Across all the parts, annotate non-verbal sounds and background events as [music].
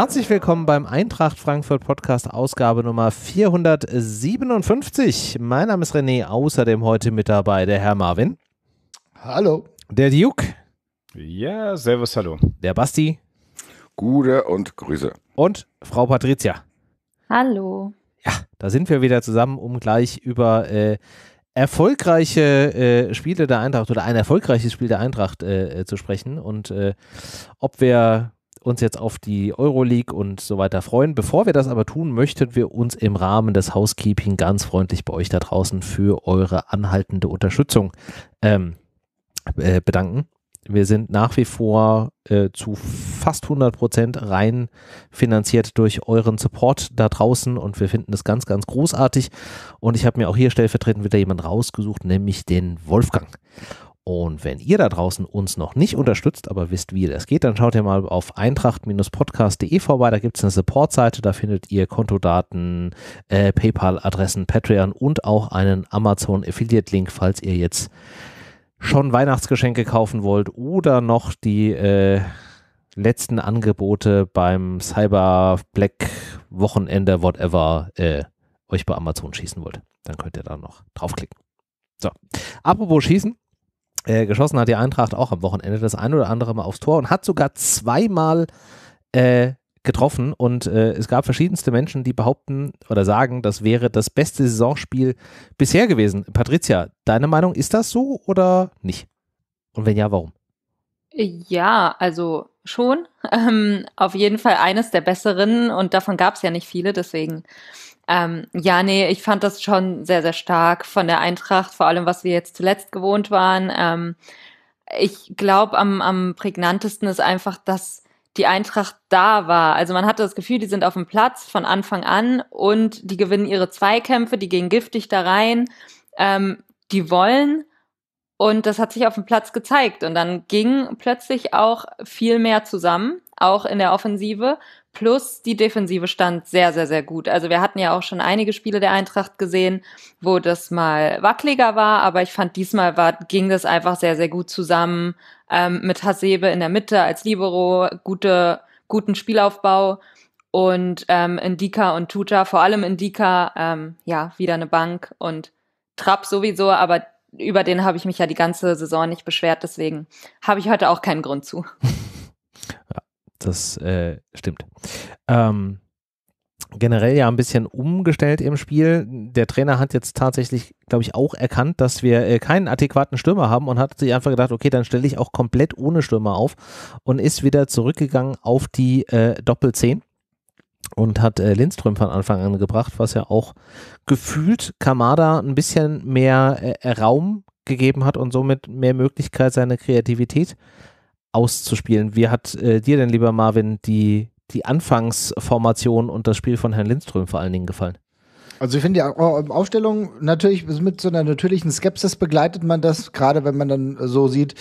Herzlich willkommen beim Eintracht Frankfurt Podcast Ausgabe Nummer 457. Mein Name ist René, außerdem heute mit dabei der Herr Marvin. Hallo. Der Duke. Ja, servus, hallo. Der Basti. Gute und Grüße. Und Frau Patricia. Hallo. Ja, da sind wir wieder zusammen, um gleich über äh, erfolgreiche äh, Spiele der Eintracht oder ein erfolgreiches Spiel der Eintracht äh, äh zu sprechen und äh, ob wir uns jetzt auf die Euroleague und so weiter freuen. Bevor wir das aber tun, möchten wir uns im Rahmen des Housekeeping ganz freundlich bei euch da draußen für eure anhaltende Unterstützung ähm, äh, bedanken. Wir sind nach wie vor äh, zu fast 100 Prozent rein finanziert durch euren Support da draußen und wir finden das ganz, ganz großartig. Und ich habe mir auch hier stellvertretend wieder jemanden rausgesucht, nämlich den Wolfgang. Und wenn ihr da draußen uns noch nicht unterstützt, aber wisst, wie das geht, dann schaut ihr mal auf eintracht-podcast.de vorbei. Da gibt es eine Support-Seite, da findet ihr Kontodaten, äh, PayPal-Adressen, Patreon und auch einen Amazon-Affiliate-Link, falls ihr jetzt schon Weihnachtsgeschenke kaufen wollt oder noch die äh, letzten Angebote beim Cyber Black Wochenende, whatever, äh, euch bei Amazon schießen wollt. Dann könnt ihr da noch draufklicken. So, apropos Schießen. Äh, geschossen hat die Eintracht auch am Wochenende das ein oder andere Mal aufs Tor und hat sogar zweimal äh, getroffen. Und äh, es gab verschiedenste Menschen, die behaupten oder sagen, das wäre das beste Saisonspiel bisher gewesen. Patricia, deine Meinung, ist das so oder nicht? Und wenn ja, warum? Ja, also schon. [laughs] Ähm, auf jeden Fall eines der besseren und davon gab es ja nicht viele, deswegen ähm, ja, nee, ich fand das schon sehr, sehr stark von der Eintracht, vor allem was wir jetzt zuletzt gewohnt waren. Ähm, ich glaube, am, am prägnantesten ist einfach, dass die Eintracht da war. Also man hatte das Gefühl, die sind auf dem Platz von Anfang an und die gewinnen ihre Zweikämpfe, die gehen giftig da rein, ähm, die wollen und das hat sich auf dem Platz gezeigt und dann ging plötzlich auch viel mehr zusammen, auch in der Offensive Plus die Defensive stand sehr, sehr, sehr gut. Also wir hatten ja auch schon einige Spiele der Eintracht gesehen, wo das mal wackeliger war, aber ich fand diesmal war, ging das einfach sehr, sehr gut zusammen ähm, mit Hasebe in der Mitte als Libero, gute, guten Spielaufbau und ähm, Indika und Tuta, vor allem Indika, ähm, ja, wieder eine Bank und Trapp sowieso, aber über den habe ich mich ja die ganze Saison nicht beschwert, deswegen habe ich heute auch keinen Grund zu. [laughs] Das äh, stimmt. Ähm, generell ja ein bisschen umgestellt im Spiel. Der Trainer hat jetzt tatsächlich, glaube ich, auch erkannt, dass wir äh, keinen adäquaten Stürmer haben und hat sich einfach gedacht, okay, dann stelle ich auch komplett ohne Stürmer auf und ist wieder zurückgegangen auf die äh, Doppel-10 und hat äh, Lindström von Anfang an gebracht, was ja auch gefühlt Kamada ein bisschen mehr äh, Raum gegeben hat und somit mehr Möglichkeit, seine Kreativität auszuspielen. Wie hat äh, dir denn, lieber Marvin, die, die Anfangsformation und das Spiel von Herrn Lindström vor allen Dingen gefallen? Also ich finde die oh, ähm, Aufstellung natürlich mit so einer natürlichen Skepsis begleitet man das, gerade wenn man dann so sieht,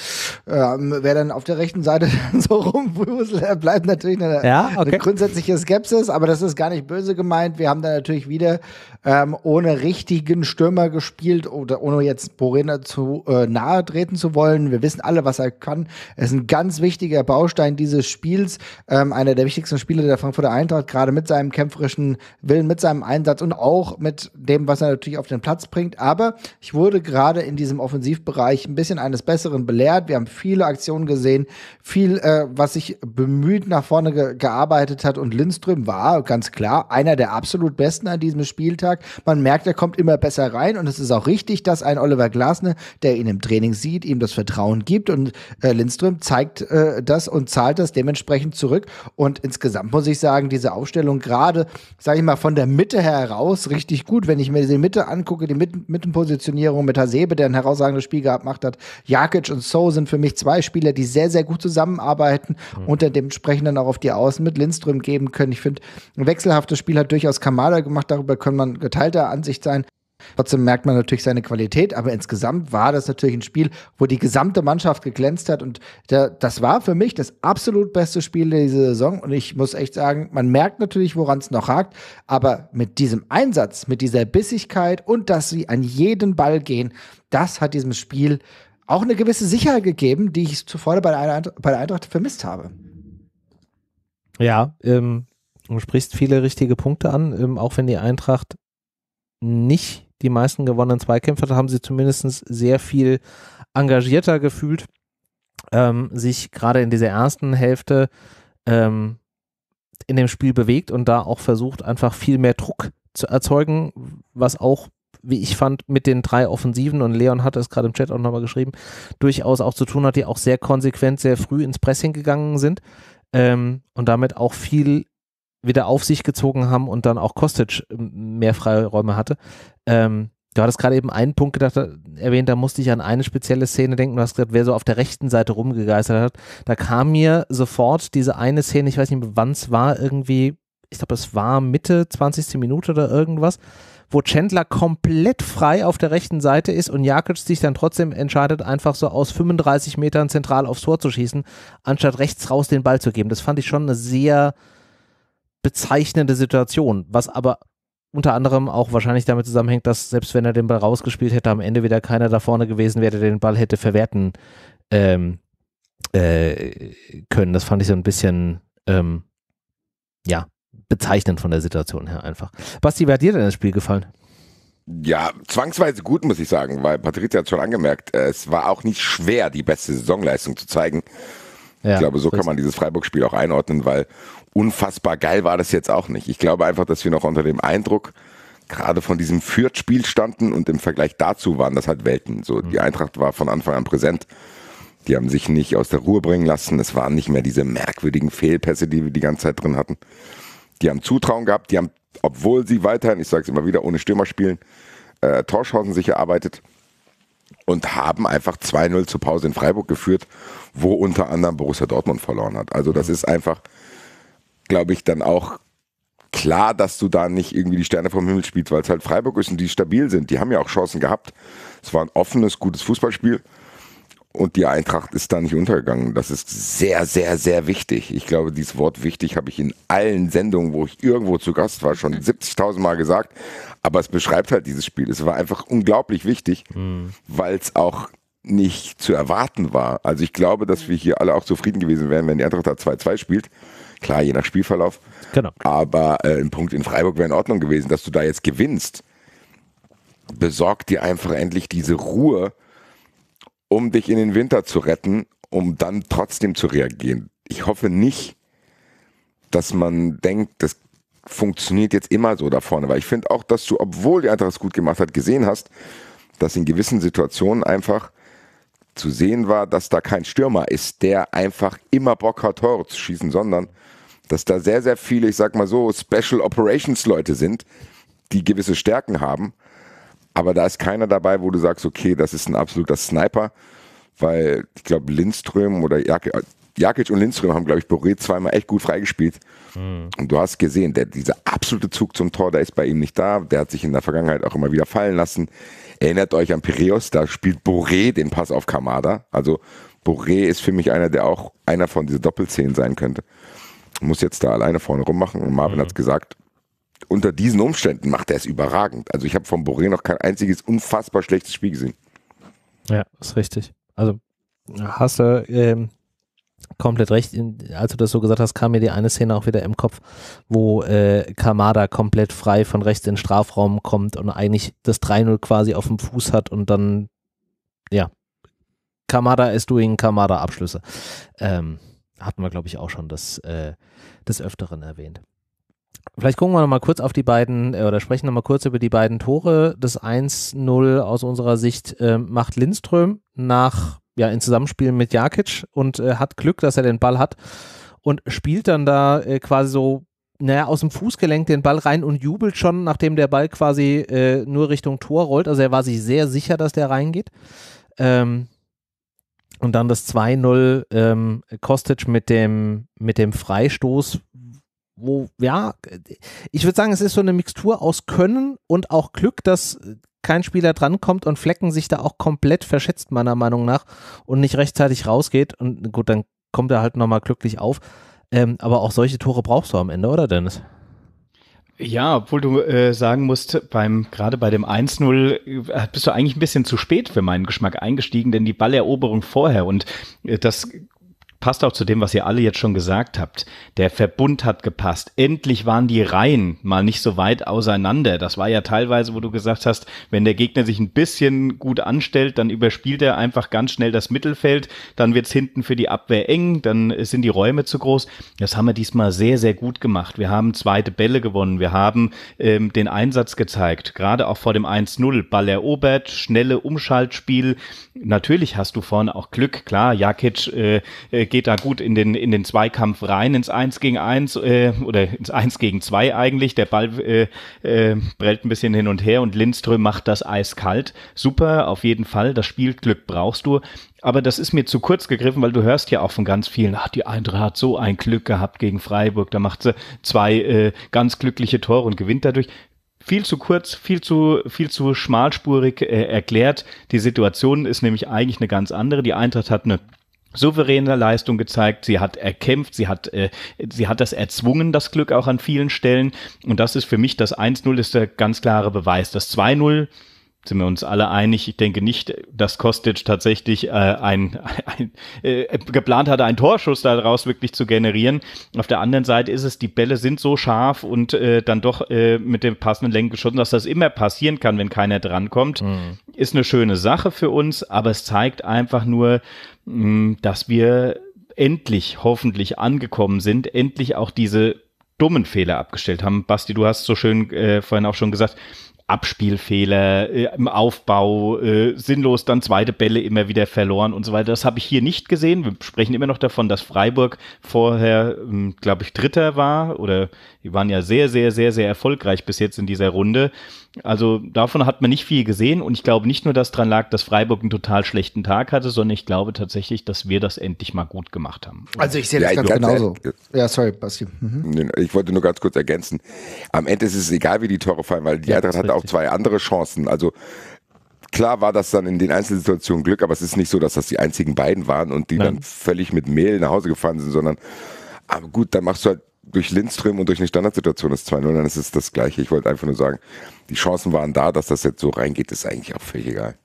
ähm, wer dann auf der rechten Seite [laughs] so rumwuselt, bleibt natürlich eine, ja? okay. eine, grundsätzliche Skepsis, aber das ist gar nicht böse gemeint. Wir haben da natürlich wieder ähm, ohne richtigen Stürmer gespielt oder ohne jetzt Borena zu äh, nahe treten zu wollen. Wir wissen alle, was er kann. Er ist ein ganz wichtiger Baustein dieses Spiels, ähm, einer der wichtigsten Spieler der Frankfurter Eintracht, gerade mit seinem kämpferischen Willen, mit seinem Einsatz und auch auch mit dem, was er natürlich auf den Platz bringt. Aber ich wurde gerade in diesem Offensivbereich ein bisschen eines Besseren belehrt. Wir haben viele Aktionen gesehen, viel, äh, was sich bemüht nach vorne ge gearbeitet hat. Und Lindström war ganz klar einer der absolut besten an diesem Spieltag. Man merkt, er kommt immer besser rein. Und es ist auch richtig, dass ein Oliver Glasner, der ihn im Training sieht, ihm das Vertrauen gibt. Und äh, Lindström zeigt äh, das und zahlt das dementsprechend zurück. Und insgesamt muss ich sagen, diese Aufstellung gerade, sage ich mal, von der Mitte heraus richtig gut, wenn ich mir die Mitte angucke, die Mit Mittenpositionierung mit Hasebe, der ein herausragendes Spiel gemacht hat. Jakic und So sind für mich zwei Spieler, die sehr, sehr gut zusammenarbeiten mhm. und dann dementsprechend dann auch auf die Außen mit Lindström geben können. Ich finde, ein wechselhaftes Spiel hat durchaus Kamada gemacht, darüber kann man geteilter Ansicht sein. Trotzdem merkt man natürlich seine Qualität, aber insgesamt war das natürlich ein Spiel, wo die gesamte Mannschaft geglänzt hat und der, das war für mich das absolut beste Spiel dieser Saison und ich muss echt sagen, man merkt natürlich, woran es noch hakt, aber mit diesem Einsatz, mit dieser Bissigkeit und dass sie an jeden Ball gehen, das hat diesem Spiel auch eine gewisse Sicherheit gegeben, die ich zuvor bei der Eintracht, bei der Eintracht vermisst habe. Ja, ähm, du sprichst viele richtige Punkte an, ähm, auch wenn die Eintracht nicht die meisten gewonnenen Zweikämpfe, da haben sie zumindest sehr viel engagierter gefühlt, ähm, sich gerade in dieser ersten Hälfte ähm, in dem Spiel bewegt und da auch versucht, einfach viel mehr Druck zu erzeugen, was auch wie ich fand, mit den drei Offensiven und Leon hatte es gerade im Chat auch nochmal geschrieben, durchaus auch zu tun hat, die auch sehr konsequent, sehr früh ins Pressing gegangen sind ähm, und damit auch viel wieder auf sich gezogen haben und dann auch Kostic ähm, mehr Freiräume hatte. Ähm, du hattest gerade eben einen Punkt gedacht, äh, erwähnt, da musste ich an eine spezielle Szene denken. Du hast gesagt, wer so auf der rechten Seite rumgegeistert hat. Da kam mir sofort diese eine Szene, ich weiß nicht, wann es war, irgendwie, ich glaube, es war Mitte 20. Minute oder irgendwas, wo Chandler komplett frei auf der rechten Seite ist und Jakic sich dann trotzdem entscheidet, einfach so aus 35 Metern zentral aufs Tor zu schießen, anstatt rechts raus den Ball zu geben. Das fand ich schon eine sehr bezeichnende Situation, was aber unter anderem auch wahrscheinlich damit zusammenhängt, dass selbst wenn er den Ball rausgespielt hätte, am Ende wieder keiner da vorne gewesen wäre, der den Ball hätte verwerten ähm, äh, können. Das fand ich so ein bisschen, ähm, ja, bezeichnend von der Situation her einfach. Basti, wie hat dir denn das Spiel gefallen? Ja, zwangsweise gut, muss ich sagen, weil Patricia hat schon angemerkt, äh, es war auch nicht schwer, die beste Saisonleistung zu zeigen. Ja, ich glaube, so kann man dieses Freiburg-Spiel auch einordnen, weil unfassbar geil war das jetzt auch nicht. Ich glaube einfach, dass wir noch unter dem Eindruck gerade von diesem Fürth-Spiel standen und im Vergleich dazu waren das halt Welten. So, die mhm. Eintracht war von Anfang an präsent. Die haben sich nicht aus der Ruhe bringen lassen. Es waren nicht mehr diese merkwürdigen Fehlpässe, die wir die ganze Zeit drin hatten. Die haben Zutrauen gehabt. Die haben, obwohl sie weiterhin, ich sage es immer wieder, ohne Stürmer spielen, äh, Torchancen sich erarbeitet und haben einfach 2-0 zur Pause in Freiburg geführt, wo unter anderem Borussia Dortmund verloren hat. Also das mhm. ist einfach, glaube ich, dann auch klar, dass du da nicht irgendwie die Sterne vom Himmel spielst, weil es halt Freiburg ist und die stabil sind. Die haben ja auch Chancen gehabt. Es war ein offenes, gutes Fußballspiel und die Eintracht ist da nicht untergegangen. Das ist sehr, sehr, sehr wichtig. Ich glaube, dieses Wort wichtig habe ich in allen Sendungen, wo ich irgendwo zu Gast war, schon 70.000 mhm. Mal gesagt. Aber es beschreibt halt dieses Spiel. Es war einfach unglaublich wichtig, mhm. weil es auch nicht zu erwarten war. Also ich glaube, dass wir hier alle auch zufrieden gewesen wären, wenn die Eintracht da 2-2 spielt. Klar, je nach Spielverlauf. Genau. Aber äh, ein Punkt in Freiburg wäre in Ordnung gewesen, dass du da jetzt gewinnst. Besorgt dir einfach endlich diese Ruhe, um dich in den Winter zu retten, um dann trotzdem zu reagieren. Ich hoffe nicht, dass man denkt, das funktioniert jetzt immer so da vorne, weil ich finde auch, dass du, obwohl die Eintracht es gut gemacht hat, gesehen hast, dass in gewissen Situationen einfach zu sehen war, dass da kein Stürmer ist, der einfach immer Bock hat, Tore zu schießen, sondern dass da sehr, sehr viele, ich sag mal so, Special Operations Leute sind, die gewisse Stärken haben aber da ist keiner dabei, wo du sagst, okay, das ist ein absoluter Sniper, weil ich glaube, Lindström oder Jakic, Jakic und Lindström haben, glaube ich, Boré zweimal echt gut freigespielt. Mhm. Und du hast gesehen, der, dieser absolute Zug zum Tor, der ist bei ihm nicht da. Der hat sich in der Vergangenheit auch immer wieder fallen lassen. Erinnert euch an Piraeus, da spielt Boré den Pass auf Kamada. Also Boré ist für mich einer, der auch einer von diesen Doppelzehen sein könnte. Muss jetzt da alleine vorne rummachen. Und Marvin mhm. hat es gesagt, unter diesen Umständen macht er es überragend. Also ich habe von Boré noch kein einziges unfassbar schlechtes Spiel gesehen. Ja, ist richtig. Also hast du ähm, komplett recht. als du das so gesagt hast, kam mir die eine Szene auch wieder im Kopf, wo äh, Kamada komplett frei von rechts in den Strafraum kommt und eigentlich das 3-0 quasi auf dem Fuß hat und dann, ja, Kamada ist doing Kamada Abschlüsse. Ähm, hatten wir, glaube ich, auch schon das, äh, des Öfteren erwähnt. Vielleicht gucken wir nochmal kurz auf die beiden äh, oder sprechen nochmal kurz über die beiden Tore. Das 1-0 aus unserer Sicht äh, macht Lindström nach, ja, in Zusammenspiel mit Jakic und äh, hat Glück, dass er den Ball hat und spielt dann da äh, quasi so, naja, aus dem Fußgelenk den Ball rein und jubelt schon, nachdem der Ball quasi äh, nur Richtung Tor rollt. Also er war sich sehr sicher, dass der reingeht. Ähm, und dann das 2-0 ähm, Kostic mit dem, mit dem Freistoß, wo, ja, ich würde sagen, es ist so eine Mixtur aus Können und auch Glück, dass kein Spieler drankommt und Flecken sich da auch komplett verschätzt, meiner Meinung nach, und nicht rechtzeitig rausgeht. Und gut, dann kommt er halt nochmal glücklich auf. Ähm, aber auch solche Tore brauchst du am Ende, oder Dennis? Ja, obwohl du äh, sagen musst, beim gerade bei dem 1-0 äh, bist du eigentlich ein bisschen zu spät für meinen Geschmack eingestiegen, denn die Balleroberung vorher und äh, das passt auch zu dem, was ihr alle jetzt schon gesagt habt. Der Verbund hat gepasst. Endlich waren die Reihen mal nicht so weit auseinander. Das war ja teilweise, wo du gesagt hast, wenn der Gegner sich ein bisschen gut anstellt, dann überspielt er einfach ganz schnell das Mittelfeld. Dann wird es hinten für die Abwehr eng. Dann sind die Räume zu groß. Das haben wir diesmal sehr, sehr gut gemacht. Wir haben zweite Bälle gewonnen. Wir haben ähm, den Einsatz gezeigt. Gerade auch vor dem 1-0. Ball erobert, schnelle Umschaltspiel. Natürlich hast du vorne auch Glück. Klar, Jakic äh, äh geht da gut in den, in den Zweikampf rein, ins 1 gegen 1 äh, oder ins 1 gegen 2 eigentlich. Der Ball äh, äh, brellt ein bisschen hin und her und Lindström macht das eiskalt. Super, auf jeden Fall. Das Spielglück brauchst du. Aber das ist mir zu kurz gegriffen, weil du hörst ja auch von ganz vielen, ach, die Eintracht hat so ein Glück gehabt gegen Freiburg. Da macht sie zwei äh, ganz glückliche Tore und gewinnt dadurch viel zu kurz, viel zu, viel zu schmalspurig äh, erklärt. Die Situation ist nämlich eigentlich eine ganz andere. Die Eintracht hat eine souveräne Leistung gezeigt, sie hat erkämpft, sie hat, äh, sie hat das erzwungen, das Glück auch an vielen Stellen. Und das ist für mich das 1-0 ist der ganz klare Beweis. Das 2-0 sind wir uns alle einig. Ich denke nicht, dass Kostic tatsächlich äh, ein, [laughs] ein äh, geplant hatte, einen Torschuss daraus wirklich zu generieren. Auf der anderen Seite ist es, die Bälle sind so scharf und äh, dann doch äh, mit dem passenden Lenken geschossen, dass das immer passieren kann, wenn keiner drankommt. Mhm. Ist eine schöne Sache für uns, aber es zeigt einfach nur, mh, hm, dass wir endlich, hoffentlich angekommen sind, endlich auch diese dummen Fehler abgestellt haben. Basti, du hast so schön äh, vorhin auch schon gesagt, Abspielfehler äh, im Aufbau, äh, sinnlos dann zweite Bälle immer wieder verloren und so weiter. Das habe ich hier nicht gesehen. Wir sprechen immer noch davon, dass Freiburg vorher, ähm, glaube ich, Dritter war oder die waren ja sehr, sehr, sehr, sehr erfolgreich bis jetzt in dieser Runde. Also davon hat man nicht viel gesehen und ich glaube nicht nur, dass dran lag, dass Freiburg einen total schlechten Tag hatte, sondern ich glaube tatsächlich, dass wir das endlich mal gut gemacht haben. Also ich sehe das ja, ganz genauso. Äh, ja, sorry, Basti. Mhm. Ich wollte nur ganz kurz ergänzen. Am Ende ist es egal, wie die Tore fallen, weil die ja, Eintracht hatte auch zwei andere Chancen. Also klar war das dann in den Einzelsituationen Glück, aber es ist nicht so, dass das die einzigen beiden waren und die Nein. dann völlig mit Mehl nach Hause gefahren sind, sondern aber gut, dann machst du halt durch Lindström und durch eine Standardsituation das 2-0, dann ist es das Gleiche. Ich wollte einfach nur sagen, die Chancen waren da, dass das jetzt so reingeht, ist eigentlich auch völlig egal.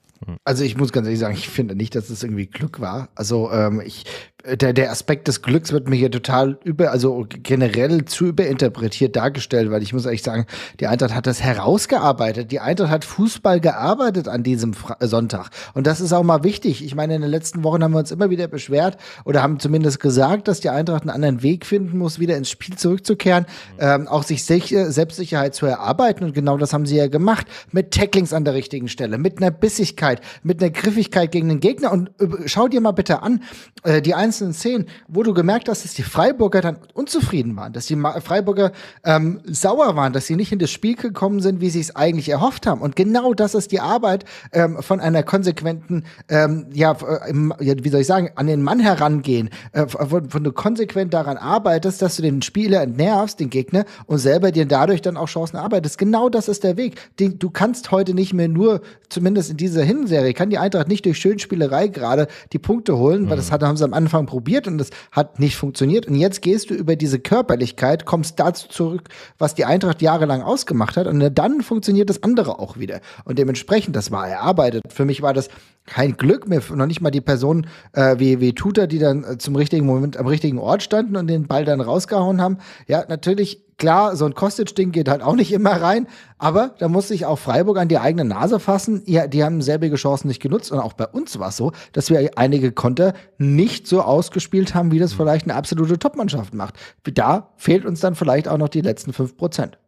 Also ich muss ganz ehrlich sagen, ich finde nicht, dass es das irgendwie Glück war. Also ähm, ich der, der Aspekt des Glücks wird mir hier total über, also generell zu überinterpretiert dargestellt, weil ich muss ehrlich sagen, die Eintracht hat das herausgearbeitet. Die Eintracht hat Fußball gearbeitet an diesem Fra äh, Sonntag. Und das ist auch mal wichtig. Ich meine, in den letzten Wochen haben wir uns immer wieder beschwert oder haben zumindest gesagt, dass die Eintracht einen anderen Weg finden muss, wieder ins Spiel zurückzukehren, ähm, auch sich sicher, äh, Selbstsicherheit zu erarbeiten. Und genau das haben sie ja gemacht. Mit Tacklings an der richtigen Stelle, mit einer Bissigkeit, mit einer Griffigkeit gegen den Gegner. Und äh, schau dir mal bitte an, äh, die Eintracht einzelnen Szenen, wo du gemerkt hast, dass die Freiburger dann unzufrieden waren, dass die Freiburger ähm, sauer waren, dass sie nicht in das Spiel gekommen sind, wie sie es eigentlich erhofft haben. Und genau das ist die Arbeit ähm, von einer konsequenten, ähm, ja, äh, wie soll ich sagen, an den Mann herangehen, äh, von, von du konsequent daran arbeitest, dass du den Spieler entnervst, den Gegner, und selber dir dadurch dann auch Chancen arbeitest. Genau das ist der Weg. Den, du kannst heute nicht mehr nur, zumindest in dieser Hinserie, kann die Eintracht nicht durch Schönspielerei gerade die Punkte holen, mhm. weil das hat, haben sie am Anfang Anfang probiert und das hat nicht funktioniert. Und jetzt gehst du über diese Körperlichkeit, kommst dazu zurück, was die Eintracht jahrelang ausgemacht hat. Und dann funktioniert das andere auch wieder. Und dementsprechend, das war erarbeitet. Für mich war das kein Glück mehr, noch nicht mal die Personen äh, wie, wie Tutor, die dann äh, zum richtigen Moment am richtigen Ort standen und den Ball dann rausgehauen haben. Ja, natürlich klar, so ein Kostic-Ding geht halt auch nicht immer rein, aber da muss sich auch Freiburg an die eigene Nase fassen. Ja, die haben selbige Chancen nicht genutzt und auch bei uns war es so, dass wir einige Konter nicht so ausgespielt haben, wie das mhm. vielleicht eine absolute Topmannschaft macht. Da fehlt uns dann vielleicht auch noch die letzten fünf Prozent.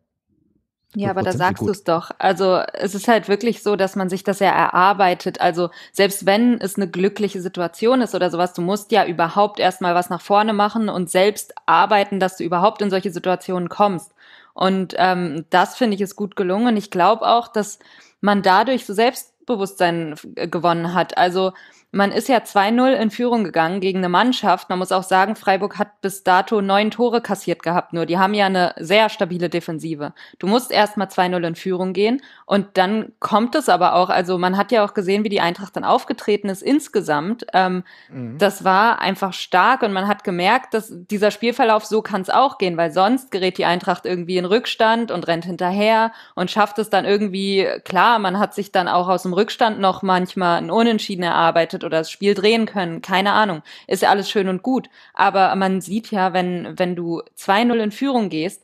Ja, aber da sagst du es doch. Also es ist halt wirklich so, dass man sich das ja erarbeitet. Also selbst wenn es eine glückliche Situation ist oder sowas, du musst ja überhaupt erstmal was nach vorne machen und selbst arbeiten, dass du überhaupt in solche Situationen kommst. Und ähm, das finde ich ist gut gelungen. Und ich glaube auch, dass man dadurch so Selbstbewusstsein äh, gewonnen hat. Also man ist ja 2-0 in Führung gegangen gegen eine Mannschaft. Man muss auch sagen, Freiburg hat bis dato neun Tore kassiert gehabt. Nur die haben ja eine sehr stabile Defensive. Du musst erstmal 2-0 in Führung gehen und dann kommt es aber auch. Also man hat ja auch gesehen, wie die Eintracht dann aufgetreten ist insgesamt. Ähm, mhm. Das war einfach stark und man hat gemerkt, dass dieser Spielverlauf so kann es auch gehen, weil sonst gerät die Eintracht irgendwie in Rückstand und rennt hinterher und schafft es dann irgendwie. Klar, man hat sich dann auch aus dem Rückstand noch manchmal ein Unentschieden erarbeitet oder das Spiel drehen können, keine Ahnung. Ist ja alles schön und gut. Aber man sieht ja, wenn, wenn du 2-0 in Führung gehst,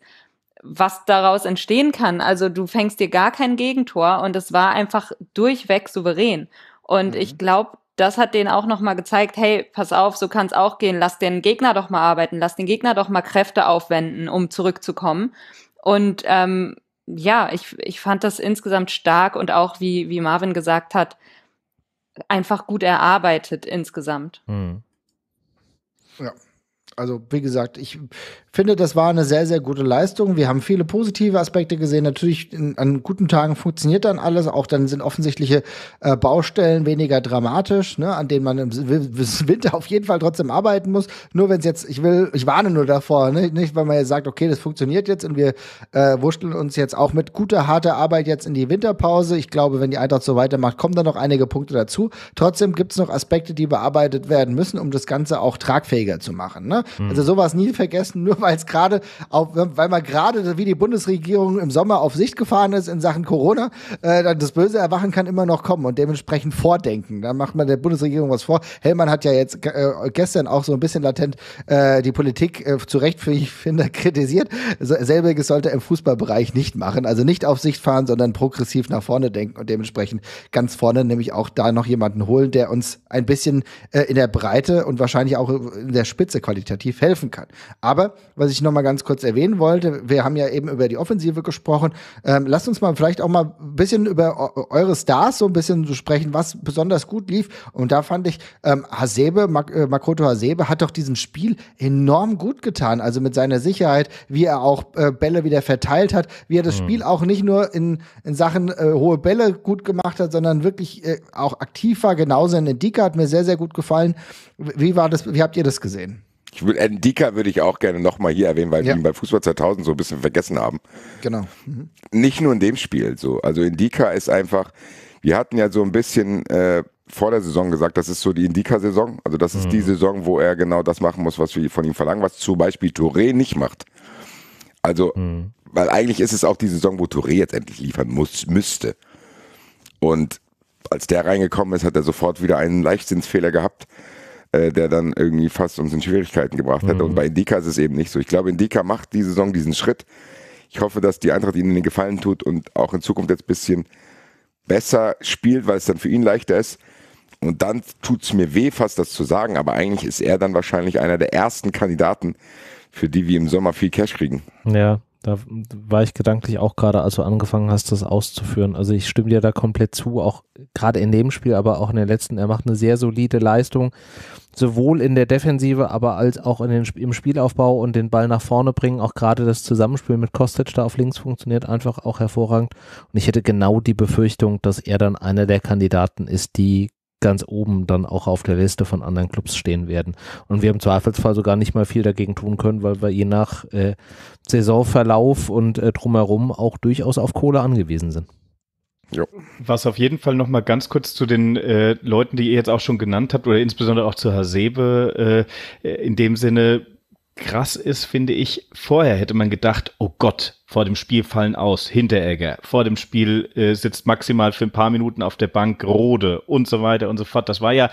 was daraus entstehen kann. Also du fängst dir gar kein Gegentor und es war einfach durchweg souverän. Und mhm. ich glaube, das hat denen auch nochmal gezeigt, hey, pass auf, so kann es auch gehen. Lass den Gegner doch mal arbeiten, lass den Gegner doch mal Kräfte aufwenden, um zurückzukommen. Und ähm, ja, ich, ich fand das insgesamt stark und auch, wie, wie Marvin gesagt hat, einfach gut erarbeitet insgesamt. Mhm. Ja. Also, wie gesagt, ich finde, das war eine sehr, sehr gute Leistung. Wir haben viele positive Aspekte gesehen. Natürlich, in, an guten Tagen funktioniert dann alles. Auch dann sind offensichtliche äh, Baustellen weniger dramatisch, ne, an denen man im [laughs] Winter auf jeden Fall trotzdem arbeiten muss. Nur wenn es jetzt, ich will, ich warne nur davor, ne, nicht, weil man jetzt sagt, okay, das funktioniert jetzt und wir äh, wurschteln uns jetzt auch mit guter, harter Arbeit jetzt in die Winterpause. Ich glaube, wenn die Eintracht so weitermacht, kommen dann noch einige Punkte dazu. Trotzdem gibt es noch Aspekte, die bearbeitet werden müssen, um das Ganze auch tragfähiger zu machen. Ne? Mhm. Also sowas nie vergessen, nur weil es gerade, weil man gerade wie die Bundesregierung im Sommer auf Sicht gefahren ist in Sachen Corona, äh, das böse Erwachen kann immer noch kommen und dementsprechend vordenken. Dann macht man der Bundesregierung was vor. Hellmann hat ja jetzt äh, gestern auch so ein bisschen latent äh, die Politik äh, zu Recht, wie ich finde, [laughs] kritisiert. So, selbiges sollte er im Fußballbereich nicht machen. Also nicht auf Sicht fahren, sondern progressiv nach vorne denken und dementsprechend ganz vorne nämlich auch da noch jemanden holen, der uns ein bisschen äh, in der Breite und wahrscheinlich auch in der Spitze qualitativ qualitativ helfen kann. Aber was ich noch mal ganz kurz erwähnen wollte, wir haben ja eben über die Offensive gesprochen. Ähm, lasst uns mal vielleicht auch mal ein bisschen über eure Stars so ein bisschen zu sprechen, was besonders gut lief. Und da fand ich, ähm, Hasebe, Mak äh, Makoto Hasebe hat doch diesem Spiel enorm gut getan. Also mit seiner Sicherheit, wie er auch äh, Bälle wieder verteilt hat, wie er das mhm. Spiel auch nicht nur in, in Sachen äh, hohe Bälle gut gemacht hat, sondern wirklich äh, auch aktiv war. Genauso in Dika hat mir sehr, sehr gut gefallen. Wie war das, wie habt ihr das gesehen? Ich will, Ed äh, würde ich auch gerne nochmal hier erwähnen, weil ja. wir ihn bei Fußball 2000 so ein bisschen vergessen haben. Genau. Mhm. Nicht nur in dem Spiel so. Also Indika ist einfach, wir hatten ja so ein bisschen äh, vor der Saison gesagt, das ist so die Indika-Saison. Also das ist die mhm. Saison, wo er genau das machen muss, was wir von ihm verlangen, was zum Beispiel Touré nicht macht. Also, mhm. weil eigentlich ist es auch die Saison, wo Touré jetzt endlich liefern muss, müsste. Und als der reingekommen ist, hat er sofort wieder einen Leichtsinnsfehler gehabt. Äh, der dann irgendwie fast uns in Schwierigkeiten gebracht hätte. Mhm. Und bei Indika ist es eben nicht so. Ich glaube, Indika macht die Saison diesen Schritt. Ich hoffe, dass die Eintracht ihnen den Gefallen tut und auch in Zukunft jetzt ein bisschen besser spielt, weil es dann für ihn leichter ist. Und dann tut es mir weh, fast das zu sagen, aber eigentlich ist er dann wahrscheinlich einer der ersten Kandidaten, für die wir im Sommer viel Cash kriegen. Ja, da war ich gedanklich auch gerade, als du angefangen hast, das auszuführen. Also ich stimme dir da komplett zu, auch gerade in dem Spiel, aber auch in der letzten. Er macht eine sehr solide Leistung, sowohl in der Defensive, aber als auch in den, im Spielaufbau und den Ball nach vorne bringen. Auch gerade das Zusammenspiel mit Kostic da auf links funktioniert einfach auch hervorragend. Und ich hätte genau die Befürchtung, dass er dann einer der Kandidaten ist, die ganz oben dann auch auf der Liste von anderen Clubs stehen werden. Und wir im Zweifelsfall sogar nicht mal viel dagegen tun können, weil wir je nach äh, Saisonverlauf und äh, drumherum auch durchaus auf Kohle angewiesen sind. Jo. Was auf jeden Fall nochmal ganz kurz zu den äh, Leuten, die ihr jetzt auch schon genannt habt, oder insbesondere auch zu Hasebe, äh, in dem Sinne krass ist, finde ich, vorher hätte man gedacht, oh Gott, vor dem Spiel fallen aus Hinteregger, vor dem Spiel äh, sitzt maximal für ein paar Minuten auf der Bank Rode und so weiter und so fort. Das war ja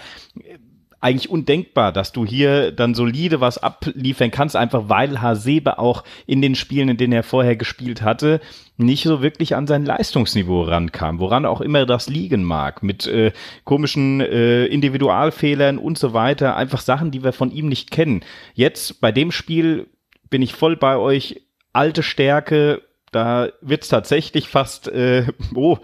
eigentlich undenkbar, dass du hier dann solide was abliefern kannst, einfach weil Hasebe auch in den Spielen, in denen er vorher gespielt hatte, nicht so wirklich an sein Leistungsniveau rankam, woran auch immer das liegen mag, mit äh, komischen äh, Individualfehlern und so weiter, einfach Sachen, die wir von ihm nicht kennen. Jetzt bei dem Spiel bin ich voll bei euch, alte Stärke, da wird's tatsächlich fast, äh, oh,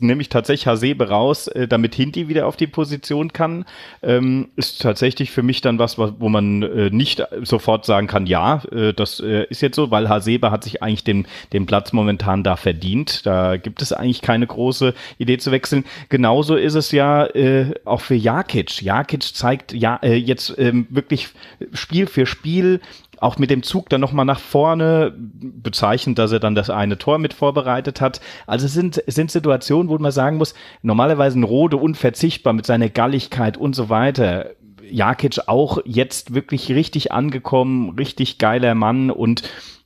nehme ich tatsächlich Hasebe raus, äh, damit Hinti wieder auf die Position kann, ähm, ist tatsächlich für mich dann was, wo man äh, nicht sofort sagen kann, ja, äh, das äh, ist jetzt so, weil Hasebe hat sich eigentlich den, den Platz momentan da verdient. Da gibt es eigentlich keine große Idee zu wechseln. Genauso ist es ja äh, auch für Jakic. Jakic zeigt ja äh, jetzt äh, wirklich Spiel für Spiel auch mit dem Zug dann nochmal nach vorne, bezeichnet, dass er dann das eine Tor mit vorbereitet hat. Also es sind, sind Situationen, wo man sagen muss, normalerweise ein Rode unverzichtbar mit seiner Galligkeit und so weiter. Jakic auch jetzt wirklich richtig angekommen, richtig geiler Mann und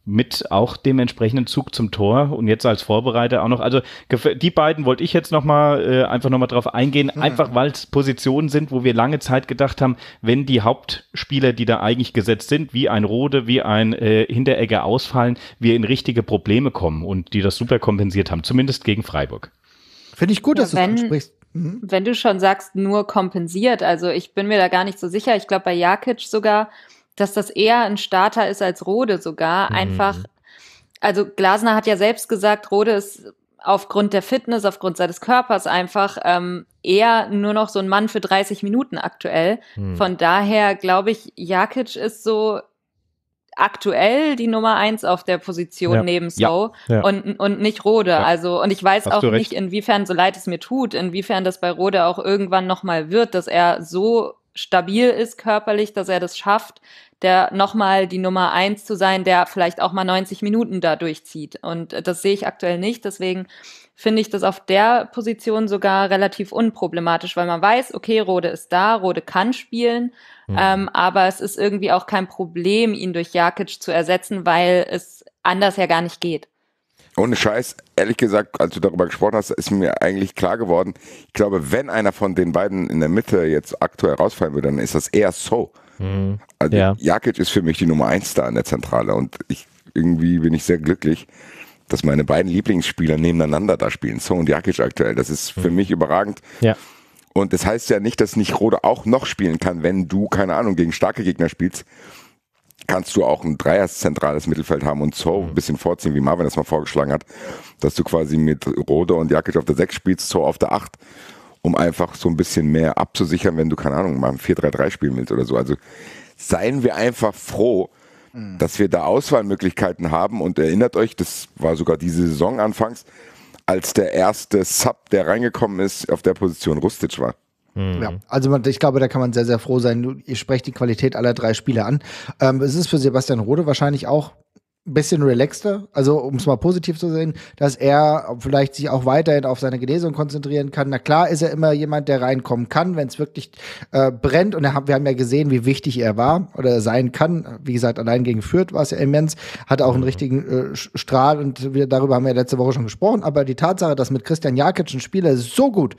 mit auch dem entsprechenden Zug zum Tor und jetzt als Vorbereiter auch noch. Also die beiden wollte ich jetzt nochmal äh, einfach nochmal drauf eingehen, hm. einfach weil es Positionen sind, wo wir lange Zeit gedacht haben, wenn die Hauptspieler, die da eigentlich gesetzt sind, wie ein Rode, wie ein äh, Hinteregger ausfallen, wir in richtige Probleme kommen und die das super kompensiert haben, zumindest gegen Freiburg. Finde ich gut, ja, dass du es ansprichst. Mhm. Wenn du schon sagst, nur kompensiert, also ich bin mir da gar nicht so sicher. Ich glaube, bei Jakic sogar dass das eher ein Starter ist als Rode sogar. Mhm. Einfach, also Glasner hat ja selbst gesagt, Rode ist aufgrund der Fitness, aufgrund seines Körpers einfach ähm, eher nur noch so ein Mann für 30 Minuten aktuell. Mhm. Von daher glaube ich, Jakic ist so aktuell die Nummer eins auf der Position ja. neben So ja. ja. und, und nicht Rode. Also, und ich weiß Hast auch nicht, inwiefern, so leid es mir tut, inwiefern das bei Rode auch irgendwann nochmal wird, dass er so stabil ist körperlich, dass er das schafft, der nochmal die Nummer eins zu sein, der vielleicht auch mal 90 Minuten da durchzieht. Und äh, das sehe ich aktuell nicht. Deswegen finde ich das auf der Position sogar relativ unproblematisch, weil man weiß, okay, Rode ist da, Rode kann spielen, mhm. ähm, aber es ist irgendwie auch kein Problem, ihn durch Jakic zu ersetzen, weil es anders ja gar nicht geht. Ohne Scheiß, ehrlich gesagt, als du darüber gesprochen hast, ist mir eigentlich klar geworden, ich glaube, wenn einer von den beiden in der Mitte jetzt aktuell rausfallen würde, dann ist das eher so. Mhm. Also ja. Jakic ist für mich die Nummer eins da an der Zentrale und ich irgendwie bin ich sehr glücklich, dass meine beiden Lieblingsspieler nebeneinander da spielen, So und Jakic aktuell. Das ist für mhm. mich überragend. Ja. Und das heißt ja nicht, dass nicht Rode auch noch spielen kann, wenn du, keine Ahnung, gegen starke Gegner spielst, kannst du auch ein Dreierszentrales Mittelfeld haben und so mhm. ein bisschen vorziehen, wie Marvin das mal vorgeschlagen hat, dass du quasi mit Rode und Jakic auf der 6 spielst, so auf der 8 um einfach so ein bisschen mehr abzusichern, wenn du, keine Ahnung, mal ein 4-3-3 spielen willst oder so. Also seien wir einfach froh, mhm. dass wir da Auswahlmöglichkeiten haben. Und erinnert euch, das war sogar diese Saison anfangs, als der erste Sub, der reingekommen ist, auf der Position Rustic war. Hm. Ja, also man, ich glaube, da kann man sehr, sehr froh sein. Ihr sprecht die Qualität aller drei Spiele an. Ähm, es ist für Sebastian Rode wahrscheinlich auch bisschen relaxter, also um es mal positiv zu sehen, dass er vielleicht sich auch weiterhin auf seine Genesung konzentrieren kann. Na klar ist er immer jemand, der reinkommen kann, wenn es wirklich äh, brennt. Und er, wir haben ja gesehen, wie wichtig er war oder sein kann. Wie gesagt, allein gegen Fürth war es ja immens, hat auch einen richtigen äh, Strahl und wir, darüber haben wir letzte Woche schon gesprochen. Aber die Tatsache, dass mit Christian Jakic ein Spieler so gut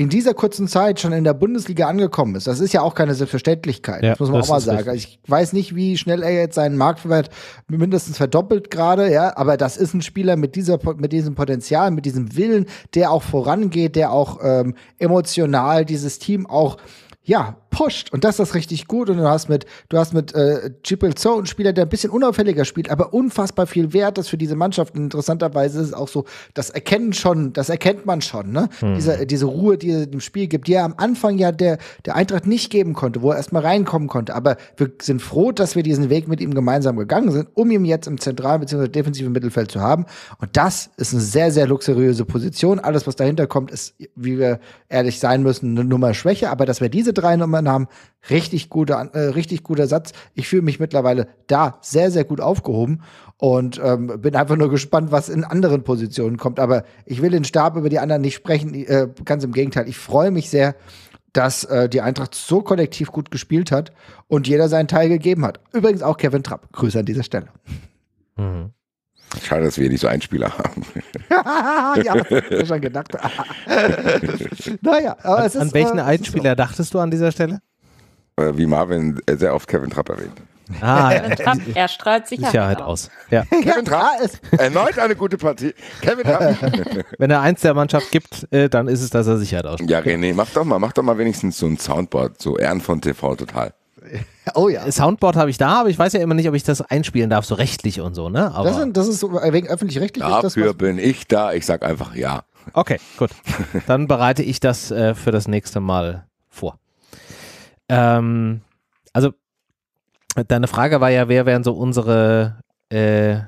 in dieser kurzen Zeit schon in der Bundesliga angekommen ist, das ist ja auch keine Selbstverständlichkeit. Ja, das muss man das auch mal sagen. Also ich weiß nicht, wie schnell er jetzt seinen Marktwert mindestens verdoppelt gerade, ja, aber das ist ein Spieler mit dieser mit diesem Potenzial, mit diesem Willen, der auch vorangeht, der auch ähm, emotional dieses Team auch ja pusht und das ist richtig gut und du hast mit du hast mit äh, Chipilzo einen Spieler, der ein bisschen unauffälliger spielt, aber unfassbar viel wert ist für diese Mannschaft und interessanterweise ist es auch so, das erkennen schon, das erkennt man schon, ne? Hm. Diese, diese Ruhe, die es dem Spiel gibt, die er am Anfang ja der der Eintracht nicht geben konnte, wo er erstmal reinkommen konnte, aber wir sind froh, dass wir diesen Weg mit ihm gemeinsam gegangen sind, um ihn jetzt im zentralen bzw. defensiven Mittelfeld zu haben und das ist eine sehr sehr luxuriöse Position. Alles was dahinter kommt ist, wie wir ehrlich sein müssen, eine Nummer Schwäche. aber dass wir diese drei Nummern Namen. Richtig guter, äh, richtig guter Satz. Ich fühle mich mittlerweile da sehr, sehr gut aufgehoben und ähm, bin einfach nur gespannt, was in anderen Positionen kommt. Aber ich will den Stab über die anderen nicht sprechen. Äh, ganz im Gegenteil. Ich freue mich sehr, dass äh, die Eintracht so kollektiv gut gespielt hat und jeder seinen Teil gegeben hat. Übrigens auch Kevin Trapp. Grüße an dieser Stelle. Mhm. Schade, dass wir hier nicht so einen Spieler haben. [laughs] ja, ich hab schon gedacht. [laughs] naja, aber an, es ist, an welchen äh, Einspieler so. dachtest du an dieser Stelle? Äh, wie Marvin sehr oft Kevin Trapp erwähnt. Ah, Kevin Trapp, er strahlt Sicherheit, Sicherheit aus. Ja. [laughs] Kevin Trapp ist erneut eine gute Partie. Kevin Trapp. Wenn er eins der Mannschaft gibt, äh, dann ist es, dass er Sicherheit ausspricht. Ja, René, mach doch mal, mach doch mal wenigstens so ein Soundboard, so Ehren von TV total. [laughs] Oh ja. Soundboard habe ich da, aber ich weiß ja immer nicht, ob ich das einspielen darf, so rechtlich und so, ne? Aber das, sind, das ist so, wegen öffentlich-rechtlich. Dafür bin ich da. Ich sag einfach ja. Okay, gut. [laughs] Dann bereite ich das äh, für das nächste Mal vor. Ähm, also, deine Frage war ja, wer wären so unsere äh,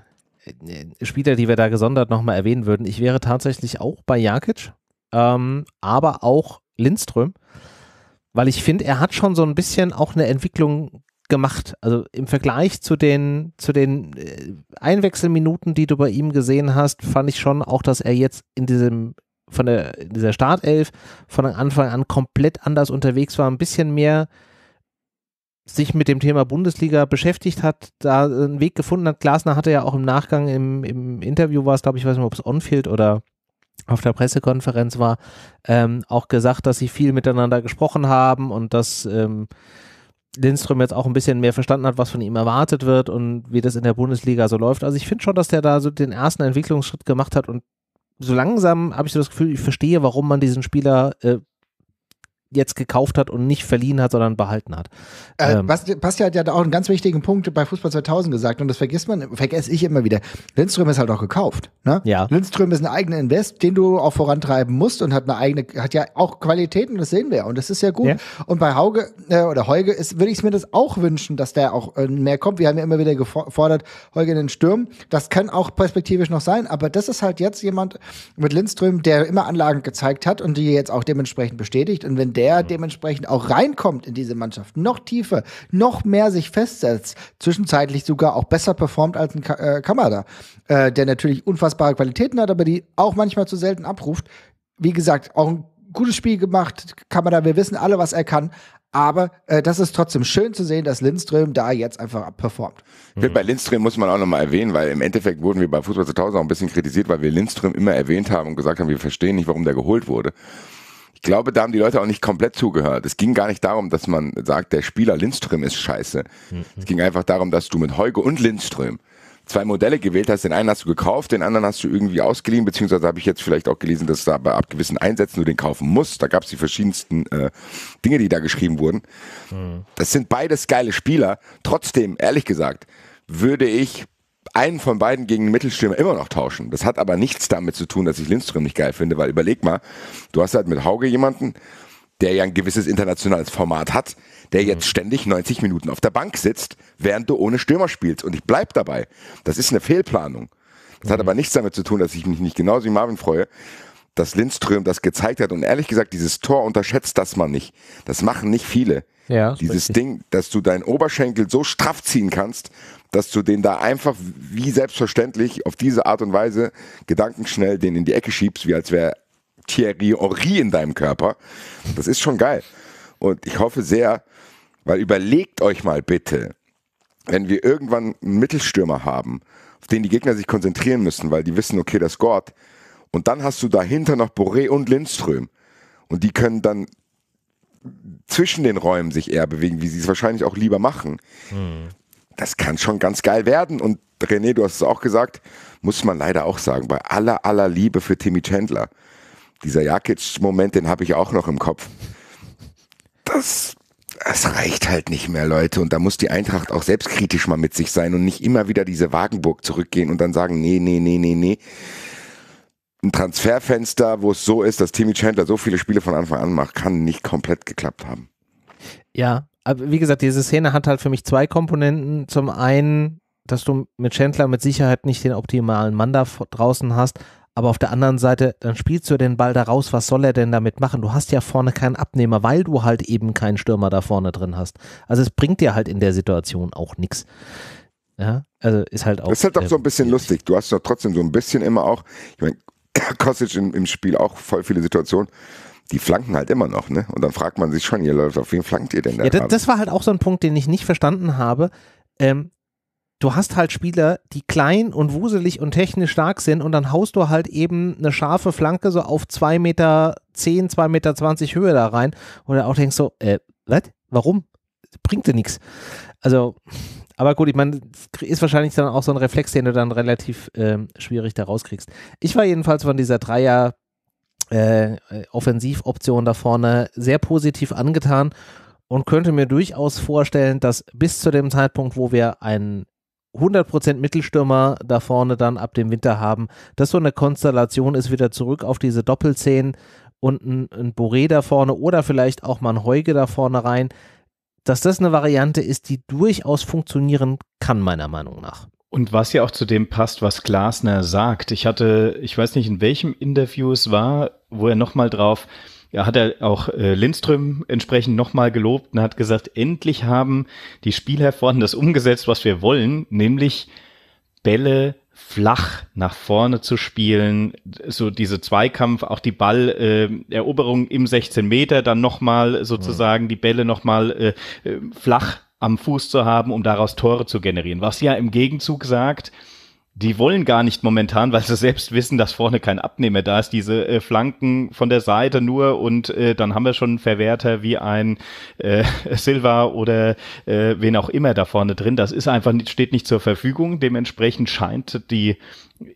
Spieler, die wir da gesondert nochmal erwähnen würden. Ich wäre tatsächlich auch bei Jakic, ähm, aber auch Lindström weil ich finde, er hat schon so ein bisschen auch eine Entwicklung gemacht. Also im Vergleich zu den, zu den äh, Einwechselminuten, die du bei ihm gesehen hast, fand ich schon auch, dass er jetzt in diesem von der in dieser Startelf von Anfang an komplett anders unterwegs war, ein bisschen mehr sich mit dem Thema Bundesliga beschäftigt hat, da einen Weg gefunden hat. Glasner hatte ja auch im Nachgang im, im Interview war es, glaube ich, weiß nicht, ob es Onfield oder auf der Pressekonferenz war, ähm, auch gesagt, dass sie viel miteinander gesprochen haben und dass ähm, Lindström jetzt auch ein bisschen mehr verstanden hat, was von ihm erwartet wird und wie das in der Bundesliga so läuft. Also ich finde schon, dass der da so den ersten Entwicklungsschritt gemacht hat und so langsam habe ich so das Gefühl, ich verstehe, warum man diesen Spieler äh, jetzt gekauft hat und nicht verliehen hat, sondern behalten hat. Äh, ähm. Basti hat ja auch einen ganz wichtigen Punkt bei Fußball 2000 gesagt und das vergisst man, vergesse ich immer wieder. Lindström ist halt auch gekauft. Ne? Ja. Lindström ist ein eigener Invest, den du auch vorantreiben musst und hat eine eigene, hat ja auch Qualitäten, das sehen wir und das ist ja gut. Ja. Und bei Hauge äh, oder Heuge würde ich mir das auch wünschen, dass der auch äh, mehr kommt. Wir haben ja immer wieder gefordert, Heuge in den Stürmen. Das kann auch perspektivisch noch sein, aber das ist halt jetzt jemand mit Lindström, der immer Anlagen gezeigt hat und die jetzt auch dementsprechend bestätigt und wenn der der dementsprechend auch reinkommt in diese Mannschaft, noch tiefer, noch mehr sich festsetzt, zwischenzeitlich sogar auch besser performt als ein äh, Kamada, äh, der natürlich unfassbare Qualitäten hat, aber die auch manchmal zu selten abruft. Wie gesagt, auch ein gutes Spiel gemacht, Kamada, wir wissen alle, was er kann, aber äh, das ist trotzdem schön zu sehen, dass Lindström da jetzt einfach performt. Mhm. Bei Lindström muss man auch nochmal erwähnen, weil im Endeffekt wurden wir bei Fußball 2000 auch ein bisschen kritisiert, weil wir Lindström immer erwähnt haben und gesagt haben, wir verstehen nicht, warum der geholt wurde. Ich glaube, da haben die Leute auch nicht komplett zugehört. Es ging gar nicht darum, dass man sagt, der Spieler Lindström ist scheiße. Mhm. Es ging einfach darum, dass du mit Heuge und Lindström zwei Modelle gewählt hast. Den einen hast du gekauft, den anderen hast du irgendwie ausgeliehen, beziehungsweise habe ich jetzt vielleicht auch gelesen, dass da bei ab gewissen Einsätzen du den kaufen musst. Da gab es die verschiedensten äh, Dinge, die da geschrieben wurden. Mhm. Das sind beides geile Spieler. Trotzdem, ehrlich gesagt, würde ich einen von beiden gegen einen Mittelstürmer immer noch tauschen. Das hat aber nichts damit zu tun, dass ich Lindström nicht geil finde, weil überleg mal, du hast halt mit Hauge jemanden, der ja ein gewisses internationales Format hat, der jetzt mhm. ständig 90 Minuten auf der Bank sitzt, während du ohne Stürmer spielst. Und ich bleib dabei. Das ist eine Fehlplanung. Das hat mhm. aber nichts damit zu tun, dass ich mich nicht genauso wie Marvin freue, dass Lindström das gezeigt hat. Und ehrlich gesagt, dieses Tor unterschätzt das man nicht. Das machen nicht viele. Ja, Dieses richtig. Ding, dass du deinen Oberschenkel so straff ziehen kannst, dass du den da einfach wie selbstverständlich auf diese Art und Weise gedankenschnell den in die Ecke schiebst, wie als wäre Thierry Henry in deinem Körper. Das ist schon geil. Und ich hoffe sehr, weil überlegt euch mal bitte, wenn wir irgendwann einen Mittelstürmer haben, auf den die Gegner sich konzentrieren müssen, weil die wissen, okay, das Gott. Und dann hast du dahinter noch Boré und Lindström. Und die können dann zwischen den Räumen sich eher bewegen, wie sie es wahrscheinlich auch lieber machen. Mhm das kann schon ganz geil werden. Und René, du hast es auch gesagt, muss man leider auch sagen, bei aller, aller Liebe für Timmy Chandler. Dieser Jakic-Moment, den habe ich auch noch im Kopf. Das, das reicht halt nicht mehr, Leute. Und da muss die Eintracht auch selbstkritisch mal mit sich sein und nicht immer wieder diese Wagenburg zurückgehen und dann sagen, nee, nee, nee, nee, nee. Ein Transferfenster, wo es so ist, dass Timmy Chandler so viele Spiele von Anfang an macht, kann nicht komplett geklappt haben. Ja, aber wie gesagt, diese Szene hat halt für mich zwei Komponenten. Zum einen, dass du mit Chandler mit Sicherheit nicht den optimalen Mann da draußen hast, aber auf der anderen Seite, dann spielst du den Ball da raus, was soll er denn damit machen? Du hast ja vorne keinen Abnehmer, weil du halt eben keinen Stürmer da vorne drin hast. Also es bringt dir halt in der Situation auch nichts. Ja, also ist halt auch. Das ist halt auch äh, so ein bisschen lustig. Du hast doch trotzdem so ein bisschen immer auch, ich meine, [coughs] Kostic im, im Spiel auch voll viele Situationen, die flanken halt immer noch, ne? Und dann fragt man sich schon, ihr läuft, auf wen flankt ihr denn da? Ja, das, das, war halt auch so ein Punkt, den ich nicht verstanden habe. Ähm, du hast halt Spieler, die klein und wuselig und technisch stark sind und dann haust du halt eben eine scharfe Flanke so auf 2,10 Meter 2,20 Meter Höhe da rein und dann auch denkst so, äh, was? Warum? Bringt dir nichts. Also, aber gut, ich meine, ist wahrscheinlich dann auch so ein Reflex, den du dann relativ ähm, schwierig da rauskriegst. Ich war jedenfalls von dieser Dreier- äh, äh Offensivoption da vorne sehr positiv angetan und könnte mir durchaus vorstellen, dass bis zu dem Zeitpunkt, wo wir einen 100% Mittelstürmer da vorne dann ab dem Winter haben, dass so eine Konstellation ist, wieder zurück auf diese Doppelzehn und ein, ein Boré da vorne oder vielleicht auch mal ein Heuge da vorne rein, dass das eine Variante ist, die durchaus funktionieren kann, meiner Meinung nach. Und was ja auch zu dem passt, was Glasner sagt. Ich hatte, ich weiß nicht, in welchem Interview es war, wo er nochmal drauf, ja, hat er auch äh, Lindström entsprechend nochmal gelobt und hat gesagt, endlich haben die vorne das umgesetzt, was wir wollen, nämlich Bälle flach nach vorne zu spielen, so diese Zweikampf, auch die Balleroberung äh, im 16 Meter, dann nochmal sozusagen mhm. die Bälle nochmal äh, äh, flach am Fuß zu haben, um daraus Tore zu generieren. Was ja im Gegenzug sagt, die wollen gar nicht momentan, weil sie selbst wissen, dass vorne kein Abnehmer da ist. Diese äh, Flanken von der Seite nur und äh, dann haben wir schon einen Verwerter wie ein äh, [laughs] Silva oder äh, wen auch immer da vorne drin. Das ist einfach nicht, steht nicht zur Verfügung. Dementsprechend scheint die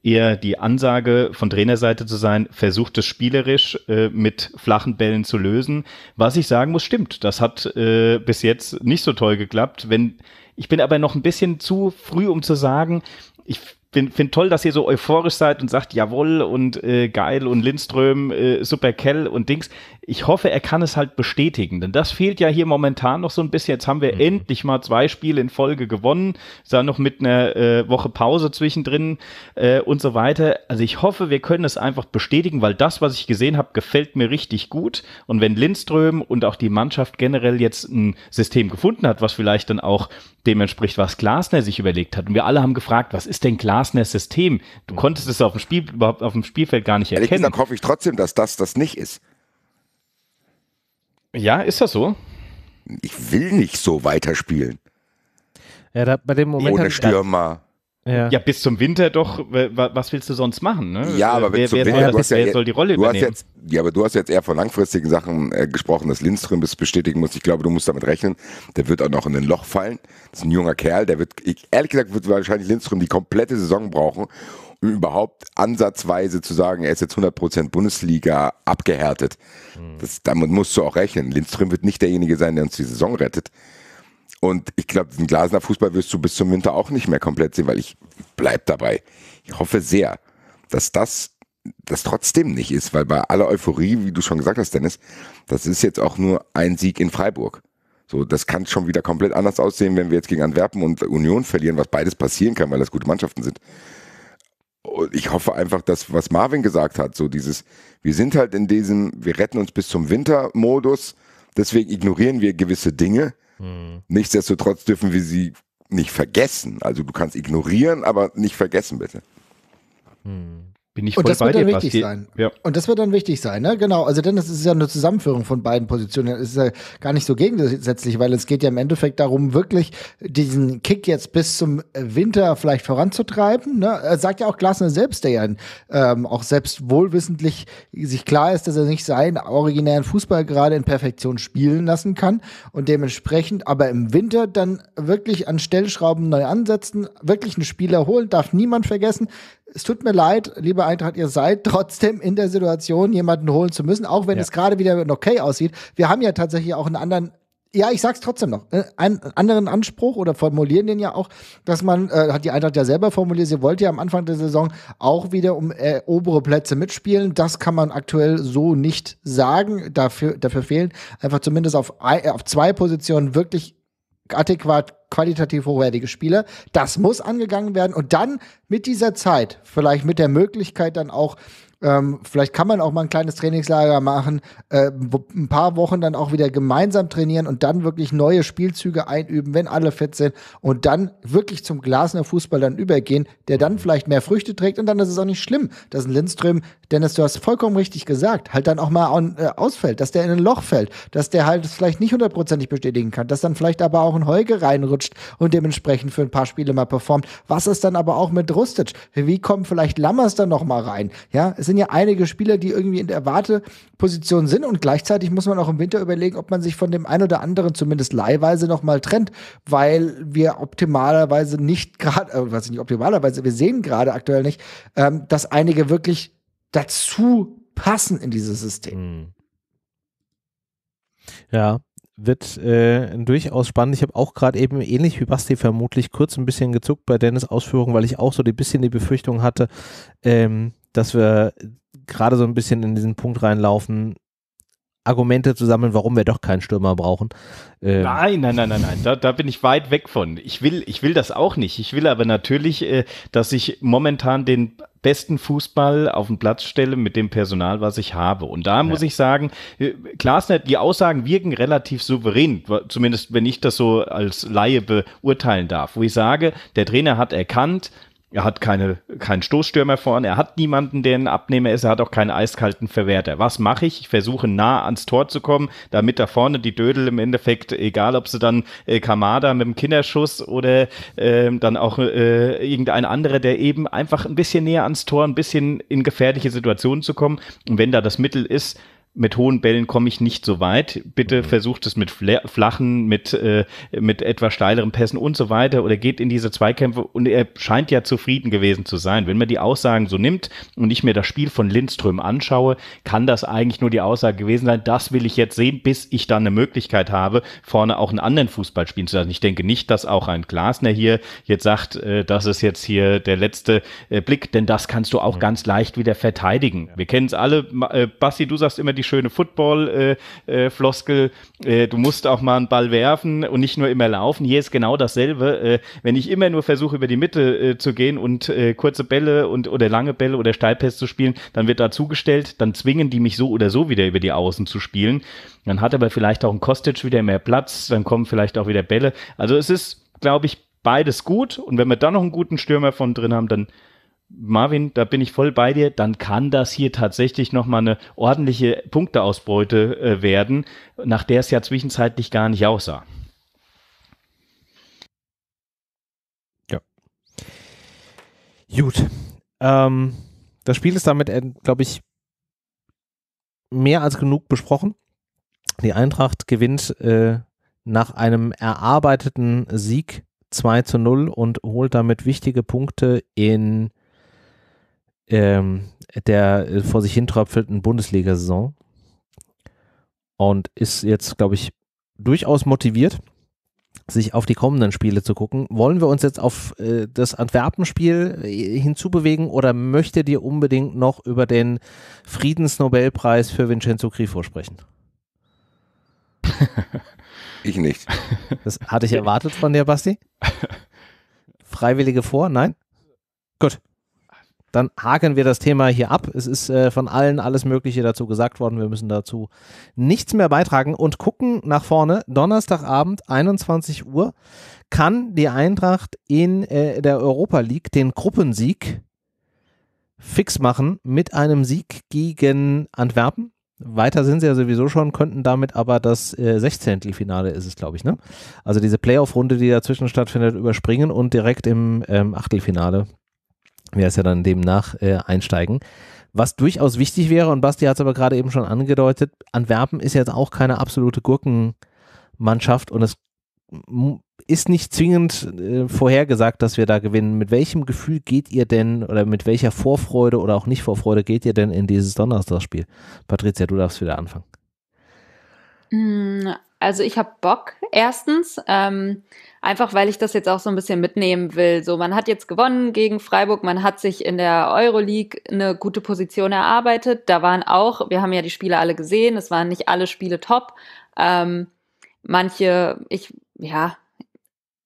eher die Ansage von Trainerseite zu sein, versucht es spielerisch äh, mit flachen Bällen zu lösen. Was ich sagen muss, stimmt. Das hat äh, bis jetzt nicht so toll geklappt. Wenn ich bin aber noch ein bisschen zu früh, um zu sagen, ich finde find toll, dass ihr so euphorisch seid und sagt, jawohl und äh, geil und Lindström, äh, super Kell und Dings ich hoffe, er kann es halt bestätigen, denn das fehlt ja hier momentan noch so ein bisschen. Jetzt haben wir mhm. endlich mal zwei Spiele in Folge gewonnen, da noch mit einer äh, Woche Pause zwischendrin äh, und so weiter. Also ich hoffe, wir können es einfach bestätigen, weil das, was ich gesehen habe, gefällt mir richtig gut. Und wenn Lindström und auch die Mannschaft generell jetzt ein System gefunden hat, was vielleicht dann auch dem entspricht, was Glasner sich überlegt hat. Und wir alle haben gefragt, was ist denn Glasners System? Du mhm. konntest es auf dem Spiel überhaupt auf dem Spielfeld gar nicht erkennen. Ehrlich gesagt hoffe ich trotzdem, dass das das nicht ist. Ja, ist das so? Ich will nicht so weiterspielen. Ja, da, bei dem Moment. Ohne Stürmer. Ja. ja. bis zum Winter doch, was willst du sonst machen? Ne? Ja, aber äh, wer, wer Winter, soll, das, wer soll die Rolle du übernehmen? Jetzt, ja, aber du hast jetzt eher von langfristigen Sachen äh, gesprochen, dass Lindström das bestätigen muss. Ich glaube, du musst damit rechnen. Der wird auch noch in ein Loch fallen. Das ist ein junger Kerl. Der wird, ich, ehrlich gesagt, wird wahrscheinlich Lindström die komplette Saison brauchen, überhaupt ansatzweise zu sagen, er ist jetzt 100% Bundesliga abgehärtet. Hm. Das, damit musst du auch rechnen. Lindström wird nicht derjenige sein, der uns die Saison rettet. Und ich glaube, den Glasner Fußball wirst du bis zum Winter auch nicht mehr komplett sehen, weil ich bleib dabei. Ich hoffe sehr, dass das das trotzdem nicht ist, weil bei aller Euphorie, wie du schon gesagt hast, Dennis, das ist jetzt auch nur ein Sieg in Freiburg. So, das kann schon wieder komplett anders aussehen, wenn wir jetzt gegen Antwerpen und Union verlieren, was beides passieren kann, weil das gute Mannschaften sind ich hoffe einfach, dass was Marvin gesagt hat, so dieses, wir sind halt in diesem, wir retten uns bis zum Wintermodus, deswegen ignorieren wir gewisse Dinge. Mhm. Nichtsdestotrotz dürfen wir sie nicht vergessen. Also du kannst ignorieren, aber nicht vergessen, bitte. Mhm. Bin ich voll und das wird dann wichtig sein. Ja. Und das wird dann wichtig sein, ne? Genau. Also denn das ist ja eine Zusammenführung von beiden Positionen. Es ist ja gar nicht so gegensätzlich, weil es geht ja im Endeffekt darum, wirklich diesen Kick jetzt bis zum Winter vielleicht voranzutreiben. Ne? Er sagt ja auch Glasner selbst, der ja ähm, auch selbst wohlwissentlich sich klar ist, dass er nicht seinen originären Fußball gerade in Perfektion spielen lassen kann und dementsprechend aber im Winter dann wirklich an Stellschrauben neu ansetzen, wirklich einen Spieler holen, darf niemand vergessen es tut mir leid, liebe Eintracht, ihr seid trotzdem in der Situation, jemanden holen zu müssen, auch wenn ja. es gerade wieder okay aussieht. Wir haben ja tatsächlich auch einen anderen ja, ich sag's trotzdem noch, ne, einen anderen Anspruch oder formulieren den ja auch, dass man, äh, hat die Eintracht ja selber formuliert, sie wollte ja am Anfang der Saison auch wieder um äh, obere Plätze mitspielen. Das kann man aktuell so nicht sagen. Dafür, dafür fehlen einfach zumindest auf, auf zwei Positionen wirklich adäquat qualitativ hochwertige Spiele. Das muss angegangen werden und dann mit dieser Zeit, vielleicht mit der Möglichkeit dann auch ähm, vielleicht kann man auch mal ein kleines Trainingslager machen, äh, ein paar Wochen dann auch wieder gemeinsam trainieren und dann wirklich neue Spielzüge einüben, wenn alle fit sind und dann wirklich zum Glasner Fußball dann übergehen, der dann vielleicht mehr Früchte trägt und dann ist es auch nicht schlimm, dass ein Lindström, Dennis, du hast vollkommen richtig gesagt, halt dann auch mal on, äh, ausfällt, dass der in ein Loch fällt, dass der halt vielleicht nicht hundertprozentig bestätigen kann, dass dann vielleicht aber auch ein Heuge reinrutscht und dementsprechend für ein paar Spiele mal performt. Was ist dann aber auch mit Rustic? Wie kommt vielleicht Lammers dann noch mal rein? Ja, es sind sind ja einige Spieler, die irgendwie in der Warteposition sind und gleichzeitig muss man auch im Winter überlegen, ob man sich von dem einen oder anderen zumindest leihweise nochmal trennt, weil wir optimalerweise nicht gerade, äh, was nicht optimalerweise, wir sehen gerade aktuell nicht, ähm, dass einige wirklich dazu passen in dieses System. Hm. Ja, wird äh, durchaus spannend. Ich habe auch gerade eben ähnlich wie Basti vermutlich kurz ein bisschen gezuckt bei Dennis Ausführungen, weil ich auch so ein bisschen die Befürchtung hatte, ähm, dass wir gerade so ein bisschen in diesen Punkt reinlaufen, Argumente zu sammeln, warum wir doch keinen Stürmer brauchen. Ähm nein, nein, nein, nein, nein. Da, da, bin ich weit weg von. Ich will, ich will das auch nicht. Ich will aber natürlich, äh, dass ich momentan den besten Fußball auf den Platz stelle mit dem Personal, was ich habe. Und da ja. muss ich sagen, äh, Glasner, die Aussagen wirken relativ souverän, zumindest wenn ich das so als Laie beurteilen darf, wo ich sage, der Trainer hat erkannt, er hat keine, keinen Stoßstürmer vorne, er hat niemanden, der ein Abnehmer ist, er hat auch keinen eiskalten Verwerter. Was mache ich? Ich versuche nah ans Tor zu kommen, damit da vorne die Dödel im Endeffekt, egal ob sie dann äh, Kamada mit dem Kinderschuss oder äh, dann auch äh, irgendein anderer, der eben einfach ein bisschen näher ans Tor, ein bisschen in gefährliche Situationen zu kommen. Und wenn da das Mittel ist, mit hohen Bällen komme ich nicht so weit. Bitte mhm. versucht es mit flachen, mit, äh, mit etwas steileren Pässen und so weiter oder geht in diese Zweikämpfe und er scheint ja zufrieden gewesen zu sein. Wenn man die Aussagen so nimmt und ich mir das Spiel von Lindström anschaue, kann das eigentlich nur die Aussage gewesen sein, das will ich jetzt sehen, bis ich dann eine Möglichkeit habe, vorne auch einen anderen Fußball spielen zu lassen. Ich denke nicht, dass auch ein Glasner hier jetzt sagt, äh, das ist jetzt hier der letzte äh, Blick, denn das kannst du auch mhm. ganz leicht wieder verteidigen. Ja. Wir kennen es alle. Äh, Basti, du sagst immer die schöne Football-Floskel, äh, äh, äh, du musst auch mal einen Ball werfen und nicht nur immer laufen. Hier ist genau dasselbe. Äh, wenn ich immer nur versuche, über die Mitte äh, zu gehen und kurze Bälle und oder lange Bälle oder Steilpässe zu spielen, dann wird da zugestellt, dann zwingen die mich so oder so wieder über die Außen zu spielen. Dann hat aber vielleicht auch ein Kostic wieder mehr Platz, dann kommen vielleicht auch wieder Bälle. Also es ist, glaube ich, beides gut. Und wenn wir dann noch einen guten Stürmer von drin haben, dann Marvin, da bin ich voll bei dir, dann kann das hier tatsächlich nochmal eine ordentliche Punkteausbeute äh, werden, nach der es ja zwischenzeitlich gar nicht aussah. Ja. Gut. Ähm, das Spiel ist damit, äh, glaube ich, mehr als genug besprochen. Die Eintracht gewinnt äh, nach einem erarbeiteten Sieg 2 zu 0 und holt damit wichtige Punkte in ähm, der äh, vor sich hintröpfelten Bundesliga-Saison und ist jetzt, glaube ich, durchaus motiviert, sich auf die kommenden Spiele zu gucken. Wollen wir uns jetzt auf äh, das Antwerpen-Spiel äh, hinzubewegen oder möchtet ihr unbedingt noch über den Friedensnobelpreis für Vincenzo Grifo sprechen? [laughs] Ich nicht. Das hatte ich erwartet von dir, Basti. [laughs] Freiwillige vor? Nein? Gut dann haken wir das Thema hier ab. Es ist äh, von allen alles Mögliche dazu gesagt worden. Wir müssen dazu nichts mehr beitragen und gucken nach vorne. Donnerstagabend, 21 Uhr, kann die Eintracht in äh, der Europa League den Gruppensieg fix machen mit einem Sieg gegen Antwerpen. Weiter sind sie ja sowieso schon, könnten damit aber das äh, 16. Finale ist es, glaube ich, ne? Also diese Playoff-Runde, die dazwischen stattfindet, überspringen und direkt im ähm, Achtelfinale wir es ja dann demnach äh, einsteigen. Was durchaus wichtig wäre, und Basti hat es aber gerade eben schon angedeutet, Antwerpen ist jetzt auch keine absolute Gurkenmannschaft und es ist nicht zwingend äh, vorhergesagt, dass wir da gewinnen. Mit welchem Gefühl geht ihr denn oder mit welcher Vorfreude oder auch nicht Vorfreude geht ihr denn in dieses Donnerstagsspiel? Patricia, du darfst wieder anfangen. Hm, also ich habe Bock erstens, ähm, einfach weil ich das jetzt auch so ein bisschen mitnehmen will. So, man hat jetzt gewonnen gegen Freiburg, man hat sich in der Euroleague eine gute Position erarbeitet. Da waren auch, wir haben ja die Spiele alle gesehen, es waren nicht alle Spiele top. Ähm, manche, ich, ja,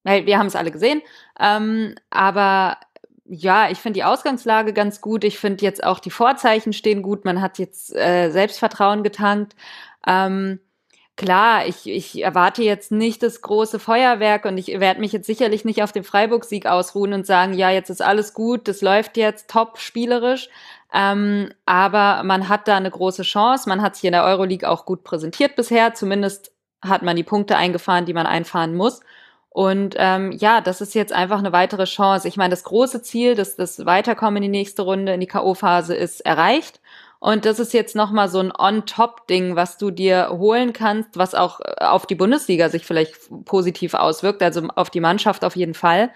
wir haben es alle gesehen, ähm, aber ja, ich finde die Ausgangslage ganz gut. Ich finde jetzt auch die Vorzeichen stehen gut. Man hat jetzt äh, Selbstvertrauen getankt. Ähm, klar, ich, ich erwarte jetzt nicht das große Feuerwerk und ich werde mich jetzt sicherlich nicht auf den Freiburg-Sieg ausruhen und sagen, ja, jetzt ist alles gut, das läuft jetzt top spielerisch. Ähm, aber man hat da eine große Chance. Man hat sich in der Euroleague auch gut präsentiert bisher. Zumindest hat man die Punkte eingefahren, die man einfahren muss. Und ähm, ja, das ist jetzt einfach eine weitere Chance. Ich meine, das große Ziel, dass das Weiterkommen in die nächste Runde, in die K.O.-Phase ist erreicht. Und das ist jetzt nochmal so ein On-Top-Ding, was du dir holen kannst, was auch äh, auf die Bundesliga sich vielleicht positiv auswirkt, also auf die Mannschaft auf jeden Fall.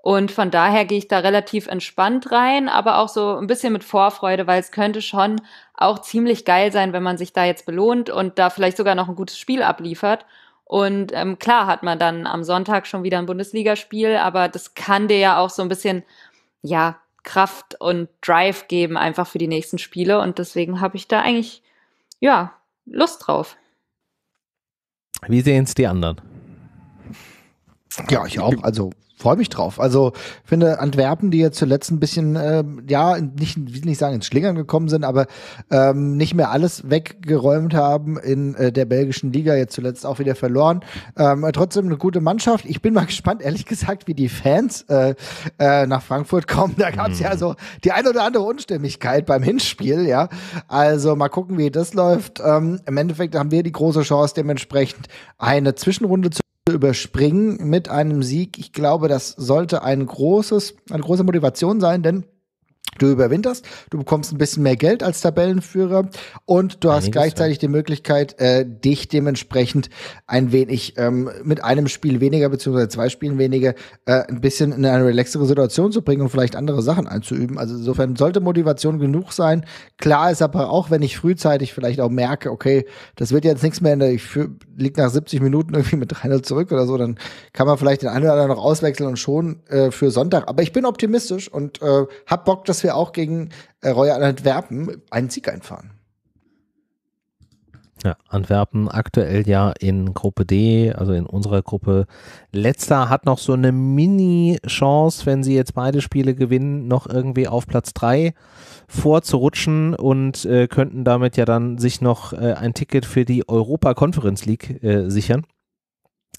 Und von daher gehe ich da relativ entspannt rein, aber auch so ein bisschen mit Vorfreude, weil es könnte schon auch ziemlich geil sein, wenn man sich da jetzt belohnt und da vielleicht sogar noch ein gutes Spiel abliefert. Und ähm, klar hat man dann am Sonntag schon wieder ein Bundesligaspiel, aber das kann dir ja auch so ein bisschen, ja, Kraft und Drive geben, einfach für die nächsten Spiele. Und deswegen habe ich da eigentlich, ja, Lust drauf. Wie sehen es die anderen? Ja, ich auch. Also freue mich drauf. Also finde Antwerpen, die jetzt zuletzt ein bisschen, äh, ja, nicht, will nicht sagen ins Schlingern gekommen sind, aber ähm, nicht mehr alles weggeräumt haben in äh, der belgischen Liga, jetzt zuletzt auch wieder verloren. Ähm, äh, trotzdem eine gute Mannschaft. Ich bin mal [laughs] gespannt, ehrlich gesagt, wie die Fans äh, äh, nach Frankfurt kommen. Da gab es mhm. ja so die ein oder andere Unstimmigkeit beim Hinspiel, ja. Also mal gucken, wie das läuft. Ähm, Im Endeffekt haben wir die große Chance, dementsprechend eine Zwischenrunde zu überspringen mit einem Sieg. Ich glaube, das sollte ein großes, eine große Motivation sein, denn Du überwinterst, du bekommst ein bisschen mehr Geld als Tabellenführer und du hast Einiges gleichzeitig die Möglichkeit, äh, dich dementsprechend ein wenig ähm, mit einem Spiel weniger beziehungsweise zwei Spielen weniger äh, ein bisschen in eine relaxere Situation zu bringen und vielleicht andere Sachen einzuüben. Also insofern sollte Motivation genug sein. Klar ist aber auch, wenn ich frühzeitig vielleicht auch merke, okay, das wird jetzt nichts mehr, ich liege nach 70 Minuten irgendwie mit 3-0 zurück oder so, dann kann man vielleicht den einen oder anderen noch auswechseln und schon äh, für Sonntag. Aber ich bin optimistisch und äh, hab Bock, dass wir auch gegen äh, Royal Antwerpen einen Sieg einfahren. Ja, Antwerpen aktuell ja in Gruppe D, also in unserer Gruppe. Letzter hat noch so eine Mini-Chance, wenn sie jetzt beide Spiele gewinnen, noch irgendwie auf Platz 3 vorzurutschen und äh, könnten damit ja dann sich noch äh, ein Ticket für die Europa Conference League äh, sichern.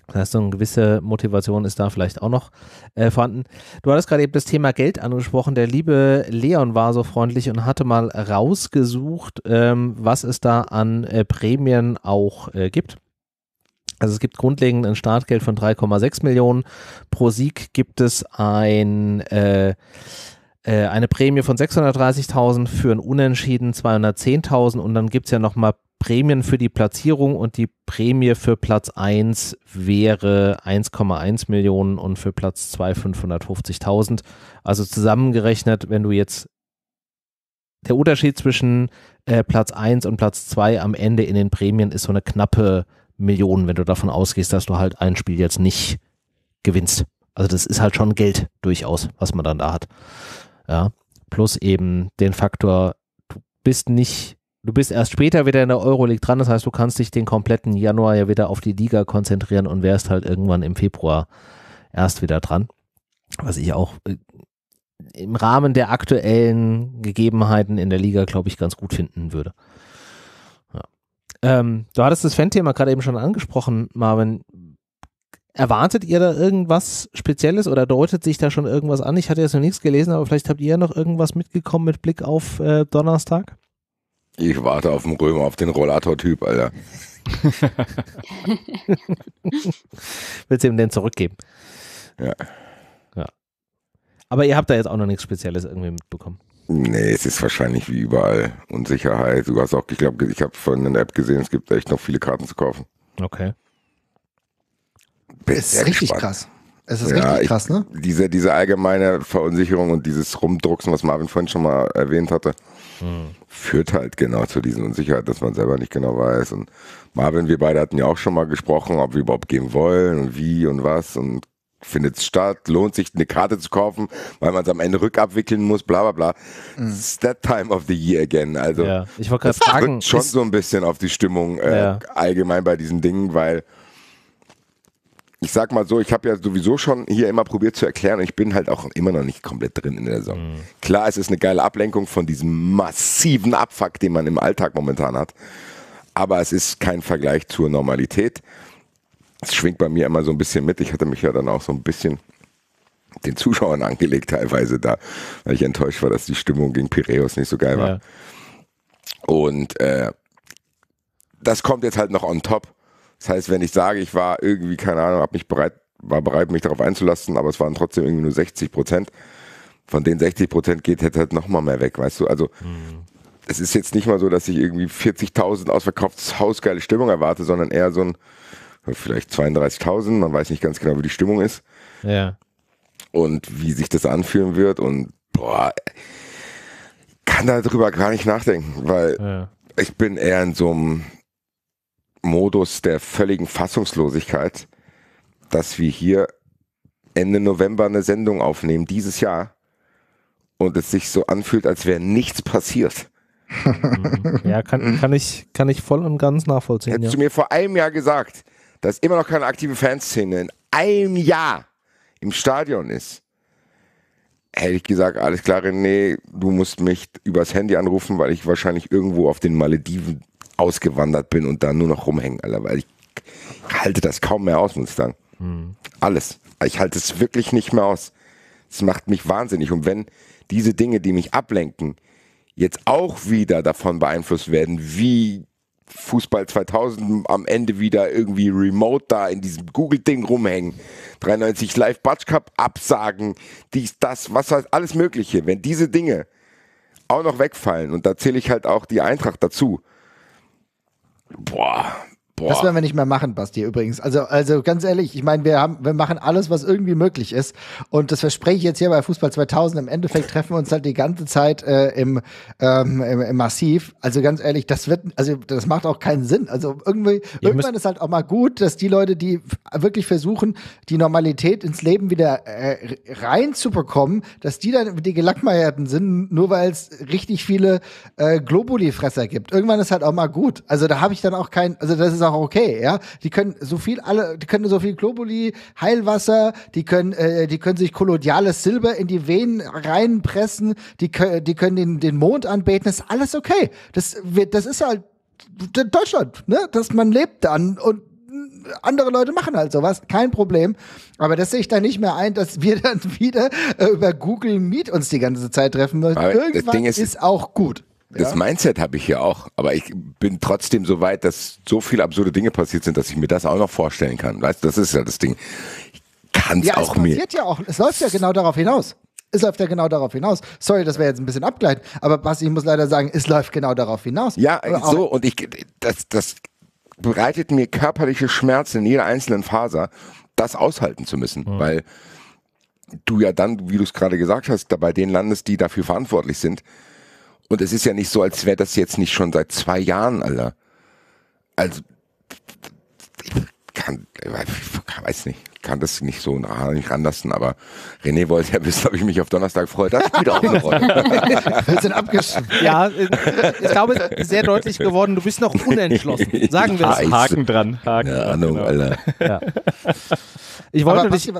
Das heißt, so eine gewisse Motivation ist da vielleicht auch noch äh, vorhanden. Du hattest gerade eben das Thema Geld angesprochen. Der liebe Leon war so freundlich und hatte mal rausgesucht, ähm, was es da an äh, Prämien auch äh, gibt. Also es gibt grundlegend ein Startgeld von 3,6 Millionen. Pro Sieg gibt es ein äh, äh, eine Prämie von 630.000 für ein Unentschieden 210.000 und dann gibt es ja nochmal Prämien für die Platzierung und die Prämie für Platz 1 wäre 1,1 Millionen und für Platz 2 550.000. Also zusammengerechnet, wenn du jetzt der Unterschied zwischen äh, Platz 1 und Platz 2 am Ende in den Prämien ist so eine knappe Million, wenn du davon ausgehst, dass du halt ein Spiel jetzt nicht gewinnst. Also das ist halt schon Geld durchaus, was man dann da hat. Ja. Plus eben den Faktor, du bist nicht du bist erst später wieder in der Euroleague dran, das heißt, du kannst dich den kompletten Januar ja wieder auf die Liga konzentrieren und wärst halt irgendwann im Februar erst wieder dran. Was ich auch äh, im Rahmen der aktuellen Gegebenheiten in der Liga, glaube ich, ganz gut finden würde. Ja. Ähm, du hattest das Fan-Thema gerade eben schon angesprochen, Marvin. Erwartet ihr da irgendwas Spezielles oder deutet sich da schon irgendwas an? Ich hatte jetzt noch nichts gelesen, aber vielleicht habt ihr ja noch irgendwas mitgekommen mit Blick auf äh, Donnerstag? Ich warte auf den Römer, auf den Rollator-Typ, Alter. [laughs] Willst du ihm den zurückgeben? Ja. ja. Aber ihr habt da jetzt auch noch nichts Spezielles irgendwie mitbekommen. Nee, es ist wahrscheinlich wie überall Unsicherheit. Du hast auch, ich glaube, ich habe von einer App gesehen, es gibt echt noch viele Karten zu kaufen. Okay. Bist es ist richtig gespannt. krass. Es ist ja, richtig krass, ne? Ich, diese, diese allgemeine Verunsicherung und dieses Rumdrucksen, was Marvin vorhin schon mal erwähnt hatte, Führt halt genau zu diesen Unsicherheiten, dass man selber nicht genau weiß. Und Marvin, wir beide hatten ja auch schon mal gesprochen, ob wir überhaupt gehen wollen und wie und was und findet es statt, lohnt sich eine Karte zu kaufen, weil man es am Ende rückabwickeln muss, bla bla bla. Mhm. It's that time of the year again. Also ja, ich wollte gerade fragen. Drückt schon so ein bisschen auf die Stimmung äh, ja. allgemein bei diesen Dingen, weil ich sag mal so, ich habe ja sowieso schon hier immer probiert zu erklären ich bin halt auch immer noch nicht komplett drin in der Saison. Mhm. Klar, es ist eine geile Ablenkung von diesem massiven Abfuck, den man im Alltag momentan hat. Aber es ist kein Vergleich zur Normalität. Es schwingt bei mir immer so ein bisschen mit. Ich hatte mich ja dann auch so ein bisschen den Zuschauern angelegt teilweise da, weil ich enttäuscht war, dass die Stimmung gegen Piräus nicht so geil war. Ja. Und äh, das kommt jetzt halt noch on top. Das heißt, wenn ich sage, ich war irgendwie, keine Ahnung, habe mich bereit, war bereit, mich darauf einzulassen, aber es waren trotzdem irgendwie nur 60 Prozent. Von den 60 Prozent geht hätte halt nochmal mehr weg, weißt du? Also, mhm. es ist jetzt nicht mal so, dass ich irgendwie 40.000 ausverkauftes Haus geile Stimmung erwarte, sondern eher so ein, vielleicht 32.000, man weiß nicht ganz genau, wie die Stimmung ist. Ja. Und wie sich das anfühlen wird und, boah, kann da drüber gar nicht nachdenken, weil ja. ich bin eher in so einem, Modus der völligen Fassungslosigkeit, dass wir hier Ende November eine Sendung aufnehmen, dieses Jahr, und es sich so anfühlt, als wäre nichts passiert. Mhm. ja, kann, kann, ich, kann ich voll und ganz nachvollziehen. Hättest ja. du mir vor einem Jahr gesagt, dass immer noch keine aktive Fanszene in einem Jahr im Stadion ist, hätte ich gesagt, alles klar, René, du musst mich übers Handy anrufen, weil ich wahrscheinlich irgendwo auf den Malediven ausgewandert bin und da nur noch rumhängen, Alter, weil ich halte das kaum mehr aus, muss ich sagen. Mhm. Alles. Ich halte es wirklich nicht mehr aus. Es macht mich wahnsinnig. Und wenn diese Dinge, die mich ablenken, jetzt auch wieder davon beeinflusst werden, wie Fußball 2000 am Ende wieder irgendwie remote da in diesem Google-Ding rumhängen, 93 Live Batsch Cup absagen, dies, das, was heißt, alles Mögliche. Wenn diese Dinge auch noch wegfallen, und da zähle ich halt auch die Eintracht dazu, Boah, Boah. Das werden wir nicht mehr machen, Basti, übrigens. Also, also ganz ehrlich, ich meine, wir haben, wir machen alles, was irgendwie möglich ist. Und das verspreche ich jetzt hier bei Fußball 2000. Im Endeffekt treffen wir uns halt die ganze Zeit äh, im, ähm, im, im, Massiv. Also ganz ehrlich, das wird, also das macht auch keinen Sinn. Also irgendwie, Ihr irgendwann ist halt auch mal gut, dass die Leute, die wirklich versuchen, die Normalität ins Leben wieder äh, reinzubekommen, dass die dann die Gelackmeierten sind, nur weil es richtig viele äh, Globuli-Fresser gibt. Irgendwann ist halt auch mal gut. Also da habe ich dann auch kein, also das ist auch okay, ja. Die können so viel alle, die können so viel Globuli, Heilwasser, die können, äh, die können sich kolodiales Silber in die Venen reinpressen, die, können, die können den, den Mond anbeten, ist alles okay. Das, wird, das ist halt Deutschland, ne? Dass man lebt dann und andere Leute machen halt sowas, kein Problem. Aber das sehe ich da nicht mehr ein, dass wir [laughs] dann wieder äh, über Google Meet uns die ganze Zeit treffen müssen. Irgendwas ist, ist auch gut. Das ja? Mindset habe ich ja auch, aber ich bin trotzdem so weit, dass so viele absurde Dinge passiert sind, dass ich mir das auch noch vorstellen kann. Weißt, das ist ja das Ding. Ich kann ja, auch mir. Ja auch, es läuft ja genau darauf hinaus. Es läuft ja genau darauf hinaus. Sorry, das wäre jetzt ein bisschen abgleiten, aber was ich muss leider sagen, es läuft genau darauf hinaus. Ja, so und ich das das bereitet mir körperliche Schmerzen in jeder einzelnen Faser, das aushalten zu müssen, mhm. weil du ja dann, wie du es gerade gesagt hast, bei den Landes, die dafür verantwortlich sind, und es ist ja nicht so, als wäre das jetzt nicht schon seit zwei Jahren, Alter. Also, ich kann, ich weiß nicht, kann das nicht so nicht ranlassen, aber René wollte ja wissen, ob ich mich auf Donnerstag freue. Das spielt auch eine Rolle. [laughs] Wir sind abgeschlossen. Ja, ich glaube, es ist sehr deutlich geworden, du bist noch unentschlossen. Sagen wir es. Haken dran. Haken ja, Ahnung, genau. Alter. Ja. Ich wollte aber dich...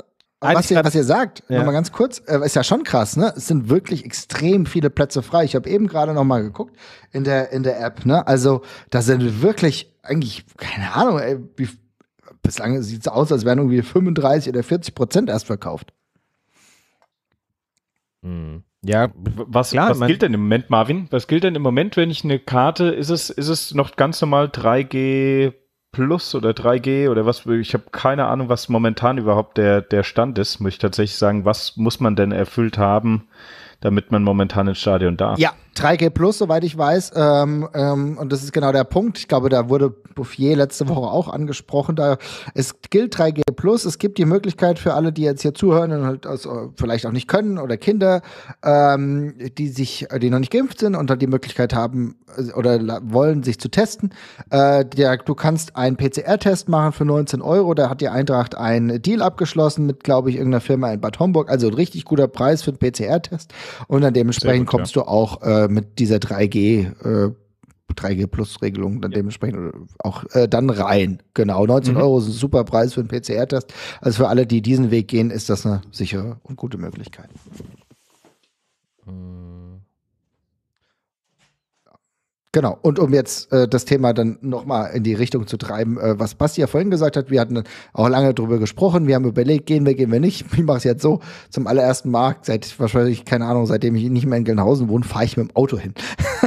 Was ihr, was ihr, sagt, ja. nochmal ganz kurz, äh, ist ja schon krass, ne? Es sind wirklich extrem viele Plätze frei. Ich habe eben gerade nochmal geguckt in der, in der App, ne? Also, da sind wirklich eigentlich, keine Ahnung, ey, wie, bislang sieht es aus, als wären irgendwie 35 oder 40 Prozent erst verkauft. Hm. Ja, was, Klar, was gilt denn im Moment, Marvin? Was gilt denn im Moment, wenn ich eine Karte, ist es, ist es noch ganz normal 3G Plus oder 3G oder was, ich habe keine Ahnung, was momentan überhaupt der, der Stand ist, muss ich tatsächlich sagen, was muss man denn erfüllt haben, damit man momentan ins Stadion darf? Ja, 3G Plus, soweit ich weiß. Ähm, ähm, und das ist genau der Punkt. Ich glaube, da wurde Bouffier letzte Woche auch angesprochen. Da es gilt 3G Plus. Es gibt die Möglichkeit für alle, die jetzt hier zuhören und halt also vielleicht auch nicht können oder Kinder, ähm, die sich, äh, die noch nicht geimpft sind und dann die Möglichkeit haben äh, oder wollen, sich zu testen. Äh, der, du kannst einen PCR-Test machen für 19 Euro. Da hat die Eintracht einen Deal abgeschlossen mit, glaube ich, irgendeiner Firma in Bad Homburg. Also ein richtig guter Preis für einen PCR-Test. Und dann dementsprechend gut, kommst ja. du auch äh, äh, mit dieser 3G, äh, 3G Plus Regelung dann ja. dementsprechend äh, auch äh, dann rein. Genau, 19 mhm. Euro ist ein super Preis für einen PCR-Test. Also für alle, die diesen Weg gehen, ist das eine sichere und gute Möglichkeit. Mhm. Genau. Und um jetzt äh, das Thema dann nochmal in die Richtung zu treiben, äh, was Basti ja vorhin gesagt hat, wir hatten auch lange drüber gesprochen, wir haben überlegt, gehen wir, gehen wir nicht. [laughs] Ich mache es jetzt so, zum allerersten Markt, seit wahrscheinlich, keine Ahnung, seitdem ich nicht mehr in Gelnhausen wohne, fahre ich mit dem Auto hin.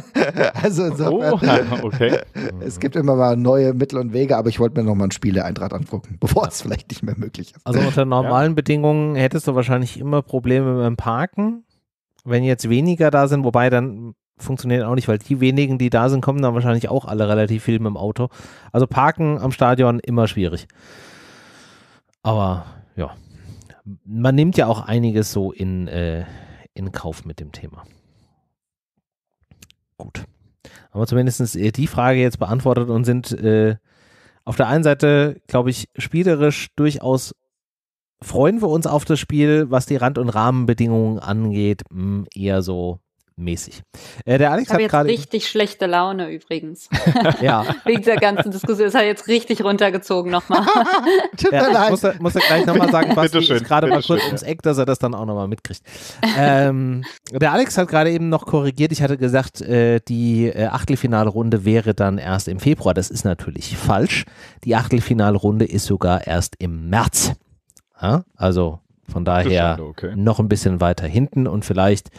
[laughs] also insofern, oh, okay. [laughs] es gibt immer mal neue Mittel und Wege, aber ich wollte mir nochmal ein Spieleeintrag angucken, bevor ja. es vielleicht nicht mehr möglich ist. Also unter normalen ja. Bedingungen hättest du wahrscheinlich immer Probleme mit dem Parken, wenn jetzt weniger da sind, wobei dann funktionieren auch nicht, weil die wenigen, die da sind, kommen dann wahrscheinlich auch alle relativ viel mit dem Auto. Also parken am Stadion immer schwierig. Aber ja, man nimmt ja auch einiges so in, äh, in Kauf mit dem Thema. Gut. Aber zumindest äh, die Frage jetzt beantwortet und sind äh, auf der einen Seite, glaube ich, spielerisch durchaus freuen wir uns auf das Spiel, was die Rand- und Rahmenbedingungen angeht, mh, hm, eher so mäßig. Äh, der Alex ich hat jetzt gerade richtig schlechte Laune übrigens. [laughs] ja. [laughs] Wegen der ganzen Diskussion. Das hat jetzt richtig runtergezogen nochmal. [laughs] ja, ich muss, er, muss er gleich nochmal sagen, was schön, ist gerade mal kurz schön, ums Eck, dass er das dann auch nochmal mitkriegt. Ähm, der Alex hat gerade eben noch korrigiert. Ich hatte gesagt, äh, die äh, Achtelfinalrunde wäre dann erst im Februar. Das ist natürlich falsch. Die Achtelfinalrunde ist sogar erst im März. Ja? Also von daher okay. noch ein bisschen weiter hinten und vielleicht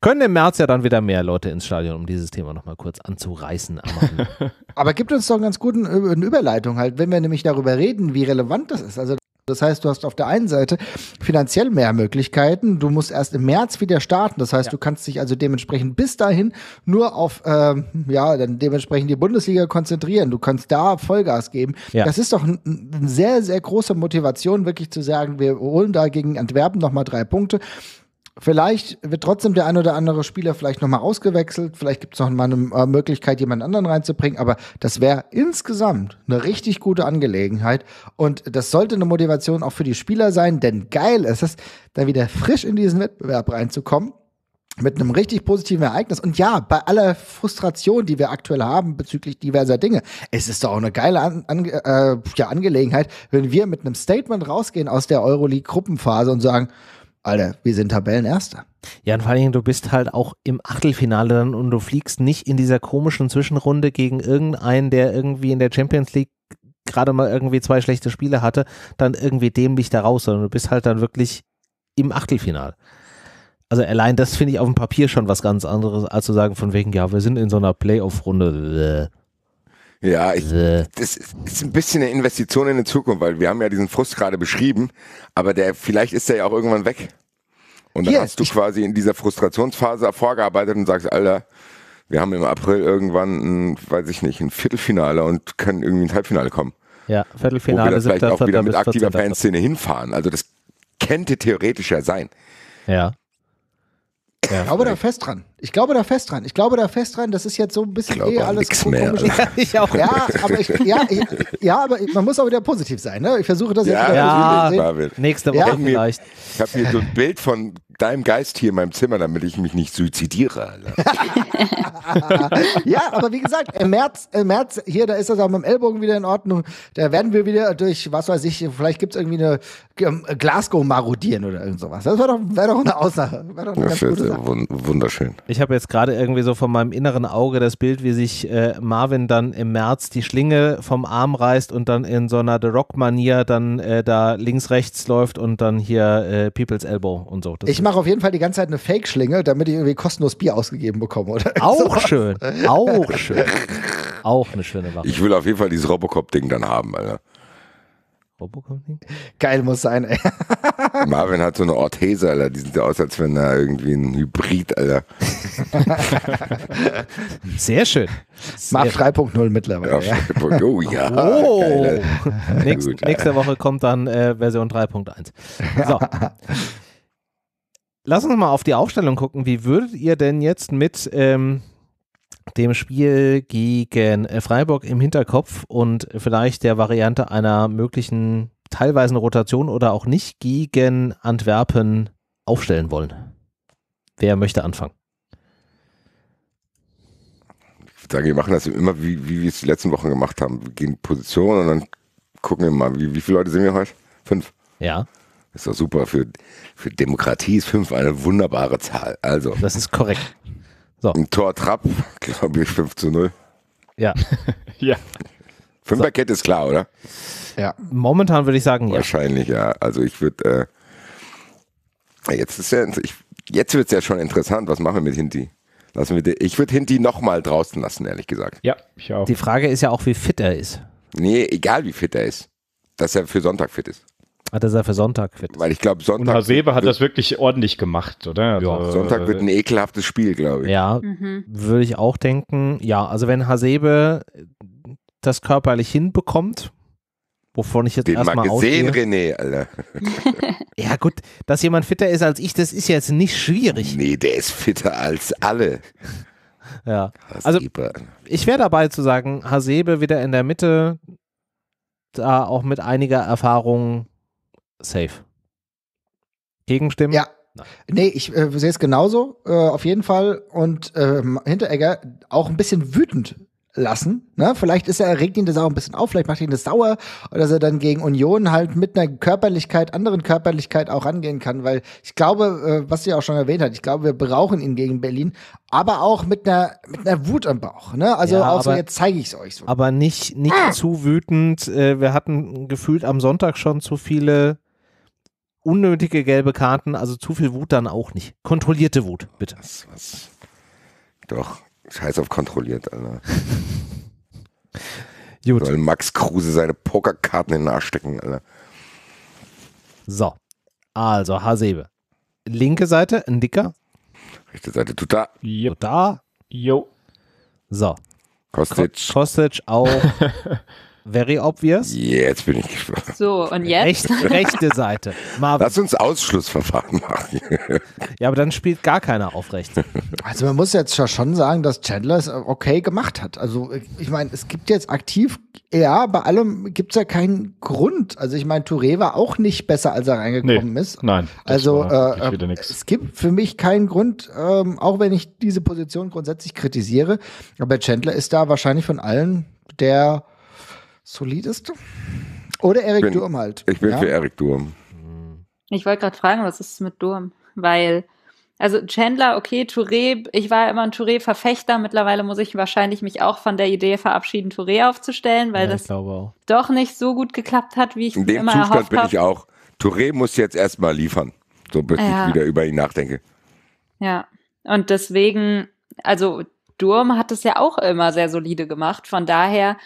können im März ja dann wieder mehr Leute ins Stadion, um dieses Thema nochmal kurz anzureißen. [laughs] Aber gibt uns doch einen ganz guten äh, eine Überleitung halt, wenn wir nämlich darüber reden, wie relevant das ist. Also das heißt, du hast auf der einen Seite finanziell mehr Möglichkeiten. Du musst erst im März wieder starten. Das heißt, ja. du kannst dich also dementsprechend bis dahin nur auf äh, ja dann dementsprechend die Bundesliga konzentrieren. Du kannst da Vollgas geben. Ja. Das ist doch eine sehr sehr große Motivation, wirklich zu sagen, wir holen da gegen Antwerpen noch mal drei Punkte. Vielleicht wird trotzdem der ein oder andere Spieler vielleicht nochmal ausgewechselt. Vielleicht gibt es noch mal eine äh, Möglichkeit, jemand anderen reinzubringen. Aber das wäre insgesamt eine richtig gute Angelegenheit. Und das sollte eine Motivation auch für die Spieler sein, denn geil ist es, da wieder frisch in diesen Wettbewerb reinzukommen. Mit einem richtig positiven Ereignis. Und ja, bei aller Frustration, die wir aktuell haben bezüglich diverser Dinge, es ist doch auch eine geile An Ange äh, ja, Angelegenheit, wenn wir mit einem Statement rausgehen aus der Euroleague-Gruppenphase und sagen, Alter, wir sind Tabellenerster. Ja, und vor allen Dingen, du bist halt auch im Achtelfinale dann und du fliegst nicht in dieser komischen Zwischenrunde gegen irgendeinen, der irgendwie in der Champions League gerade mal irgendwie zwei schlechte Spiele hatte, dann irgendwie dämlich da raus, sondern du bist halt dann wirklich im Achtelfinale. Also allein das finde ich auf dem Papier schon was ganz anderes, als zu sagen von wegen, ja, wir sind in so einer Playoff-Runde. Ja, ich, äh. das ist ein bisschen eine Investition in die Zukunft, weil wir haben ja diesen Frust gerade beschrieben, aber der vielleicht ist der ja auch irgendwann weg. Und dann Hier, hast du quasi in dieser Frustrationsphase vorgearbeitet und sagst, Alter, wir haben im April irgendwann, ein, weiß ich nicht, ein Viertelfinale und können irgendwie ein Halbfinale kommen. Ja, Viertelfinale. Wo wir das vielleicht auch wieder mit aktiver Fanszene hinfahren. Also das könnte theoretisch ja sein. Ja. Ich ja, glaube da fest dran. Ich glaube da fest dran. Ich glaube da fest dran. Das ist jetzt so ein bisschen eh alles komisch. Ja, [laughs] ich auch. Ja, aber, ich, ja, ich, ja, aber man muss auch wieder positiv sein. Ne? Ich versuche das ja, jetzt ja, wieder Nächste Woche ja. vielleicht. Ich habe mir so ein Bild von deinem Geist hier in meinem Zimmer, damit ich mich nicht suizidiere. [laughs] [laughs] ja, aber wie gesagt, im März, im März, hier, da ist das auch mit dem Ellbogen wieder in Ordnung. Da werden wir wieder durch, was weiß ich, vielleicht gibt es irgendwie eine ähm, Glasgow marodieren oder irgend sowas. Das wäre doch, wär doch eine Aussage. Wär doch eine das ist wunderschön. Ich habe jetzt gerade irgendwie so von meinem inneren Auge das Bild, wie sich äh, Marvin dann im März die Schlinge vom Arm reißt und dann in so einer The Rock-Manier dann äh, da links, rechts läuft und dann hier äh, People's Elbow und so. Das ich mache auf jeden Fall die ganze Zeit eine Fake-Schlinge, damit ich irgendwie kostenlos Bier ausgegeben bekomme. Oder auch auch schön. Auch schön. Auch eine schöne Waffe. Ich will auf jeden Fall dieses Robocop-Ding dann haben, Alter. Robocop-Ding? Geil muss sein, ey. [laughs] Marvin hat so eine Orthese, Alter. Die sieht ja aus, als wenn er irgendwie ein Hybrid, Alter. [laughs] Sehr schön. Mach 3.0 mittlerweile. Ja, ja. Oh ja. [laughs] Oh. Geil, Nächste, gut, nächste Woche kommt dann äh, Version 3.1. So. Lass uns mal auf die Aufstellung gucken. Wie würdet ihr denn jetzt mit ähm, dem Spiel gegen äh, Freiburg im Hinterkopf und vielleicht der Variante einer möglichen teilweisen Rotation oder auch nicht gegen Antwerpen aufstellen wollen? Wer möchte anfangen? Ich würde sagen, wir machen das immer, wie, wie wir es die letzten Wochen gemacht haben. Wir gehen Position und dann gucken wir mal, wie, wie viele Leute sind wir heute? Fünf. Ja. Ist doch super. Für, für Demokratie ist fünf eine wunderbare Zahl. Also. Das ist korrekt. So. Ein Tor Trapp, [laughs] glaube ich, 5 zu 0. Ja. [laughs] ja. Fünferkette so. ist klar, oder? Ja. Momentan würde ich sagen, Wahrscheinlich, ja. ja. Also ich würde, äh, jetzt ist ja, ich, jetzt wird es ja schon interessant, was machen wir mit Hinti? Lassen wir den, ich würde Hinti nochmal draußen lassen, ehrlich gesagt. Ja, ich auch. Die Frage ist ja auch, wie fit er ist. Nee, egal wie fit er ist. Dass er für Sonntag fit ist. Hat er für Sonntag quittet. Weil ich glaube, Sonntag. Und Herr hat das wirklich ordentlich gemacht, oder? Ja. Also, Sonntag wird ein äh, ekelhaftes Spiel, glaube ich. Ja, mhm. würde ich auch denken. Ja, also wenn Hasebe das körperlich hinbekommt, wovon ich jetzt Den erstmal mal gesehen, René, Alter. [laughs] ja, gut, dass jemand fitter ist als ich, das ist jetzt nicht schwierig. Nee, der ist fitter als alle. [laughs] Ja, also ich wäre dabei zu sagen, Hasebe wieder in der Mitte, da auch mit einiger Erfahrung Safe. Gegenstimmen? Ja. Nein. Nee, ich äh, sehe es genauso, äh, auf jeden Fall. Und ähm, Hinteregger auch ein bisschen wütend lassen. Ne? Vielleicht ist er, regt ihn das auch ein bisschen auf, vielleicht macht ihn das sauer, dass er dann gegen Union halt mit einer Körperlichkeit, anderen Körperlichkeit auch angehen kann, weil ich glaube, äh, was sie auch schon erwähnt hat, ich glaube, wir brauchen ihn gegen Berlin, aber auch mit einer, mit einer Wut am Bauch. Ne? Also ja, auch so, jetzt zeige ich es euch so. Aber nicht, nicht ah. zu wütend. Äh, wir hatten gefühlt am Sonntag schon zu viele unnötige gelbe Karten, also zu viel Wut dann auch nicht. Kontrollierte Wut, bitte. Was, was? Doch, scheiß auf kontrolliert, Alter. [laughs] Gut. Soll Max Kruse seine Pokerkarten in den Arsch stecken, Alter. So, also Hasebe. Linke Seite, ein dicker. Rechte Seite, tut da. Jo. Tut da. Jo. So. Kostic. Ko Kostic auch. [laughs] Very obvious. Jetzt bin ich gespannt. So, und jetzt? Rechte, rechte Seite. Marvin. Lass uns Ausschlussverfahren machen. [laughs] ja, aber dann spielt gar keiner aufrecht. Also man muss jetzt schon sagen, dass Chandler es äh, okay gemacht hat. Also äh, ich meine, es gibt jetzt aktiv, ja, bei allem gibt es ja keinen Grund. Also ich meine, Touré war auch nicht besser, als er reingekommen nee, ist. Nein. Also äh, es gibt für mich keinen Grund, ähm, auch wenn ich diese Position grundsätzlich kritisiere, aber Chandler ist da wahrscheinlich von allen der solideste. Oder Erik Durm halt. Ich bin ja? für Erik Durm. Ich wollte gerade fragen, was ist mit Durm? Weil, also Chandler, okay, Touré, ich war immer ein Touré-Verfechter. Mittlerweile muss ich wahrscheinlich mich auch von der Idee verabschieden, Touré aufzustellen, weil ja, das doch nicht so gut geklappt hat, wie ich In dem immer Zustand erhofft bin hab. ich auch. Touré muss jetzt erstmal liefern, so bis ja. ich wieder über ihn nachdenke. Ja, und deswegen, also Durm hat es ja auch immer sehr solide gemacht. Von daher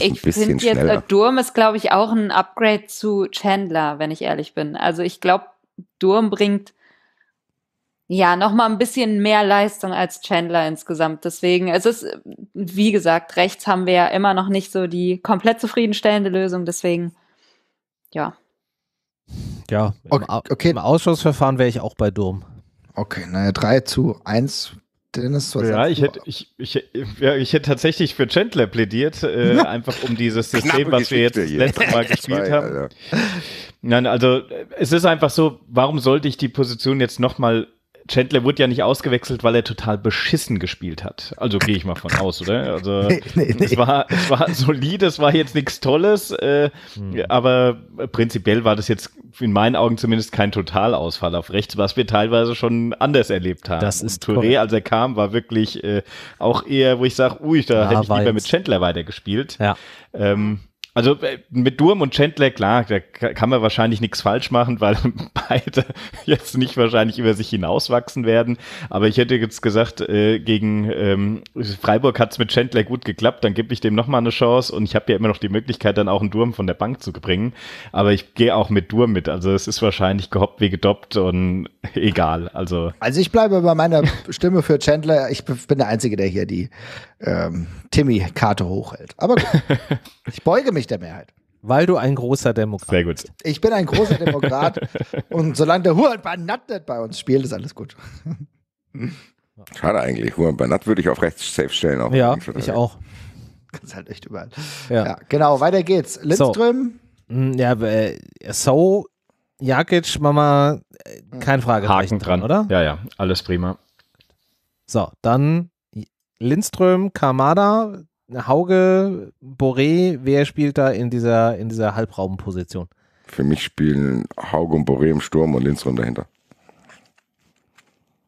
ich finde jetzt schneller. Durm ist, glaube ich, auch ein Upgrade zu Chandler, wenn ich ehrlich bin. Also ich glaube, Durm bringt ja noch mal ein bisschen mehr Leistung als Chandler insgesamt. Deswegen, es ist, wie gesagt, rechts haben wir ja immer noch nicht so die komplett zufriedenstellende Lösung. Deswegen, ja. Ja, okay. im, okay. im Ausschussverfahren wäre ich auch bei Durm. Okay, naja, 3 zu 1 Dennis, was ja, ich hätte, ich, ich, ja, ich hätte tatsächlich für Chandler plädiert, äh, [laughs] einfach um dieses System, was wir jetzt hier. letztes Mal [laughs] gespielt haben. Alter. Nein, also es ist einfach so, warum sollte ich die Position jetzt nochmal Chandler wurde ja nicht ausgewechselt, weil er total beschissen gespielt hat. Also gehe ich mal von aus, oder? [laughs] Also nee, nee, nee. Es, war, es war solide, es war jetzt nichts Tolles, äh, hm. aber prinzipiell war das jetzt in meinen Augen zumindest kein Totalausfall auf rechts, was wir teilweise schon anders erlebt haben. Das ist Und Touré, korrekt. als er kam, war wirklich äh, auch eher, wo ich sage, ui, da ja, hätte ich lieber jetzt. mit Chandler weitergespielt. Ja. Ähm, also äh, mit Durm und Chandler, klar, da kann man wahrscheinlich nichts falsch machen, weil [laughs] beide jetzt nicht wahrscheinlich über sich hinauswachsen werden. Aber ich hätte jetzt gesagt, äh, gegen ähm, Freiburg hat's mit Chandler gut geklappt, dann gebe ich dem nochmal eine Chance und ich habe ja immer noch die Möglichkeit, dann auch einen Durm von der Bank zu bringen. Aber ich gehe auch mit Durm mit. Also es ist wahrscheinlich gehoppt wie gedoppt und [laughs] egal. Also, also ich bleibe bei meiner Stimme für Chandler. Ich bin der Einzige, der hier die ähm, Timmy-Karte hochhält. Aber gut, [laughs] ich beuge mich der Mehrheit. Weil du ein großer Demokrat bist. Sehr gut. Bist. Ich bin ein großer Demokrat [laughs] und solange der Huan Banat nicht bei uns spielt, ist alles gut. [laughs] Schade eigentlich. Huan Banat würde ich auf rechts safe stellen. Auch ja, ich auch. Kannst halt echt überall. Ja. ja. genau, weiter geht's. Lindström. So. Mm, ja, äh, so, Jakic, Mama, äh, keine Frage. Haken dran, dran, oder? Ja, ja, alles prima. So, dann Lindström, Kamada, Hauge, Boré, wer spielt da in dieser, in dieser Halbraubenposition? Für mich spielen Hauge und Boré im Sturm und Lindström dahinter.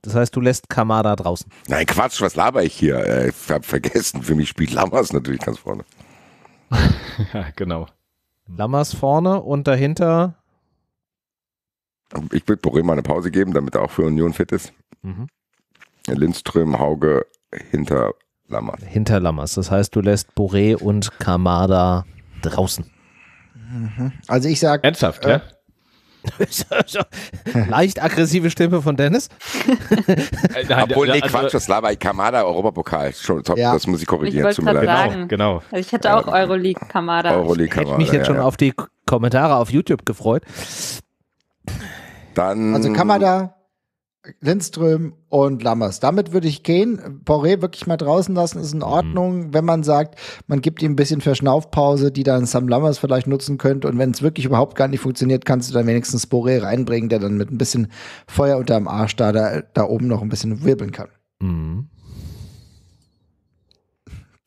Das heißt, du lässt Kamada draußen. Nein, Quatsch, was laber ich hier? Äh, ich hab vergessen, für mich spielt Lammers natürlich ganz vorne. [laughs] ja, genau. Lammers vorne und dahinter. Ich würde Boré mal eine Pause geben, damit er auch für Union fit ist. Mhm. Lindström, Hauge, hinter Lammers. Hinter Lammers. Das heißt, du lässt Boré und Kamada draußen. Mhm. Also ich sage. Ernsthaft, äh, ja? [laughs] Leicht aggressive Stimme von Dennis. [laughs] Äh, nein, Obwohl, nee, also- Quatsch, das war bei Kamada Europapokal. Schon top, ja. das muss ich korrigieren. Ich genau, genau. sagen, genau. Also ich hätte auch Euroleague Kamada. Euroleague Kamada. Ich hätte mich jetzt ja. schon auf die Kommentare auf YouTube gefreut. Dann also Kamada, Lindström und Lammers. Damit würde ich gehen. Poré wirklich mal draußen lassen, ist in mhm. Ordnung, mhm. wenn man sagt, man gibt ihm ein bisschen Verschnaufpause, die dann Sam Lammers vielleicht nutzen könnte. Und wenn es wirklich überhaupt gar nicht funktioniert, kannst du dann wenigstens Poré reinbringen, der dann mit ein bisschen Feuer unterm Arsch da, da, da oben noch ein bisschen wirbeln kann. Mhm.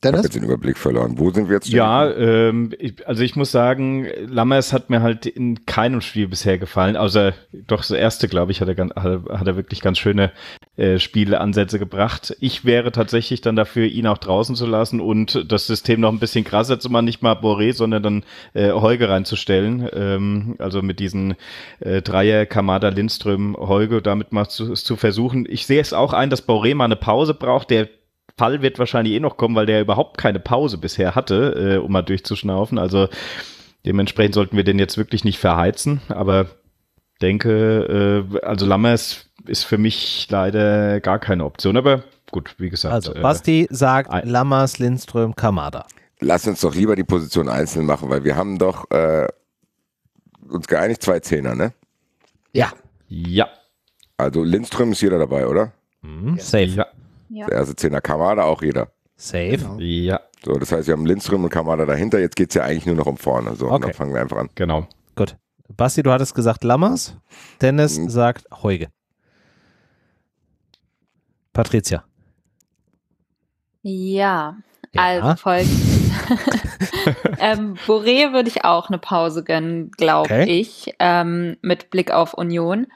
Dennis? Ich habe den Überblick verloren. Wo sind wir jetzt? Ja, ähm, ich, also ich muss sagen, Lammers hat mir halt in keinem Spiel bisher gefallen, außer doch das erste, glaube ich, hat er, ganz, hat, hat er wirklich ganz schöne äh, Spieleansätze gebracht. Ich wäre tatsächlich dann dafür, ihn auch draußen zu lassen und das System noch ein bisschen krasser zu machen, nicht mal Boré, sondern dann äh, Holge reinzustellen. Ähm, also mit diesen äh, Dreier Kamada, Lindström, Holge, damit mal zu, zu versuchen. Ich sehe es auch ein, dass Boré mal eine Pause braucht, der Fall wird wahrscheinlich eh noch kommen, weil der überhaupt keine Pause bisher hatte, äh, um mal durchzuschnaufen. Also dementsprechend sollten wir den jetzt wirklich nicht verheizen. Aber denke, äh, also Lammers ist für mich leider gar keine Option. Aber gut, wie gesagt. Also äh, Basti äh, sagt Lammers, Lindström, Kamada. Lass uns doch lieber die Position einzeln machen, weil wir haben doch äh, uns geeinigt, zwei Zehner, ne? Ja. Ja. Also Lindström ist jeder dabei, oder? Mhm. Safe. Ja. Ja. Der erste Zehner Kamada auch jeder. Safe. Genau. Ja. So, das heißt, wir haben Lindström und Kamada dahinter. Jetzt geht es ja eigentlich nur noch um vorne. So, okay. und dann fangen wir einfach an. Genau. Gut. Basti, du hattest gesagt Lammers. Dennis mhm. sagt Heuge. Patricia. Ja, ja. also folgendes. [laughs] ähm, Boré würde ich auch eine Pause gönnen, glaube okay. ich, ähm, mit Blick auf Union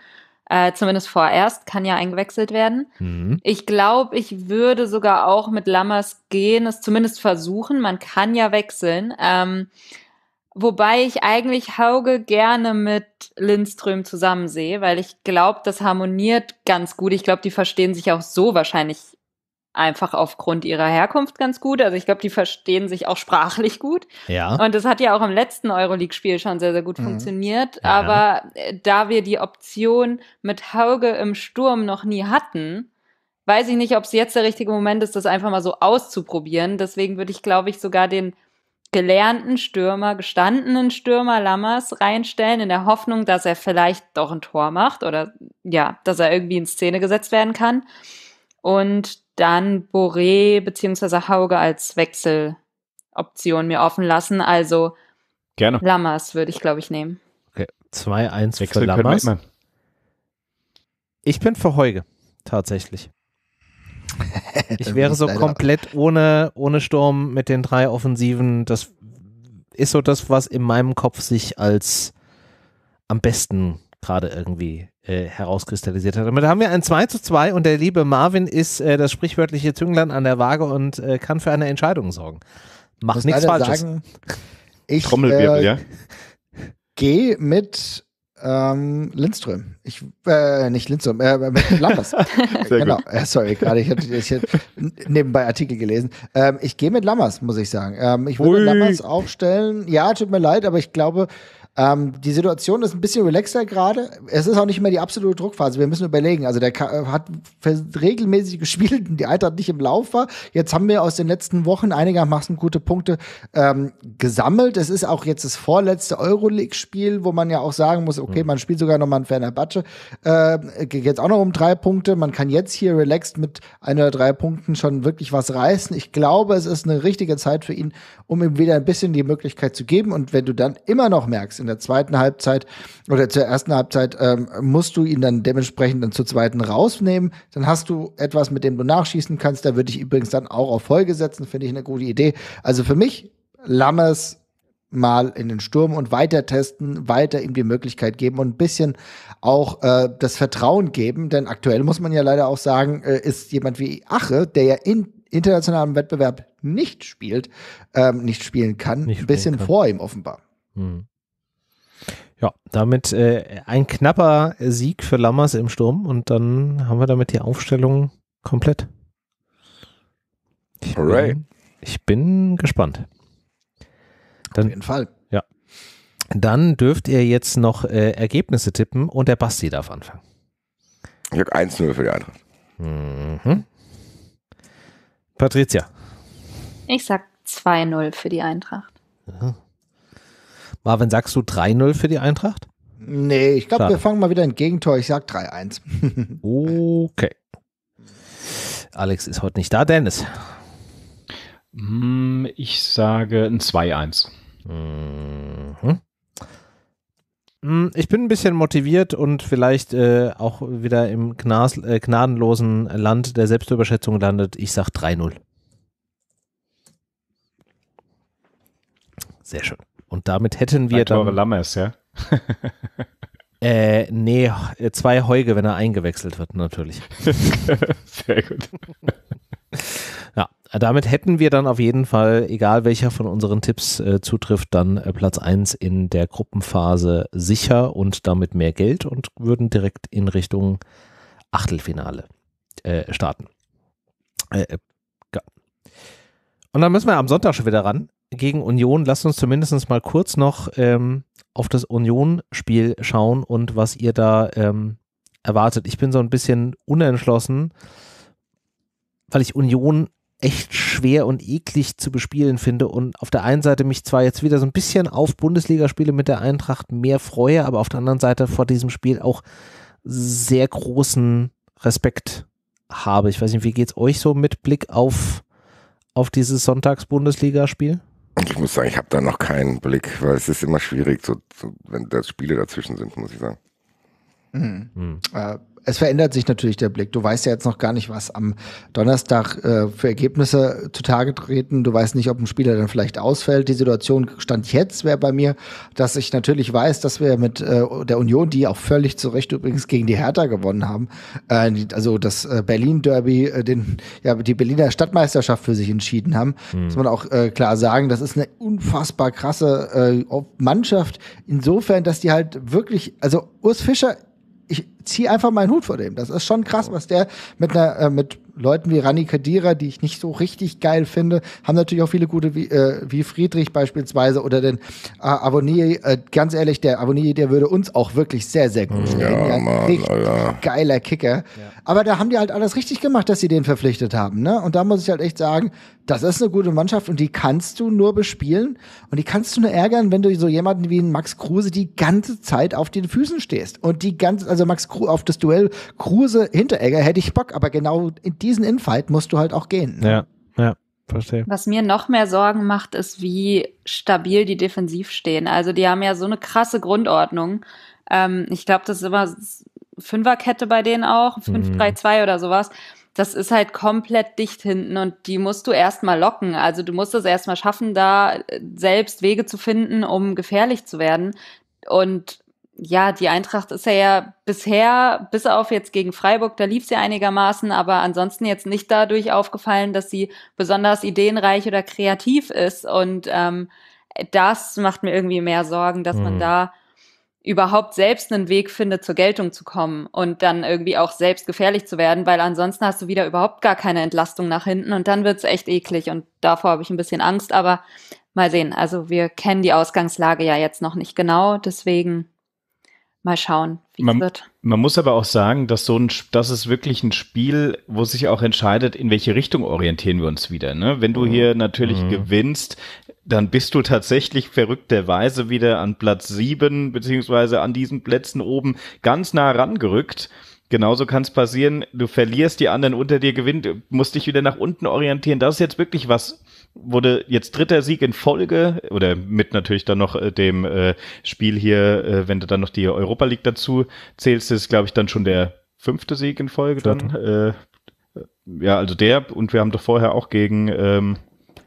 äh, zumindest vorerst, kann ja eingewechselt werden. Mhm. Ich glaube, ich würde sogar auch mit Lammers gehen, es zumindest versuchen. Man kann ja wechseln. Ähm, Wobei ich eigentlich Hauge gerne mit Lindström zusammensehe, weil ich glaube, das harmoniert ganz gut. Ich glaube, die verstehen sich auch so wahrscheinlich einfach aufgrund ihrer Herkunft ganz gut. Also ich glaube, die verstehen sich auch sprachlich gut. Ja. Und das hat ja auch im letzten Euroleague-Spiel schon sehr, sehr gut mhm. funktioniert. Ja. Aber äh, da wir die Option mit Hauge im Sturm noch nie hatten, weiß ich nicht, ob es jetzt der richtige Moment ist, das einfach mal so auszuprobieren. Deswegen würde ich, glaube ich, sogar den gelernten Stürmer, gestandenen Stürmer Lammers reinstellen, in der Hoffnung, dass er vielleicht doch ein Tor macht oder ja, dass er irgendwie in Szene gesetzt werden kann. Und dann Boré bzw. Hauge als Wechseloption mir offen lassen. Also Gerne. Lammers würde ich, glaube ich, nehmen. Okay. 2-1 für Lammers. Ich bin für Heuge, tatsächlich. [laughs] ich wäre so komplett ohne, ohne Sturm mit den drei Offensiven. Das ist so das, was in meinem Kopf sich als am besten gerade irgendwie äh, herauskristallisiert hat. Damit haben wir ein 2 zu 2 und der liebe Marvin ist äh, das sprichwörtliche Zünglein an der Waage und äh, kann für eine Entscheidung sorgen. Macht nichts Falsches. Sagen, ich, Trommelwirbel, äh, ja. Geh mit ähm, Lindström. Ich, äh, nicht Lindström, äh, äh Lammers. [laughs] Äh, genau. Äh, sorry, gerade ich hatte, ich nebenbei Artikel gelesen. Ähm, ich gehe mit Lammers, muss ich sagen. Ähm, ich würde Lammers aufstellen. Ja, tut mir leid, aber ich glaube, ähm, die Situation ist ein bisschen relaxer gerade. Es ist auch nicht mehr die absolute Druckphase. Wir müssen überlegen. Also der K äh, hat regelmäßig gespielt, und die Eintracht nicht im Lauf war. Jetzt haben wir aus den letzten Wochen einigermaßen gute Punkte ähm, gesammelt. Es ist auch jetzt das vorletzte Euroleague-Spiel, wo man ja auch sagen muss, okay, mhm. man spielt sogar nochmal ein ferner Batsche. Ähm, äh, geht jetzt auch noch um drei Punkte. Man kann jetzt hier relaxed mit ein oder drei Punkten schon wirklich was reißen. Ich glaube, es ist eine richtige Zeit für ihn, um ihm wieder ein bisschen die Möglichkeit zu geben. Und wenn du dann immer noch merkst, in der zweiten Halbzeit oder zur ersten Halbzeit ähm, musst du ihn dann dementsprechend dann zur zweiten rausnehmen. Dann hast du etwas, mit dem du nachschießen kannst. Da würde ich übrigens dann auch auf Folge setzen, finde ich eine gute Idee. Also für mich, Lammers mal in den Sturm und weiter testen, weiter ihm die Möglichkeit geben und ein bisschen auch äh, das Vertrauen geben. Denn aktuell muss man ja leider auch sagen, äh, ist jemand wie Ache, der ja in internationalem Wettbewerb nicht spielt, ähm, nicht spielen kann, ein bisschen kann. vor ihm offenbar. Hm. Ja, damit äh, ein knapper Sieg für Lammers im Sturm und dann haben wir damit die Aufstellung komplett. Ich Hooray. Bin, ich bin gespannt. Dann, Auf jeden Fall. Ja. Dann dürft ihr jetzt noch äh, Ergebnisse tippen und der Basti darf anfangen. Ich habe 1-0 für die Eintracht. Mhm. Patricia. Ich sag 2-0 für die Eintracht. Ja. Marvin, sagst du 3-0 für die Eintracht? Nee, ich glaube, wir fangen mal wieder ein Gegentor. Ich sag 3-1. [laughs] okay. Alex ist heute nicht da. Dennis. Mm, ich sage ein 2-1. Mhm. Mm, ich bin ein bisschen motiviert und vielleicht äh, auch wieder im Gnas, äh, gnadenlosen Land der Selbstüberschätzung landet. Ich sage 3-0. Sehr schön. Und damit hätten wir Tore dann. Lammers, ja? [laughs] äh, nee, zwei Heuge, wenn er eingewechselt wird, natürlich. [laughs] Sehr gut. [laughs] ja, damit hätten wir dann auf jeden Fall, egal welcher von unseren Tipps äh, zutrifft, dann äh, Platz 1 in der Gruppenphase sicher und damit mehr Geld und würden direkt in Richtung Achtelfinale äh, starten. Äh, und dann müssen wir am Sonntag schon wieder ran gegen Union. Lasst uns zumindest mal kurz noch ähm, auf das Union-Spiel schauen und was ihr da ähm, erwartet. Ich bin so ein bisschen unentschlossen, weil ich Union echt schwer und eklig zu bespielen finde und auf der einen Seite mich zwar jetzt wieder so ein bisschen auf Bundesligaspiele mit der Eintracht mehr freue, aber auf der anderen Seite vor diesem Spiel auch sehr großen Respekt habe. Ich weiß nicht, wie geht's euch so mit Blick auf auf dieses Sonntags-Bundesligaspiel? Ich muss sagen, ich habe da noch keinen Blick, weil es ist immer schwierig, so, so wenn da Spiele dazwischen sind, muss ich sagen. Mhm. Mhm. Äh, es verändert sich natürlich der Blick. Du weißt ja jetzt noch gar nicht, was am Donnerstag äh, für Ergebnisse zutage treten. Du weißt nicht, ob ein Spieler dann vielleicht ausfällt. Die Situation stand jetzt wäre bei mir, dass ich natürlich weiß, dass wir mit äh, der Union, die auch völlig zu Recht übrigens gegen die Hertha gewonnen haben, äh, also das äh, Berlin-Derby, äh, den, ja, die Berliner Stadtmeisterschaft für sich entschieden haben, mhm. muss man auch äh, klar sagen, das ist eine unfassbar krasse Mannschaft. Insofern, dass die halt wirklich, also Urs Fischer ich, zieh einfach meinen Hut vor dem. Das ist schon krass, was der mit einer, äh, mit Leuten wie Rani Kadira, die ich nicht so richtig geil finde, haben natürlich auch viele gute wie, äh, wie Friedrich beispielsweise oder den äh, Avoni, äh, ganz ehrlich, der Avoni, der würde uns auch wirklich sehr, sehr gut hm, stehen. Ja, Mann, richtig geiler Kicker. Ja. Aber da haben die halt alles richtig gemacht, dass sie den verpflichtet haben. Ne? Und da muss ich halt echt sagen, das ist eine gute Mannschaft und die kannst du nur bespielen und die kannst du nur ärgern, wenn du so jemanden wie Max Kruse die ganze Zeit auf den Füßen stehst. Und die ganze, also Max auf das Duell Kruse Hinteregger hätte ich Bock, aber genau in diesen Infight musst du halt auch gehen. Ne? Ja, ja. Verstehe. Was mir noch mehr Sorgen macht, ist, wie stabil die defensiv stehen. Also die haben ja so eine krasse Grundordnung. Ähm, ich glaube, das ist immer Fünferkette bei denen auch, 5-3-2 mhm. oder sowas. Das ist halt komplett dicht hinten und die musst du erstmal locken. Also du musst es erstmal schaffen, da äh, selbst Wege zu finden, um gefährlich zu werden. Und ja, die Eintracht ist ja, ja bisher, bis auf jetzt gegen Freiburg, da lief sie ja einigermaßen, aber ansonsten jetzt nicht dadurch aufgefallen, dass sie besonders ideenreich oder kreativ ist. Und ähm, das macht mir irgendwie mehr Sorgen, dass mhm. man da überhaupt selbst einen Weg findet, zur Geltung zu kommen und dann irgendwie auch selbst gefährlich zu werden, weil ansonsten hast du wieder überhaupt gar keine Entlastung nach hinten und dann wird's echt eklig und davor habe ich ein bisschen Angst, aber mal sehen. Also wir kennen die Ausgangslage ja jetzt noch nicht genau, deswegen mal schauen, wie man, es wird. Man muss aber auch sagen, dass so ein, das ist wirklich ein Spiel, wo sich auch entscheidet, in welche Richtung orientieren wir uns wieder. Ne? Wenn du mhm. hier natürlich mhm. gewinnst, dann bist du tatsächlich verrückterweise wieder an Platz sieben beziehungsweise an diesen Plätzen oben ganz nah rangerückt. Genauso kann es passieren, du verlierst, die anderen unter dir gewinnt, musst dich wieder nach unten orientieren. Das ist jetzt wirklich was, wurde jetzt dritter Sieg in Folge oder mit natürlich dann noch äh, dem äh, Spiel hier, äh, wenn du dann noch die Europa League dazu zählst, ist glaube ich dann schon der fünfte Sieg in Folge Vierte. dann. Äh, ja, also der und wir haben doch vorher auch gegen ähm,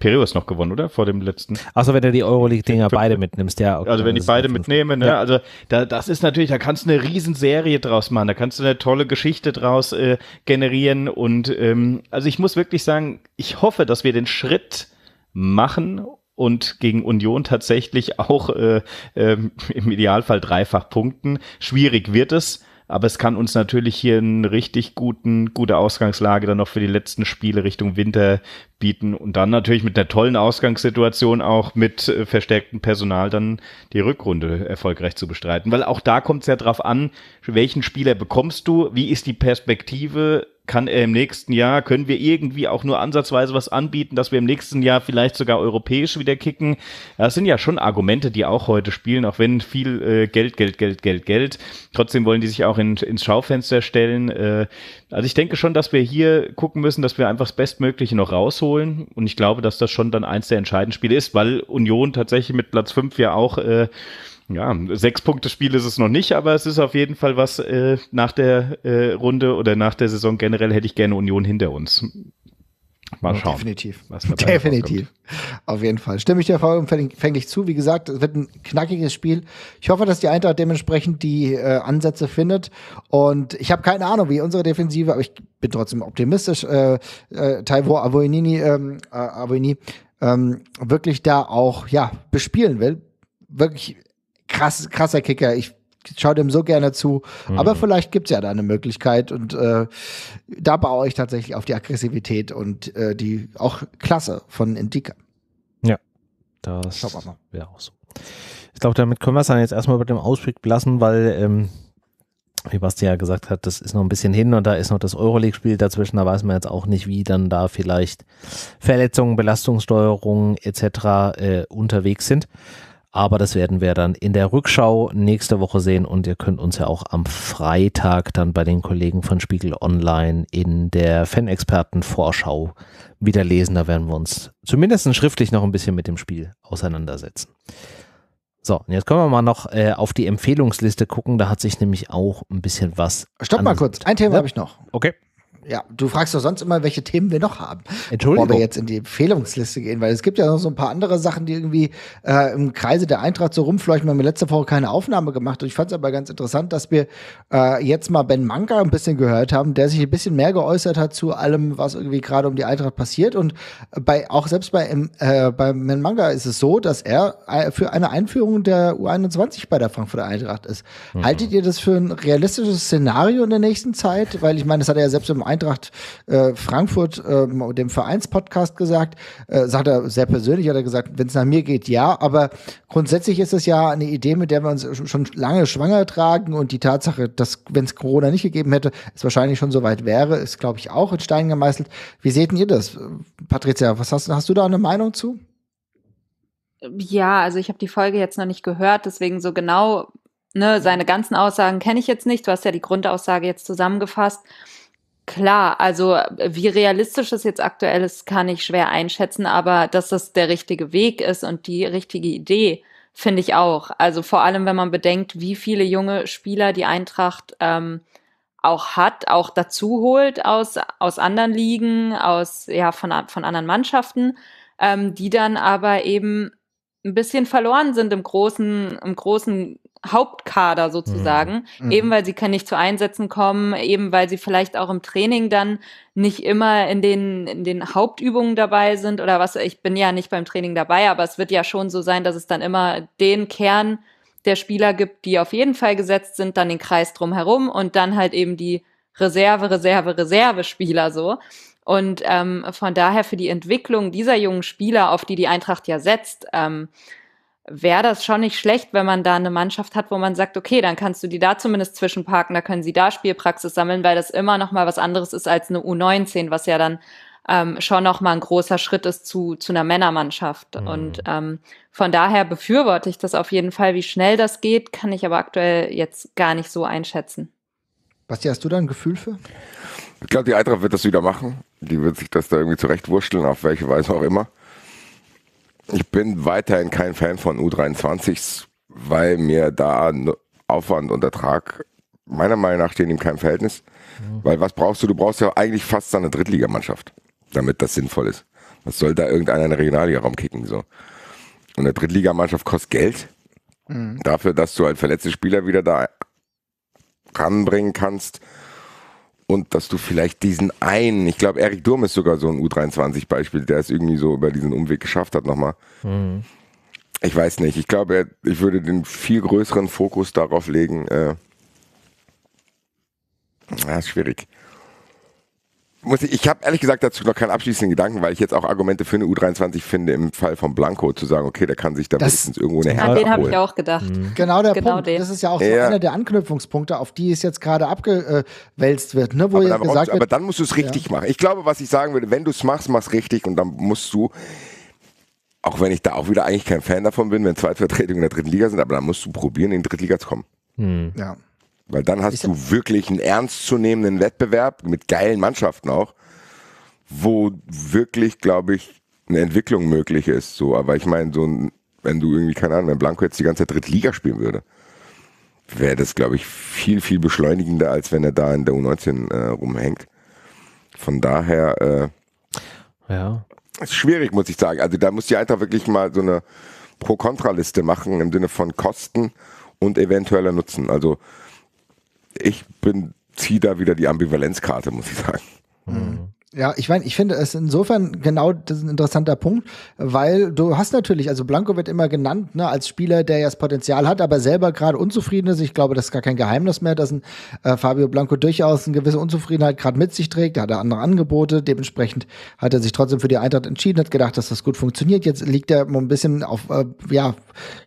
Perios noch gewonnen, oder? Vor dem letzten. Achso, wenn du die Euroleague-Dinger beide mitnimmst, ja. Okay, also wenn ich beide mitnehme, ne? Ja. Also da, das ist natürlich, da kannst du eine Riesenserie draus machen, da kannst du eine tolle Geschichte draus äh, generieren und ähm, also ich muss wirklich sagen, ich hoffe, dass wir den Schritt machen und gegen Union tatsächlich auch äh, äh, im Idealfall dreifach punkten. Schwierig wird es, aber es kann uns natürlich hier einen richtig guten, gute Ausgangslage dann noch für die letzten Spiele Richtung Winter bieten und dann natürlich mit einer tollen Ausgangssituation auch mit äh, verstärktem Personal dann die Rückrunde erfolgreich zu bestreiten. Weil auch da kommt es ja drauf an, welchen Spieler bekommst du, wie ist die Perspektive kann er im nächsten Jahr, können wir irgendwie auch nur ansatzweise was anbieten, dass wir im nächsten Jahr vielleicht sogar europäisch wieder kicken. Das sind ja schon Argumente, die auch heute spielen, auch wenn viel äh, Geld, Geld, Geld, Geld, Geld. Trotzdem wollen die sich auch in, ins Schaufenster stellen. Äh, also ich denke schon, dass wir hier gucken müssen, dass wir einfach das Bestmögliche noch rausholen. Und ich glaube, dass das schon dann eins der entscheidenden Spiele ist, weil Union tatsächlich mit Platz fünf ja auch äh, ja, sechs Punkte Spiel ist es noch nicht, aber es ist auf jeden Fall was äh, nach der äh, Runde oder nach der Saison generell hätte ich gerne Union hinter uns. Mal schauen. Definitiv. [laughs] Definitiv. Auf jeden Fall. Stimme ich dir vollumfänglich zu. Wie gesagt, es wird ein knackiges Spiel. Ich hoffe, dass die Eintracht dementsprechend die äh, Ansätze findet. Und ich habe keine Ahnung, wie unsere Defensive, aber ich bin trotzdem optimistisch. Äh, äh, Taiwo Avoinini, ähm, äh, Avoini ähm, wirklich da auch ja, bespielen will. Wirklich krass, krasser Kicker. Ich schaue dem so gerne zu. Mhm. Aber vielleicht gibt es ja da eine Möglichkeit. Und äh, da baue ich tatsächlich auf die Aggressivität und äh, die auch Klasse von Indica. Ja, das wäre auch so. Ich glaube, damit können wir es dann jetzt erstmal bei dem Ausblick belassen, weil, ähm, wie Basti ja gesagt hat, das ist noch ein bisschen hin und da ist noch das Euroleague-Spiel dazwischen. Da weiß man jetzt auch nicht, wie dann da vielleicht Verletzungen, Belastungssteuerungen etc. Äh, unterwegs sind. Aber das werden wir dann in der Rückschau nächste Woche sehen und ihr könnt uns ja auch am Freitag dann bei den Kollegen von Spiegel Online in der Fanexperten-Vorschau wieder lesen. Da werden wir uns zumindest schriftlich noch ein bisschen mit dem Spiel auseinandersetzen. So, und jetzt können wir mal noch äh, auf die Empfehlungsliste gucken. Da hat sich nämlich auch ein bisschen was. Stopp mal kurz, ein Thema ja. habe ich noch. Okay ja, du fragst doch sonst immer, welche Themen wir noch haben. Entschuldigung. Bevor wir jetzt in die Empfehlungsliste gehen, weil es gibt ja noch so ein paar andere Sachen, die irgendwie äh, im Kreise der Eintracht so rumfleuchten. Wir haben letzte Woche keine Aufnahme gemacht und ich fand es aber ganz interessant, dass wir äh, jetzt mal Ben Manka ein bisschen gehört haben, der sich ein bisschen mehr geäußert hat zu allem, was irgendwie gerade um die Eintracht passiert. Und bei auch selbst bei, ähm, äh, bei Ben Manga ist es so, dass er äh, für eine Einführung der U21 bei der Frankfurter Eintracht ist. Mhm. Haltet ihr das für ein realistisches Szenario in der nächsten Zeit? Weil ich meine, das hat er ja selbst im Eintracht äh, Frankfurt, äh, dem Vereinspodcast gesagt, äh, sagt er sehr persönlich, hat er gesagt, wenn es nach mir geht, ja, aber grundsätzlich ist es ja eine Idee, mit der wir uns schon lange schwanger tragen und die Tatsache, dass wenn es Corona nicht gegeben hätte, es wahrscheinlich schon so weit wäre, ist, glaube ich, auch in Stein gemeißelt. Wie seht ihr das? Patricia, was hast, hast du da eine Meinung zu? Ja, also ich habe die Folge jetzt noch nicht gehört, deswegen so genau ne, seine ganzen Aussagen kenne ich jetzt nicht. Du hast ja die Grundaussage jetzt zusammengefasst. Klar, also wie realistisch es jetzt aktuell ist, kann ich schwer einschätzen, aber dass das der richtige Weg ist und die richtige Idee, finde ich auch. Also vor allem, wenn man bedenkt, wie viele junge Spieler die Eintracht ähm, auch hat, auch dazu holt aus, aus anderen Ligen, aus, ja, von, von anderen Mannschaften, ähm, die dann aber eben ein bisschen verloren sind im großen, im großen Hauptkader sozusagen, mhm. mhm. eben weil sie kann nicht zu Einsätzen kommen, eben weil sie vielleicht auch im Training dann nicht immer in den, in den Hauptübungen dabei sind oder was. Ich bin ja nicht beim Training dabei, aber es wird ja schon so sein, dass es dann immer den Kern der Spieler gibt, die auf jeden Fall gesetzt sind, dann den Kreis drumherum und dann halt eben die Reserve, Reserve, Reserve-Spieler so. Und ähm, von daher für die Entwicklung dieser jungen Spieler, auf die die Eintracht ja setzt, ähm, wäre das schon nicht schlecht, wenn man da eine Mannschaft hat, wo man sagt, okay, dann kannst du die da zumindest zwischenparken, da können sie da Spielpraxis sammeln, weil das immer noch mal was anderes ist als eine U19, was ja dann ähm, schon noch mal ein großer Schritt ist zu, zu einer Männermannschaft. Mhm. Und ähm, von daher befürworte ich das auf jeden Fall. Wie schnell das geht, kann ich aber aktuell jetzt gar nicht so einschätzen. Basti, hast du da ein Gefühl für? Ich glaube, die Eintracht wird das wieder machen. Die wird sich das da irgendwie zurechtwurschteln, auf welche Weise auch immer. Ich bin weiterhin kein Fan von U23, weil mir da Aufwand und Ertrag meiner Meinung nach stehen ihm kein Verhältnis. Mhm. Weil was brauchst du? Du brauchst ja eigentlich fast eine Drittligamannschaft, damit das sinnvoll ist. Was soll da irgendeiner in den Regionalliga raumkicken? So. Und eine Drittligamannschaft kostet Geld. Mhm. Dafür, dass du halt verletzte Spieler wieder da ranbringen kannst und dass du vielleicht diesen einen, ich glaube, Erik Durm ist sogar so ein U23-Beispiel, der es irgendwie so über diesen Umweg geschafft hat nochmal. Mhm. Ich weiß nicht. Ich glaube, ich würde den viel größeren Fokus darauf legen. Äh, ja, ist schwierig muss ich, ich habe ehrlich gesagt dazu noch keinen abschließenden Gedanken, weil ich jetzt auch Argumente für eine U23 finde, im Fall von Blanco zu sagen, okay, der kann sich da mindestens irgendwo eine Härte An den habe ich auch gedacht. Mhm. Genau der genau Punkt. Den. Das ist ja auch so einer der Anknüpfungspunkte, auf die es jetzt gerade abgewälzt wird. Ne, wo aber, jetzt gesagt auch, wird, aber dann musst du es richtig ja. machen. Ich glaube, was ich sagen würde, wenn du es machst, mach's richtig und dann musst du auch wenn ich da auch wieder eigentlich kein Fan davon bin, wenn Zweitvertretungen in der dritten Liga sind, aber dann musst du probieren, in die Liga zu kommen. Hm. Ja. Weil dann hast Ist du wirklich einen ernstzunehmenden Wettbewerb mit geilen Mannschaften auch, wo wirklich, glaube ich, eine Entwicklung möglich ist. So, aber ich meine, so ein, wenn du irgendwie, keine Ahnung, wenn Blanco jetzt die ganze Zeit dritte Liga spielen würde, wäre das, glaube ich, viel, viel beschleunigender, als wenn er da in der U19 äh, rumhängt. Von daher, äh, ja. ist schwierig, muss ich sagen. Also da muss die Eintracht wirklich mal so eine Pro-Kontra-Liste machen im Sinne von Kosten und eventueller Nutzen. Also ich bin, ziehe da wieder die Ambivalenzkarte, muss ich sagen. Mhm. Ja, ich meine, ich finde es insofern genau das ist ein interessanter Punkt, weil du hast natürlich, also Blanco wird immer genannt ne, als Spieler, der ja das Potenzial hat, aber selber gerade unzufrieden ist. Ich glaube, das ist gar kein Geheimnis mehr, dass ein äh, Fabio Blanco durchaus eine gewisse Unzufriedenheit gerade mit sich trägt. Da hat er andere Angebote, dementsprechend hat er sich trotzdem für die Eintracht entschieden, hat gedacht, dass das gut funktioniert. Jetzt liegt er ein bisschen auf, äh, ja,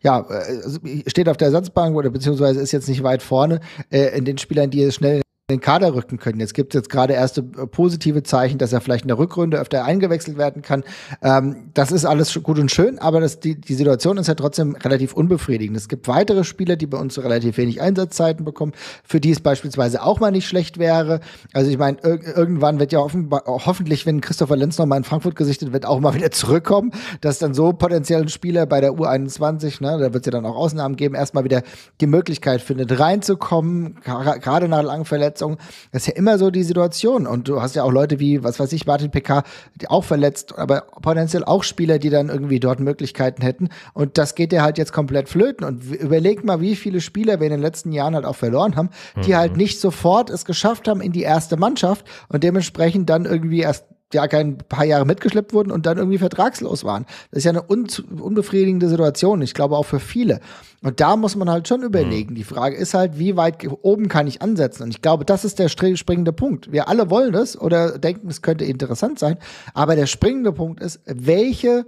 ja, äh, steht auf der Ersatzbank oder beziehungsweise ist jetzt nicht weit vorne äh, in den Spielern, die es schnell den Kader rücken können. Jetzt gibt es jetzt gerade erste äh, positive Zeichen, dass er vielleicht in der Rückrunde öfter eingewechselt werden kann. Ähm, das ist alles gut und schön, aber das, die, die Situation ist ja trotzdem relativ unbefriedigend. Es gibt weitere Spieler, die bei uns relativ wenig Einsatzzeiten bekommen, für die es beispielsweise auch mal nicht schlecht wäre. Also ich meine, ir irgendwann wird ja hoffentlich, wenn Christopher Lenz nochmal in Frankfurt gesichtet wird, auch mal wieder zurückkommen, dass dann so potenziellen Spieler bei der U21, ne, da wird es ja dann auch Ausnahmen geben, erstmal wieder die Möglichkeit findet, reinzukommen, gerade nach langen Verletzungen Verletzungen. Das ist ja immer so die Situation. Und du hast ja auch Leute wie, was weiß ich, Martin PK, die auch verletzt, aber potenziell auch Spieler, die dann irgendwie dort Möglichkeiten hätten. Und das geht ja halt jetzt komplett flöten. Und überleg mal, wie viele Spieler wir in den letzten Jahren halt auch verloren haben, die mhm. halt nicht sofort es geschafft haben in die erste Mannschaft und dementsprechend dann irgendwie erst ja kein paar Jahre mitgeschleppt wurden und dann irgendwie vertragslos waren. Das ist ja eine un unbefriedigende Situation. Ich glaube auch für viele. Und da muss man halt schon überlegen. Mhm. Die Frage ist halt, wie weit oben kann ich ansetzen? Und ich glaube, das ist der springende Punkt. Wir alle wollen das oder denken, es könnte interessant sein. Aber der springende Punkt ist, welche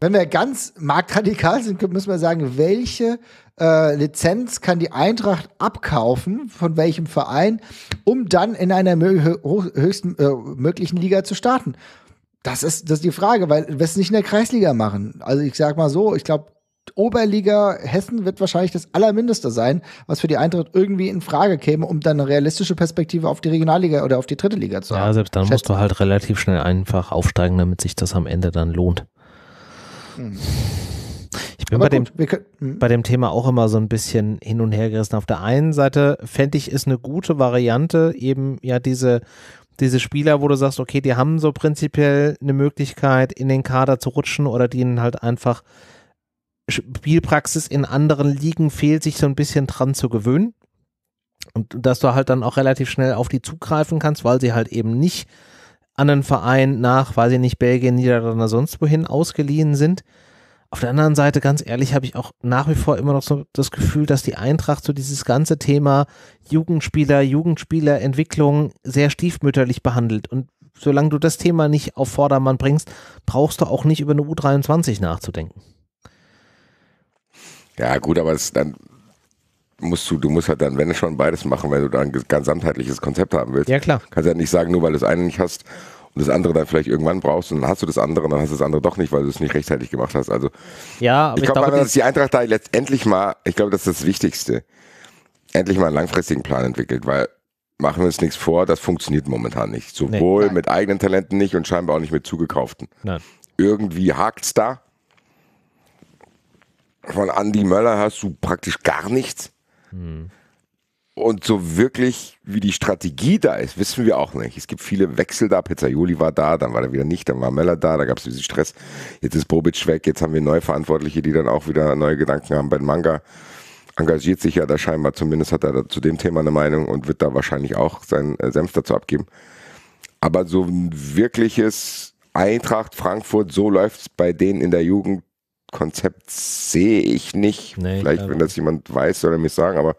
wenn wir ganz marktradikal sind, müssen wir sagen, welche äh, Lizenz kann die Eintracht abkaufen, von welchem Verein, um dann in einer höchsten äh, möglichen Liga zu starten. Das ist, das ist die Frage, weil wir es nicht in der Kreisliga machen. Also ich sag mal so, ich glaube, Oberliga Hessen wird wahrscheinlich das Allermindeste sein, was für die Eintracht irgendwie in Frage käme, um dann eine realistische Perspektive auf die Regionalliga oder auf die dritte Liga zu haben. Ja, selbst dann Schätze. musst du halt relativ schnell einfach aufsteigen, damit sich das am Ende dann lohnt. Ich bin bei, gut, dem, können, hm? bei dem Thema auch immer so ein bisschen hin und her gerissen. Auf der einen Seite fände ich, es eine gute Variante, eben ja diese, diese Spieler, wo du sagst, okay, die haben so prinzipiell eine Möglichkeit, in den Kader zu rutschen oder denen halt einfach Spielpraxis in anderen Ligen fehlt, sich so ein bisschen dran zu gewöhnen. Und dass du halt dann auch relativ schnell auf die zugreifen kannst, weil sie halt eben nicht anderen Verein nach, weiß ich nicht, Belgien, Niederlande, sonst wohin ausgeliehen sind. Auf der anderen Seite, ganz ehrlich, habe ich auch nach wie vor immer noch so das Gefühl, dass die Eintracht so dieses ganze Thema Jugendspieler, Jugendspielerentwicklung sehr stiefmütterlich behandelt. Und solange du das Thema nicht auf Vordermann bringst, brauchst du auch nicht über eine U23 nachzudenken. Ja, gut, aber es, dann musst du, du musst halt dann, wenn schon, beides machen, wenn du da ein ganz ganzheitliches Konzept haben willst. Ja, klar. Kannst ja nicht sagen, nur weil du das eine nicht hast und das andere dann vielleicht irgendwann brauchst und dann hast du das andere und dann hast du das andere doch nicht, weil du es nicht rechtzeitig gemacht hast. Also, ja, aber ich, ich glaube, dass die Eintracht da letztendlich mal, ich glaube, das ist das Wichtigste, endlich mal einen langfristigen Plan entwickelt, weil machen wir uns nichts vor, das funktioniert momentan nicht. Sowohl nee, mit eigenen Talenten nicht und scheinbar auch nicht mit zugekauften. Nein. Irgendwie hakt's da. Von Andy Möller hast du praktisch gar nichts. Hm. Und so wirklich, wie die Strategie da ist, wissen wir auch nicht. Es gibt viele Wechsel da. Pizzaioli war da, dann war er wieder nicht, dann war Meller da, da gab es diesen Stress. Jetzt ist Bobic weg, jetzt haben wir neue Verantwortliche, die dann auch wieder neue Gedanken haben. Ben Manga engagiert sich ja da scheinbar, zumindest hat er da zu dem Thema eine Meinung und wird da wahrscheinlich auch seinen äh, Senf dazu abgeben. Aber so ein wirkliches Eintracht Frankfurt, so läuft es bei denen in der Jugend Konzept sehe ich nicht. Nee, Vielleicht, wenn das jemand weiß, soll er mich sagen, aber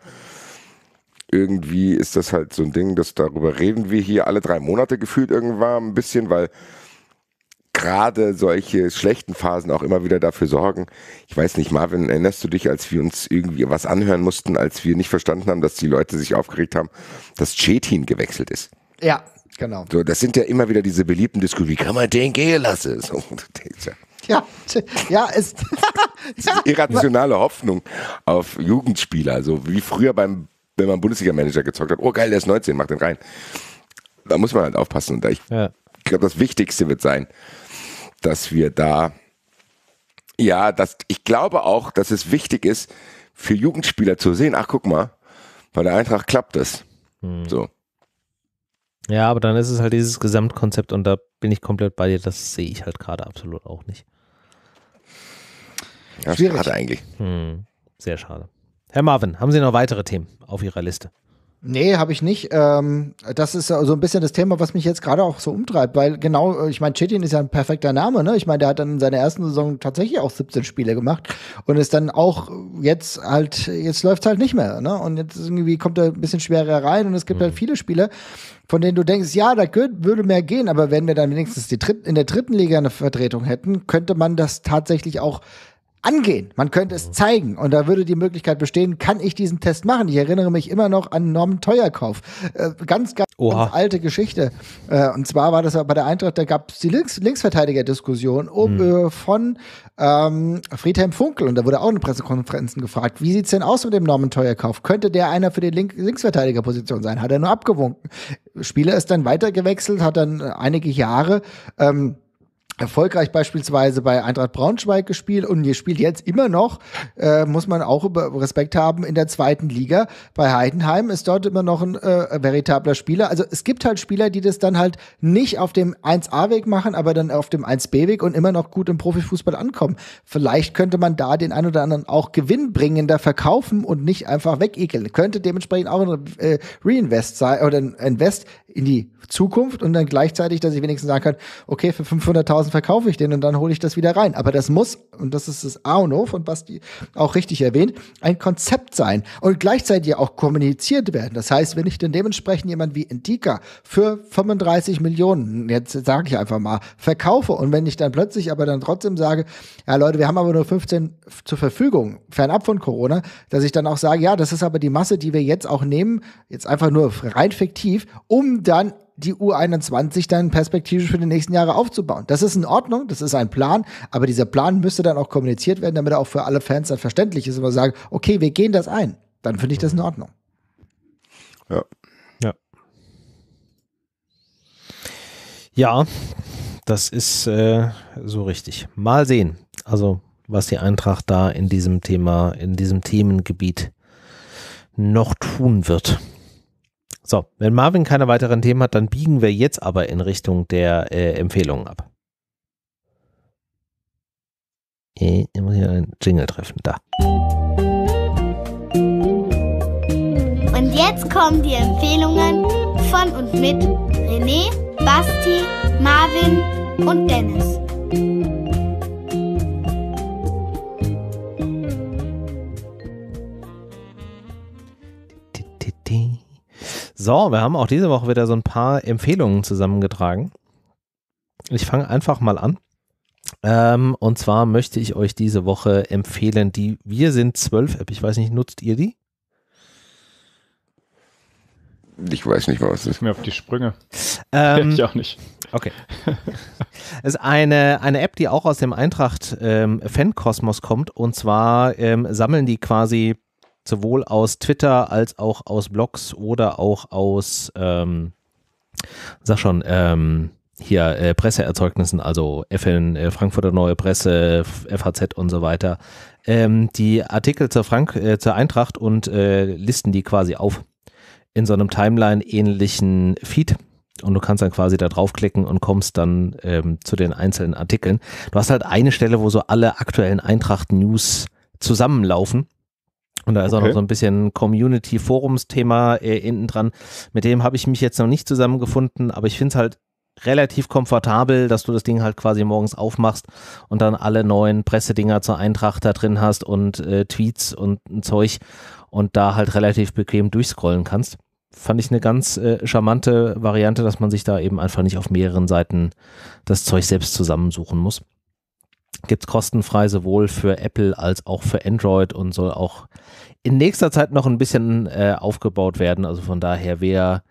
irgendwie ist das halt so ein Ding, dass darüber reden wir hier alle drei Monate gefühlt irgendwann ein bisschen, weil gerade solche schlechten Phasen auch immer wieder dafür sorgen. Ich weiß nicht, Marvin, erinnerst du dich, als wir uns irgendwie was anhören mussten, als wir nicht verstanden haben, dass die Leute sich aufgeregt haben, dass Chetin gewechselt ist? Ja, genau. So, das sind ja immer wieder diese beliebten Diskussionen, wie kann man den gehen lassen? [laughs] So, ja, ja, ist. irrationale Hoffnung auf Jugendspieler, so wie früher beim, wenn man Bundesliga-Manager gezockt hat. Oh, geil, der ist 19, mach den rein. Da muss man halt aufpassen. Und ich ja. glaube, das Wichtigste wird sein, dass wir da, ja, dass ich glaube auch, dass es wichtig ist, für Jugendspieler zu sehen, ach guck mal, bei der Eintracht klappt das. Hm. So. Ja, aber dann ist es halt dieses Gesamtkonzept und da bin ich komplett bei dir. Das sehe ich halt gerade absolut auch nicht. Ja, Schwierig. Schade eigentlich. Hm, sehr schade. Herr Marvin, haben Sie noch weitere Themen auf Ihrer Liste? Nee, habe ich nicht. Ähm, das ist so ein bisschen das Thema, was mich jetzt gerade auch so umtreibt, weil genau, äh, ich meine, Chetin ist ja ein perfekter Name, ne? Ich meine, der hat dann in seiner ersten Saison tatsächlich auch 17 Spiele gemacht und ist dann auch jetzt halt, jetzt läuft's halt nicht mehr, ne? Und jetzt irgendwie kommt er ein bisschen schwerer rein und es gibt mhm. halt hm. viele Spieler, von denen du denkst, ja, da würde mehr gehen, aber wenn wir dann wenigstens die dritten, in der dritten Liga eine Vertretung hätten, könnte man das tatsächlich auch angehen. Man könnte es zeigen. Und da würde die Möglichkeit bestehen, kann ich diesen Test machen? Ich erinnere mich immer noch an Norman Teuerkauf. Äh, ganz, ganz, ganz, alte Geschichte. Äh, und zwar war das bei der Eintracht, da gab es die Links Linksverteidiger-Diskussion mhm. von ähm, Friedhelm Funkel. Und da wurde auch in Pressekonferenzen gefragt, wie sieht es denn aus mit dem Norman Teuerkauf? Könnte der einer für die Link Linksverteidiger-Position sein? Hat er nur abgewunken. Spieler ist dann weitergewechselt, hat dann einige Jahre ähm, erfolgreich beispielsweise bei Eintracht Braunschweig gespielt und ihr spielt jetzt immer noch, äh, muss man auch über Respekt haben, in der zweiten Liga. Bei Heidenheim ist dort immer noch ein äh, veritabler Spieler. Also es gibt halt Spieler, die das dann halt nicht auf dem 1A-Weg machen, aber dann auf dem 1B-Weg und immer noch gut im Profifußball ankommen. Vielleicht könnte man da den einen oder anderen auch gewinnbringender verkaufen und nicht einfach wegekeln. Könnte dementsprechend auch ein äh, Reinvest sein oder ein Invest in die Zukunft und dann gleichzeitig, dass ich wenigstens sagen kann, okay, für 500.000 20.000 verkaufe ich den und dann hole ich das wieder rein. Aber das muss, und das ist das A und O von Basti auch richtig erwähnt, ein Konzept sein und gleichzeitig auch kommuniziert werden. Das heißt, wenn ich dann dementsprechend jemand wie Intika für 35 Millionen, jetzt sage ich einfach mal, verkaufe und wenn ich dann plötzlich aber dann trotzdem sage, ja Leute, wir haben aber nur 15 zur Verfügung, fernab von Corona, dass ich dann auch sage, ja, das ist aber die Masse, die wir jetzt auch nehmen, jetzt einfach nur rein fiktiv, um dann die U21 dann perspektivisch für die nächsten Jahre aufzubauen. Das ist in Ordnung, das ist ein Plan, aber dieser Plan müsste dann auch kommuniziert werden, damit er auch für alle Fans dann verständlich ist und man sagt, okay, wir gehen das ein. Dann finde ich das in Ordnung. Ja. Ja. Ja, das ist äh, so richtig. Mal sehen. Also, was die Eintracht da in diesem Thema, in diesem Themengebiet noch tun wird. So, wenn Marvin keine weiteren Themen hat, dann biegen wir jetzt aber in Richtung der äh, Empfehlungen ab. Äh, ich muss hier einen Jingle treffen. Da. Und jetzt kommen die Empfehlungen von und mit René, Basti, Marvin und Dennis. So, wir haben auch diese Woche wieder so ein paar Empfehlungen zusammengetragen. Ich fange einfach mal an. Ähm, und zwar möchte ich euch diese Woche empfehlen, die Wir sind 12 App. Ich weiß nicht, nutzt ihr die? Ich weiß nicht, was es ist. Mir auf die Sprünge. Ähm, ich auch nicht. Okay. [laughs] es ist eine, eine App, die auch aus dem Eintracht ähm, Fankosmos kommt. Und zwar ähm, sammeln die quasi sowohl aus Twitter als auch aus Blogs oder auch aus, ähm, sag schon, ähm, hier äh, Presseerzeugnissen, also FN, äh, Frankfurter Neue Presse, FAZ und so weiter, ähm, die Artikel zur, Frank äh, zur Eintracht und äh, listen die quasi auf in so einem Timeline-ähnlichen Feed. Und du kannst dann quasi da draufklicken und kommst dann ähm, zu den einzelnen Artikeln. Du hast halt eine Stelle, wo so alle aktuellen Eintracht-News zusammenlaufen. Und da ist okay. auch noch so ein bisschen Community-Forums-Thema äh, hinten dran. Mit dem habe ich mich jetzt noch nicht zusammengefunden, aber ich finde es halt relativ komfortabel, dass du das Ding halt quasi morgens aufmachst und dann alle neuen Pressedinger zur Eintracht da drin hast und äh, Tweets und ein Zeug und da halt relativ bequem durchscrollen kannst. Fand ich eine ganz äh, charmante Variante, dass man sich da eben einfach nicht auf mehreren Seiten das Zeug selbst zusammensuchen muss gibt es kostenfrei sowohl für Apple als auch für Android und soll auch in nächster Zeit noch ein bisschen äh, aufgebaut werden. Also von daher, wer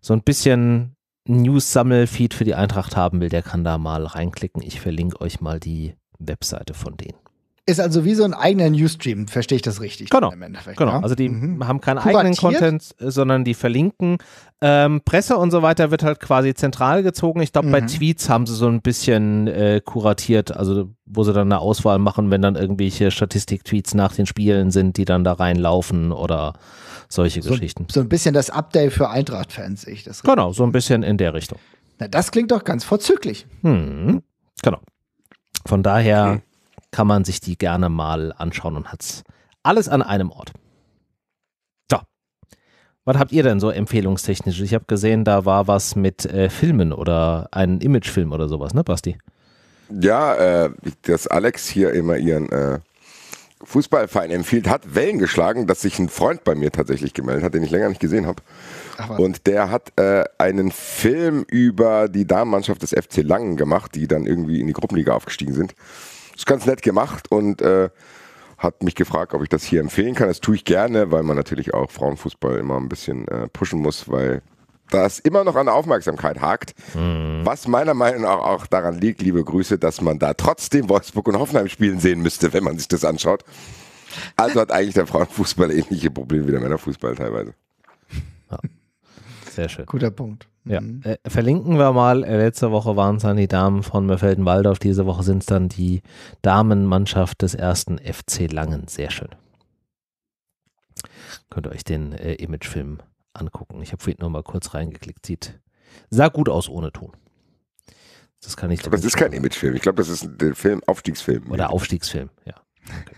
so ein bisschen news sammelfeed für die Eintracht haben will, der kann da mal reinklicken. Ich verlinke euch mal die Webseite von denen. Ist also wie so ein eigener Newsstream, verstehe ich das richtig? Genau. genau. Ja? Also die mhm. haben keinen Kuratiert? eigenen Content, äh, sondern die verlinken ähm, Presse und so weiter wird halt quasi zentral gezogen. Ich glaube, mhm. bei Tweets haben sie so ein bisschen äh, kuratiert, also wo sie dann eine Auswahl machen, wenn dann irgendwelche Statistik-Tweets nach den Spielen sind, die dann da reinlaufen oder solche so, Geschichten. So ein bisschen das Update für Eintracht-Fans, ich das. Genau, so ein bisschen in der Richtung. Na, das klingt doch ganz vorzüglich. Hm, genau. Von daher okay. kann man sich die gerne mal anschauen und hat es alles an einem Ort. Was habt ihr denn so empfehlungstechnisch? Ich habe gesehen, da war was mit äh, Filmen oder einen Imagefilm oder sowas, ne, Basti? Ja, äh, dass Alex hier immer ihren äh, Fußballverein empfiehlt, hat Wellen geschlagen, dass sich ein Freund bei mir tatsächlich gemeldet hat, den ich länger nicht gesehen habe. Und der hat äh, einen Film über die Damenmannschaft des FC Langen gemacht, die dann irgendwie in die Gruppenliga aufgestiegen sind. ist ganz nett gemacht und äh, hat mich gefragt, ob ich das hier empfehlen kann. Das tue ich gerne, weil man natürlich auch Frauenfußball immer ein bisschen äh, pushen muss, weil das immer noch an Aufmerksamkeit hakt. Mhm. Was meiner Meinung nach auch daran liegt, liebe Grüße, dass man da trotzdem Wolfsburg und Hoffenheim spielen sehen müsste, wenn man sich das anschaut. Also hat eigentlich der Frauenfußball ähnliche Probleme wie der Männerfußball teilweise. Ja. Sehr schön. Guter Punkt. Ja. Mhm. Äh, verlinken wir mal. Äh, letzte Woche waren es dann die Damen von Merfelden-Waldorf. Diese Woche sind es dann die Damenmannschaft des ersten FC Langen. Sehr schön. Könnt ihr euch den äh, Imagefilm angucken. Ich habe vorhin nur mal kurz reingeklickt. Sieht, sah gut aus ohne Ton. Das kann ich. ich glaub, das ist kein Imagefilm. Ich glaube, das ist ein Film, Aufstiegsfilm. Oder Aufstiegsfilm, ja. Okay.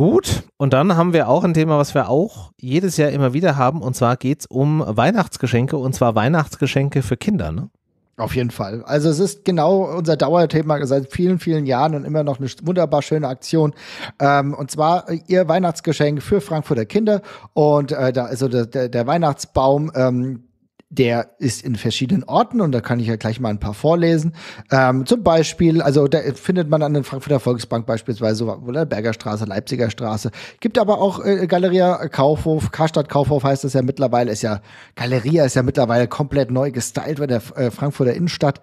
Gut, und dann haben wir auch ein Thema, was wir auch jedes Jahr immer wieder haben, und zwar geht es um Weihnachtsgeschenke, und zwar Weihnachtsgeschenke für Kinder. Ne? Auf jeden Fall. Also es ist genau unser Dauerthema seit vielen, vielen Jahren und immer noch eine wunderbar schöne Aktion. Ähm, und zwar äh, ihr Weihnachtsgeschenk für Frankfurter Kinder. Und äh, da also der, der Weihnachtsbaum, ähm, der ist in verschiedenen Orten und da kann ich ja gleich mal ein paar vorlesen. Ähm, zum Beispiel, also da findet man an der Frankfurter Volksbank beispielsweise Wollerberger Straße, Leipziger Straße. Gibt aber auch äh, Galeria Kaufhof, Karstadt Kaufhof heißt das ja mittlerweile, ist ja, Galeria ist ja mittlerweile komplett neu gestylt bei der äh, Frankfurter Innenstadt.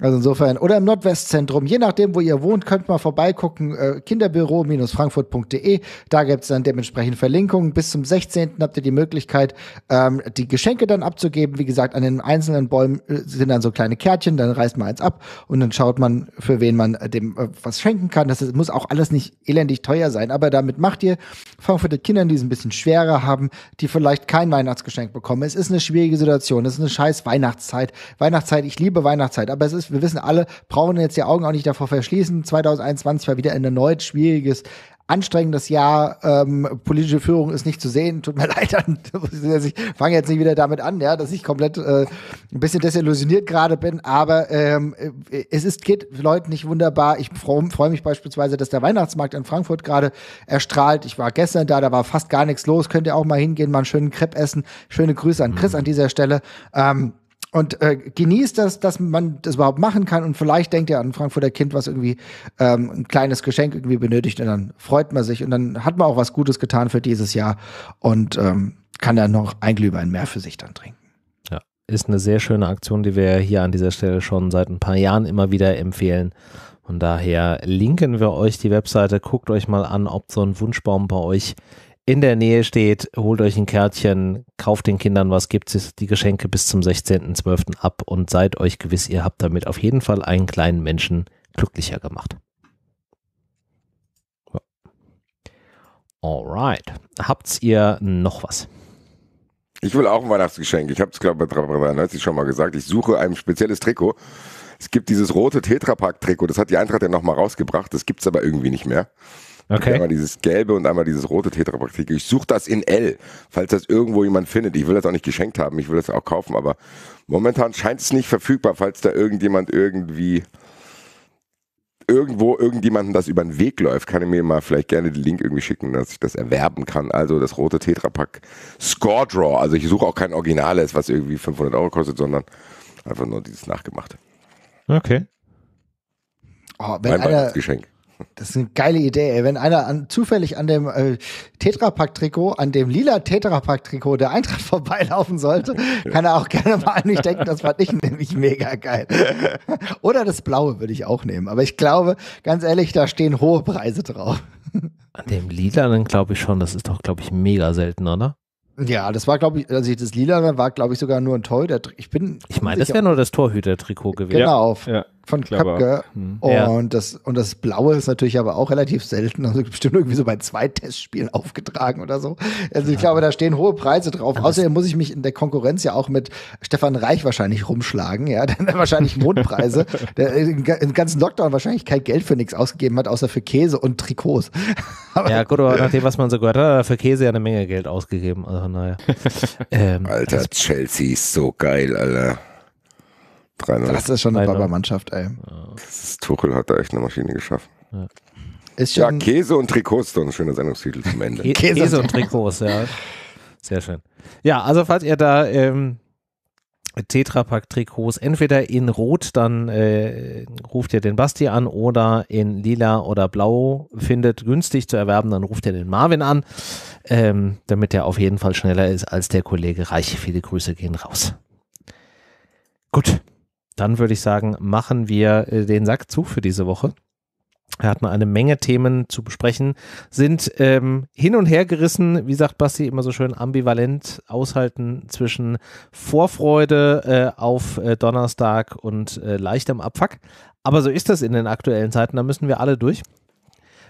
Also insofern, oder im Nordwestzentrum, je nachdem, wo ihr wohnt, könnt mal vorbeigucken, äh, kinderbüro-frankfurt.de, da gibt's dann dementsprechend Verlinkungen. Bis zum 16. habt ihr die Möglichkeit, ähm, die Geschenke dann abzugeben. Wie gesagt, an den einzelnen Bäumen äh, sind dann so kleine Kärtchen, dann reißt man eins ab und dann schaut man, für wen man äh, dem äh, was schenken kann. Das muss auch alles nicht elendig teuer sein, aber damit macht ihr Frankfurter Kindern, die es ein bisschen schwerer haben, die vielleicht kein Weihnachtsgeschenk bekommen. Es ist eine schwierige Situation, es ist eine scheiß Weihnachtszeit. Weihnachtszeit, ich liebe Weihnachtszeit, aber es ist, wir wissen alle, brauchen jetzt die Augen auch nicht davor verschließen. 2021 war wieder ein erneut schwieriges anstrengendes Jahr. Ähm, politische Führung ist nicht zu sehen. Tut mir [laughs] leid, ich fange jetzt nicht wieder damit an, ja, dass ich komplett äh, ein bisschen desillusioniert gerade bin. Aber ähm, äh, es ist, geht Leuten nicht wunderbar. Ich freue freu mich beispielsweise, dass der Weihnachtsmarkt in Frankfurt gerade erstrahlt. Ich war gestern da, da war fast gar nichts los. Könnt ihr auch mal hingehen, mal einen schönen Crepe essen. Schöne Grüße an Chris mhm. an dieser Stelle. Ähm, und äh, genießt das, dass man das überhaupt machen kann. Und vielleicht denkt ihr an ein Frankfurter Kind, was irgendwie ähm, ein kleines Geschenk irgendwie benötigt. Und dann freut man sich und dann hat man auch was Gutes getan für dieses Jahr und ähm, kann dann noch ein Glühwein mehr für sich dann trinken. Ja, ist eine sehr schöne Aktion, die wir hier an dieser Stelle schon seit ein paar Jahren immer wieder empfehlen. Von daher linken wir euch die Webseite. Guckt euch mal an, ob so ein Wunschbaum bei euch in der Nähe steht, holt euch ein Kärtchen, kauft den Kindern was, gibt die Geschenke bis zum 16.12. ab und seid euch gewiss, ihr habt damit auf jeden Fall einen kleinen Menschen glücklicher gemacht. Alright. Habt ihr noch was? Ich will auch ein Weihnachtsgeschenk. Ich habe es, glaube ich, bei 393 schon mal gesagt. Ich suche ein spezielles Trikot. Es gibt dieses rote Tetrapack-Trikot. Das hat die Eintracht ja nochmal rausgebracht. Das gibt es aber irgendwie nicht mehr. Okay. Einmal dieses gelbe und einmal dieses rote Tetrapraktik. Ich suche das in L, falls das irgendwo jemand findet. Ich will das auch nicht geschenkt haben, ich will das auch kaufen, aber momentan scheint es nicht verfügbar, falls da irgendjemand irgendwie irgendwo irgendjemanden das über den Weg läuft, kann ich mir mal vielleicht gerne den Link irgendwie schicken, dass ich das erwerben kann. Also das rote Tetrapack Score Draw. Also ich suche auch kein Originales, was irgendwie 500 Euro kostet, sondern einfach nur dieses Nachgemachte. Okay. Oh, wenn mein einer, Geschenk. Das ist eine geile Idee. Ey. Wenn einer an, zufällig an dem äh, Tetrapack-Trikot, an dem lila Tetrapack-Trikot der Eintracht [laughs] vorbeilaufen sollte, kann er auch gerne mal an mich denken. Das fand ich nämlich mega geil. [laughs] Oder das blaue würde ich auch nehmen. Aber ich glaube, ganz ehrlich, da stehen hohe Preise drauf. An dem lila, dann glaube ich schon. Das ist doch, glaube ich, mega selten, oder? Ja, das war, glaube ich, also das Lila war, glaube ich, sogar nur ein Torhüter, Ich bin. Ich meine, das wäre nur das Torhüter-Trikot gewesen. Genau. Ja, ja von Klapper. Hm. Und, ja. das, und das Blaue ist natürlich aber auch relativ selten. Also bestimmt irgendwie so bei zwei Testspielen [laughs] aufgetragen oder so. Also ja. ich glaube, da stehen hohe Preise drauf. Aber Außerdem muss ich mich in der Konkurrenz ja auch mit Stefan Reich wahrscheinlich rumschlagen. Ja, [laughs] dann wahrscheinlich Mondpreise. der im ganzen Lockdown wahrscheinlich kein Geld für nichts ausgegeben hat, außer für Käse und Trikots. [laughs] aber, ja, gut, aber nach dem, was man so gehört hat, hat er für Käse ja eine Menge Geld ausgegeben. Also naja. ähm, Alter, also Chelsea ist so geil, Alter. 3-0. Das ist schon eine Baba-Mannschaft, ey. Tuchel hat da echt eine Maschine geschaffen. Ja. ja, Käse und Trikots, ist so ein schöner Sendungstitel zum Ende. [laughs] Käse, Käse, und Trikots, ja. Sehr schön. Ja, also falls ihr da ähm, Tetrapack-Trikots entweder in Rot, dann äh, ruft ihr den Basti an oder in Lila oder Blau findet günstig zu erwerben, dann ruft ihr den Marvin an, ähm, damit der auf jeden Fall schneller ist als der Kollege Reich. Viele Grüße gehen raus. Gut dann würde ich sagen, machen wir äh, den Sack zu für diese Woche. Wir hatten eine Menge Themen zu besprechen, sind ähm, hin und her gerissen, wie sagt Basti immer so schön, ambivalent aushalten zwischen Vorfreude äh, auf äh, Donnerstag und äh, leichtem Abfuck. Aber so ist das in den aktuellen Zeiten, da müssen wir alle durch.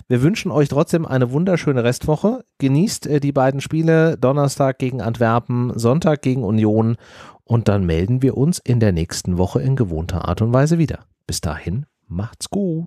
Wir wünschen euch trotzdem eine wunderschöne Restwoche. Genießt äh, die beiden Spiele, Donnerstag gegen Antwerpen, Sonntag gegen Union und dann melden wir uns in der nächsten Woche in gewohnter Art und Weise wieder. Bis dahin, macht's gut.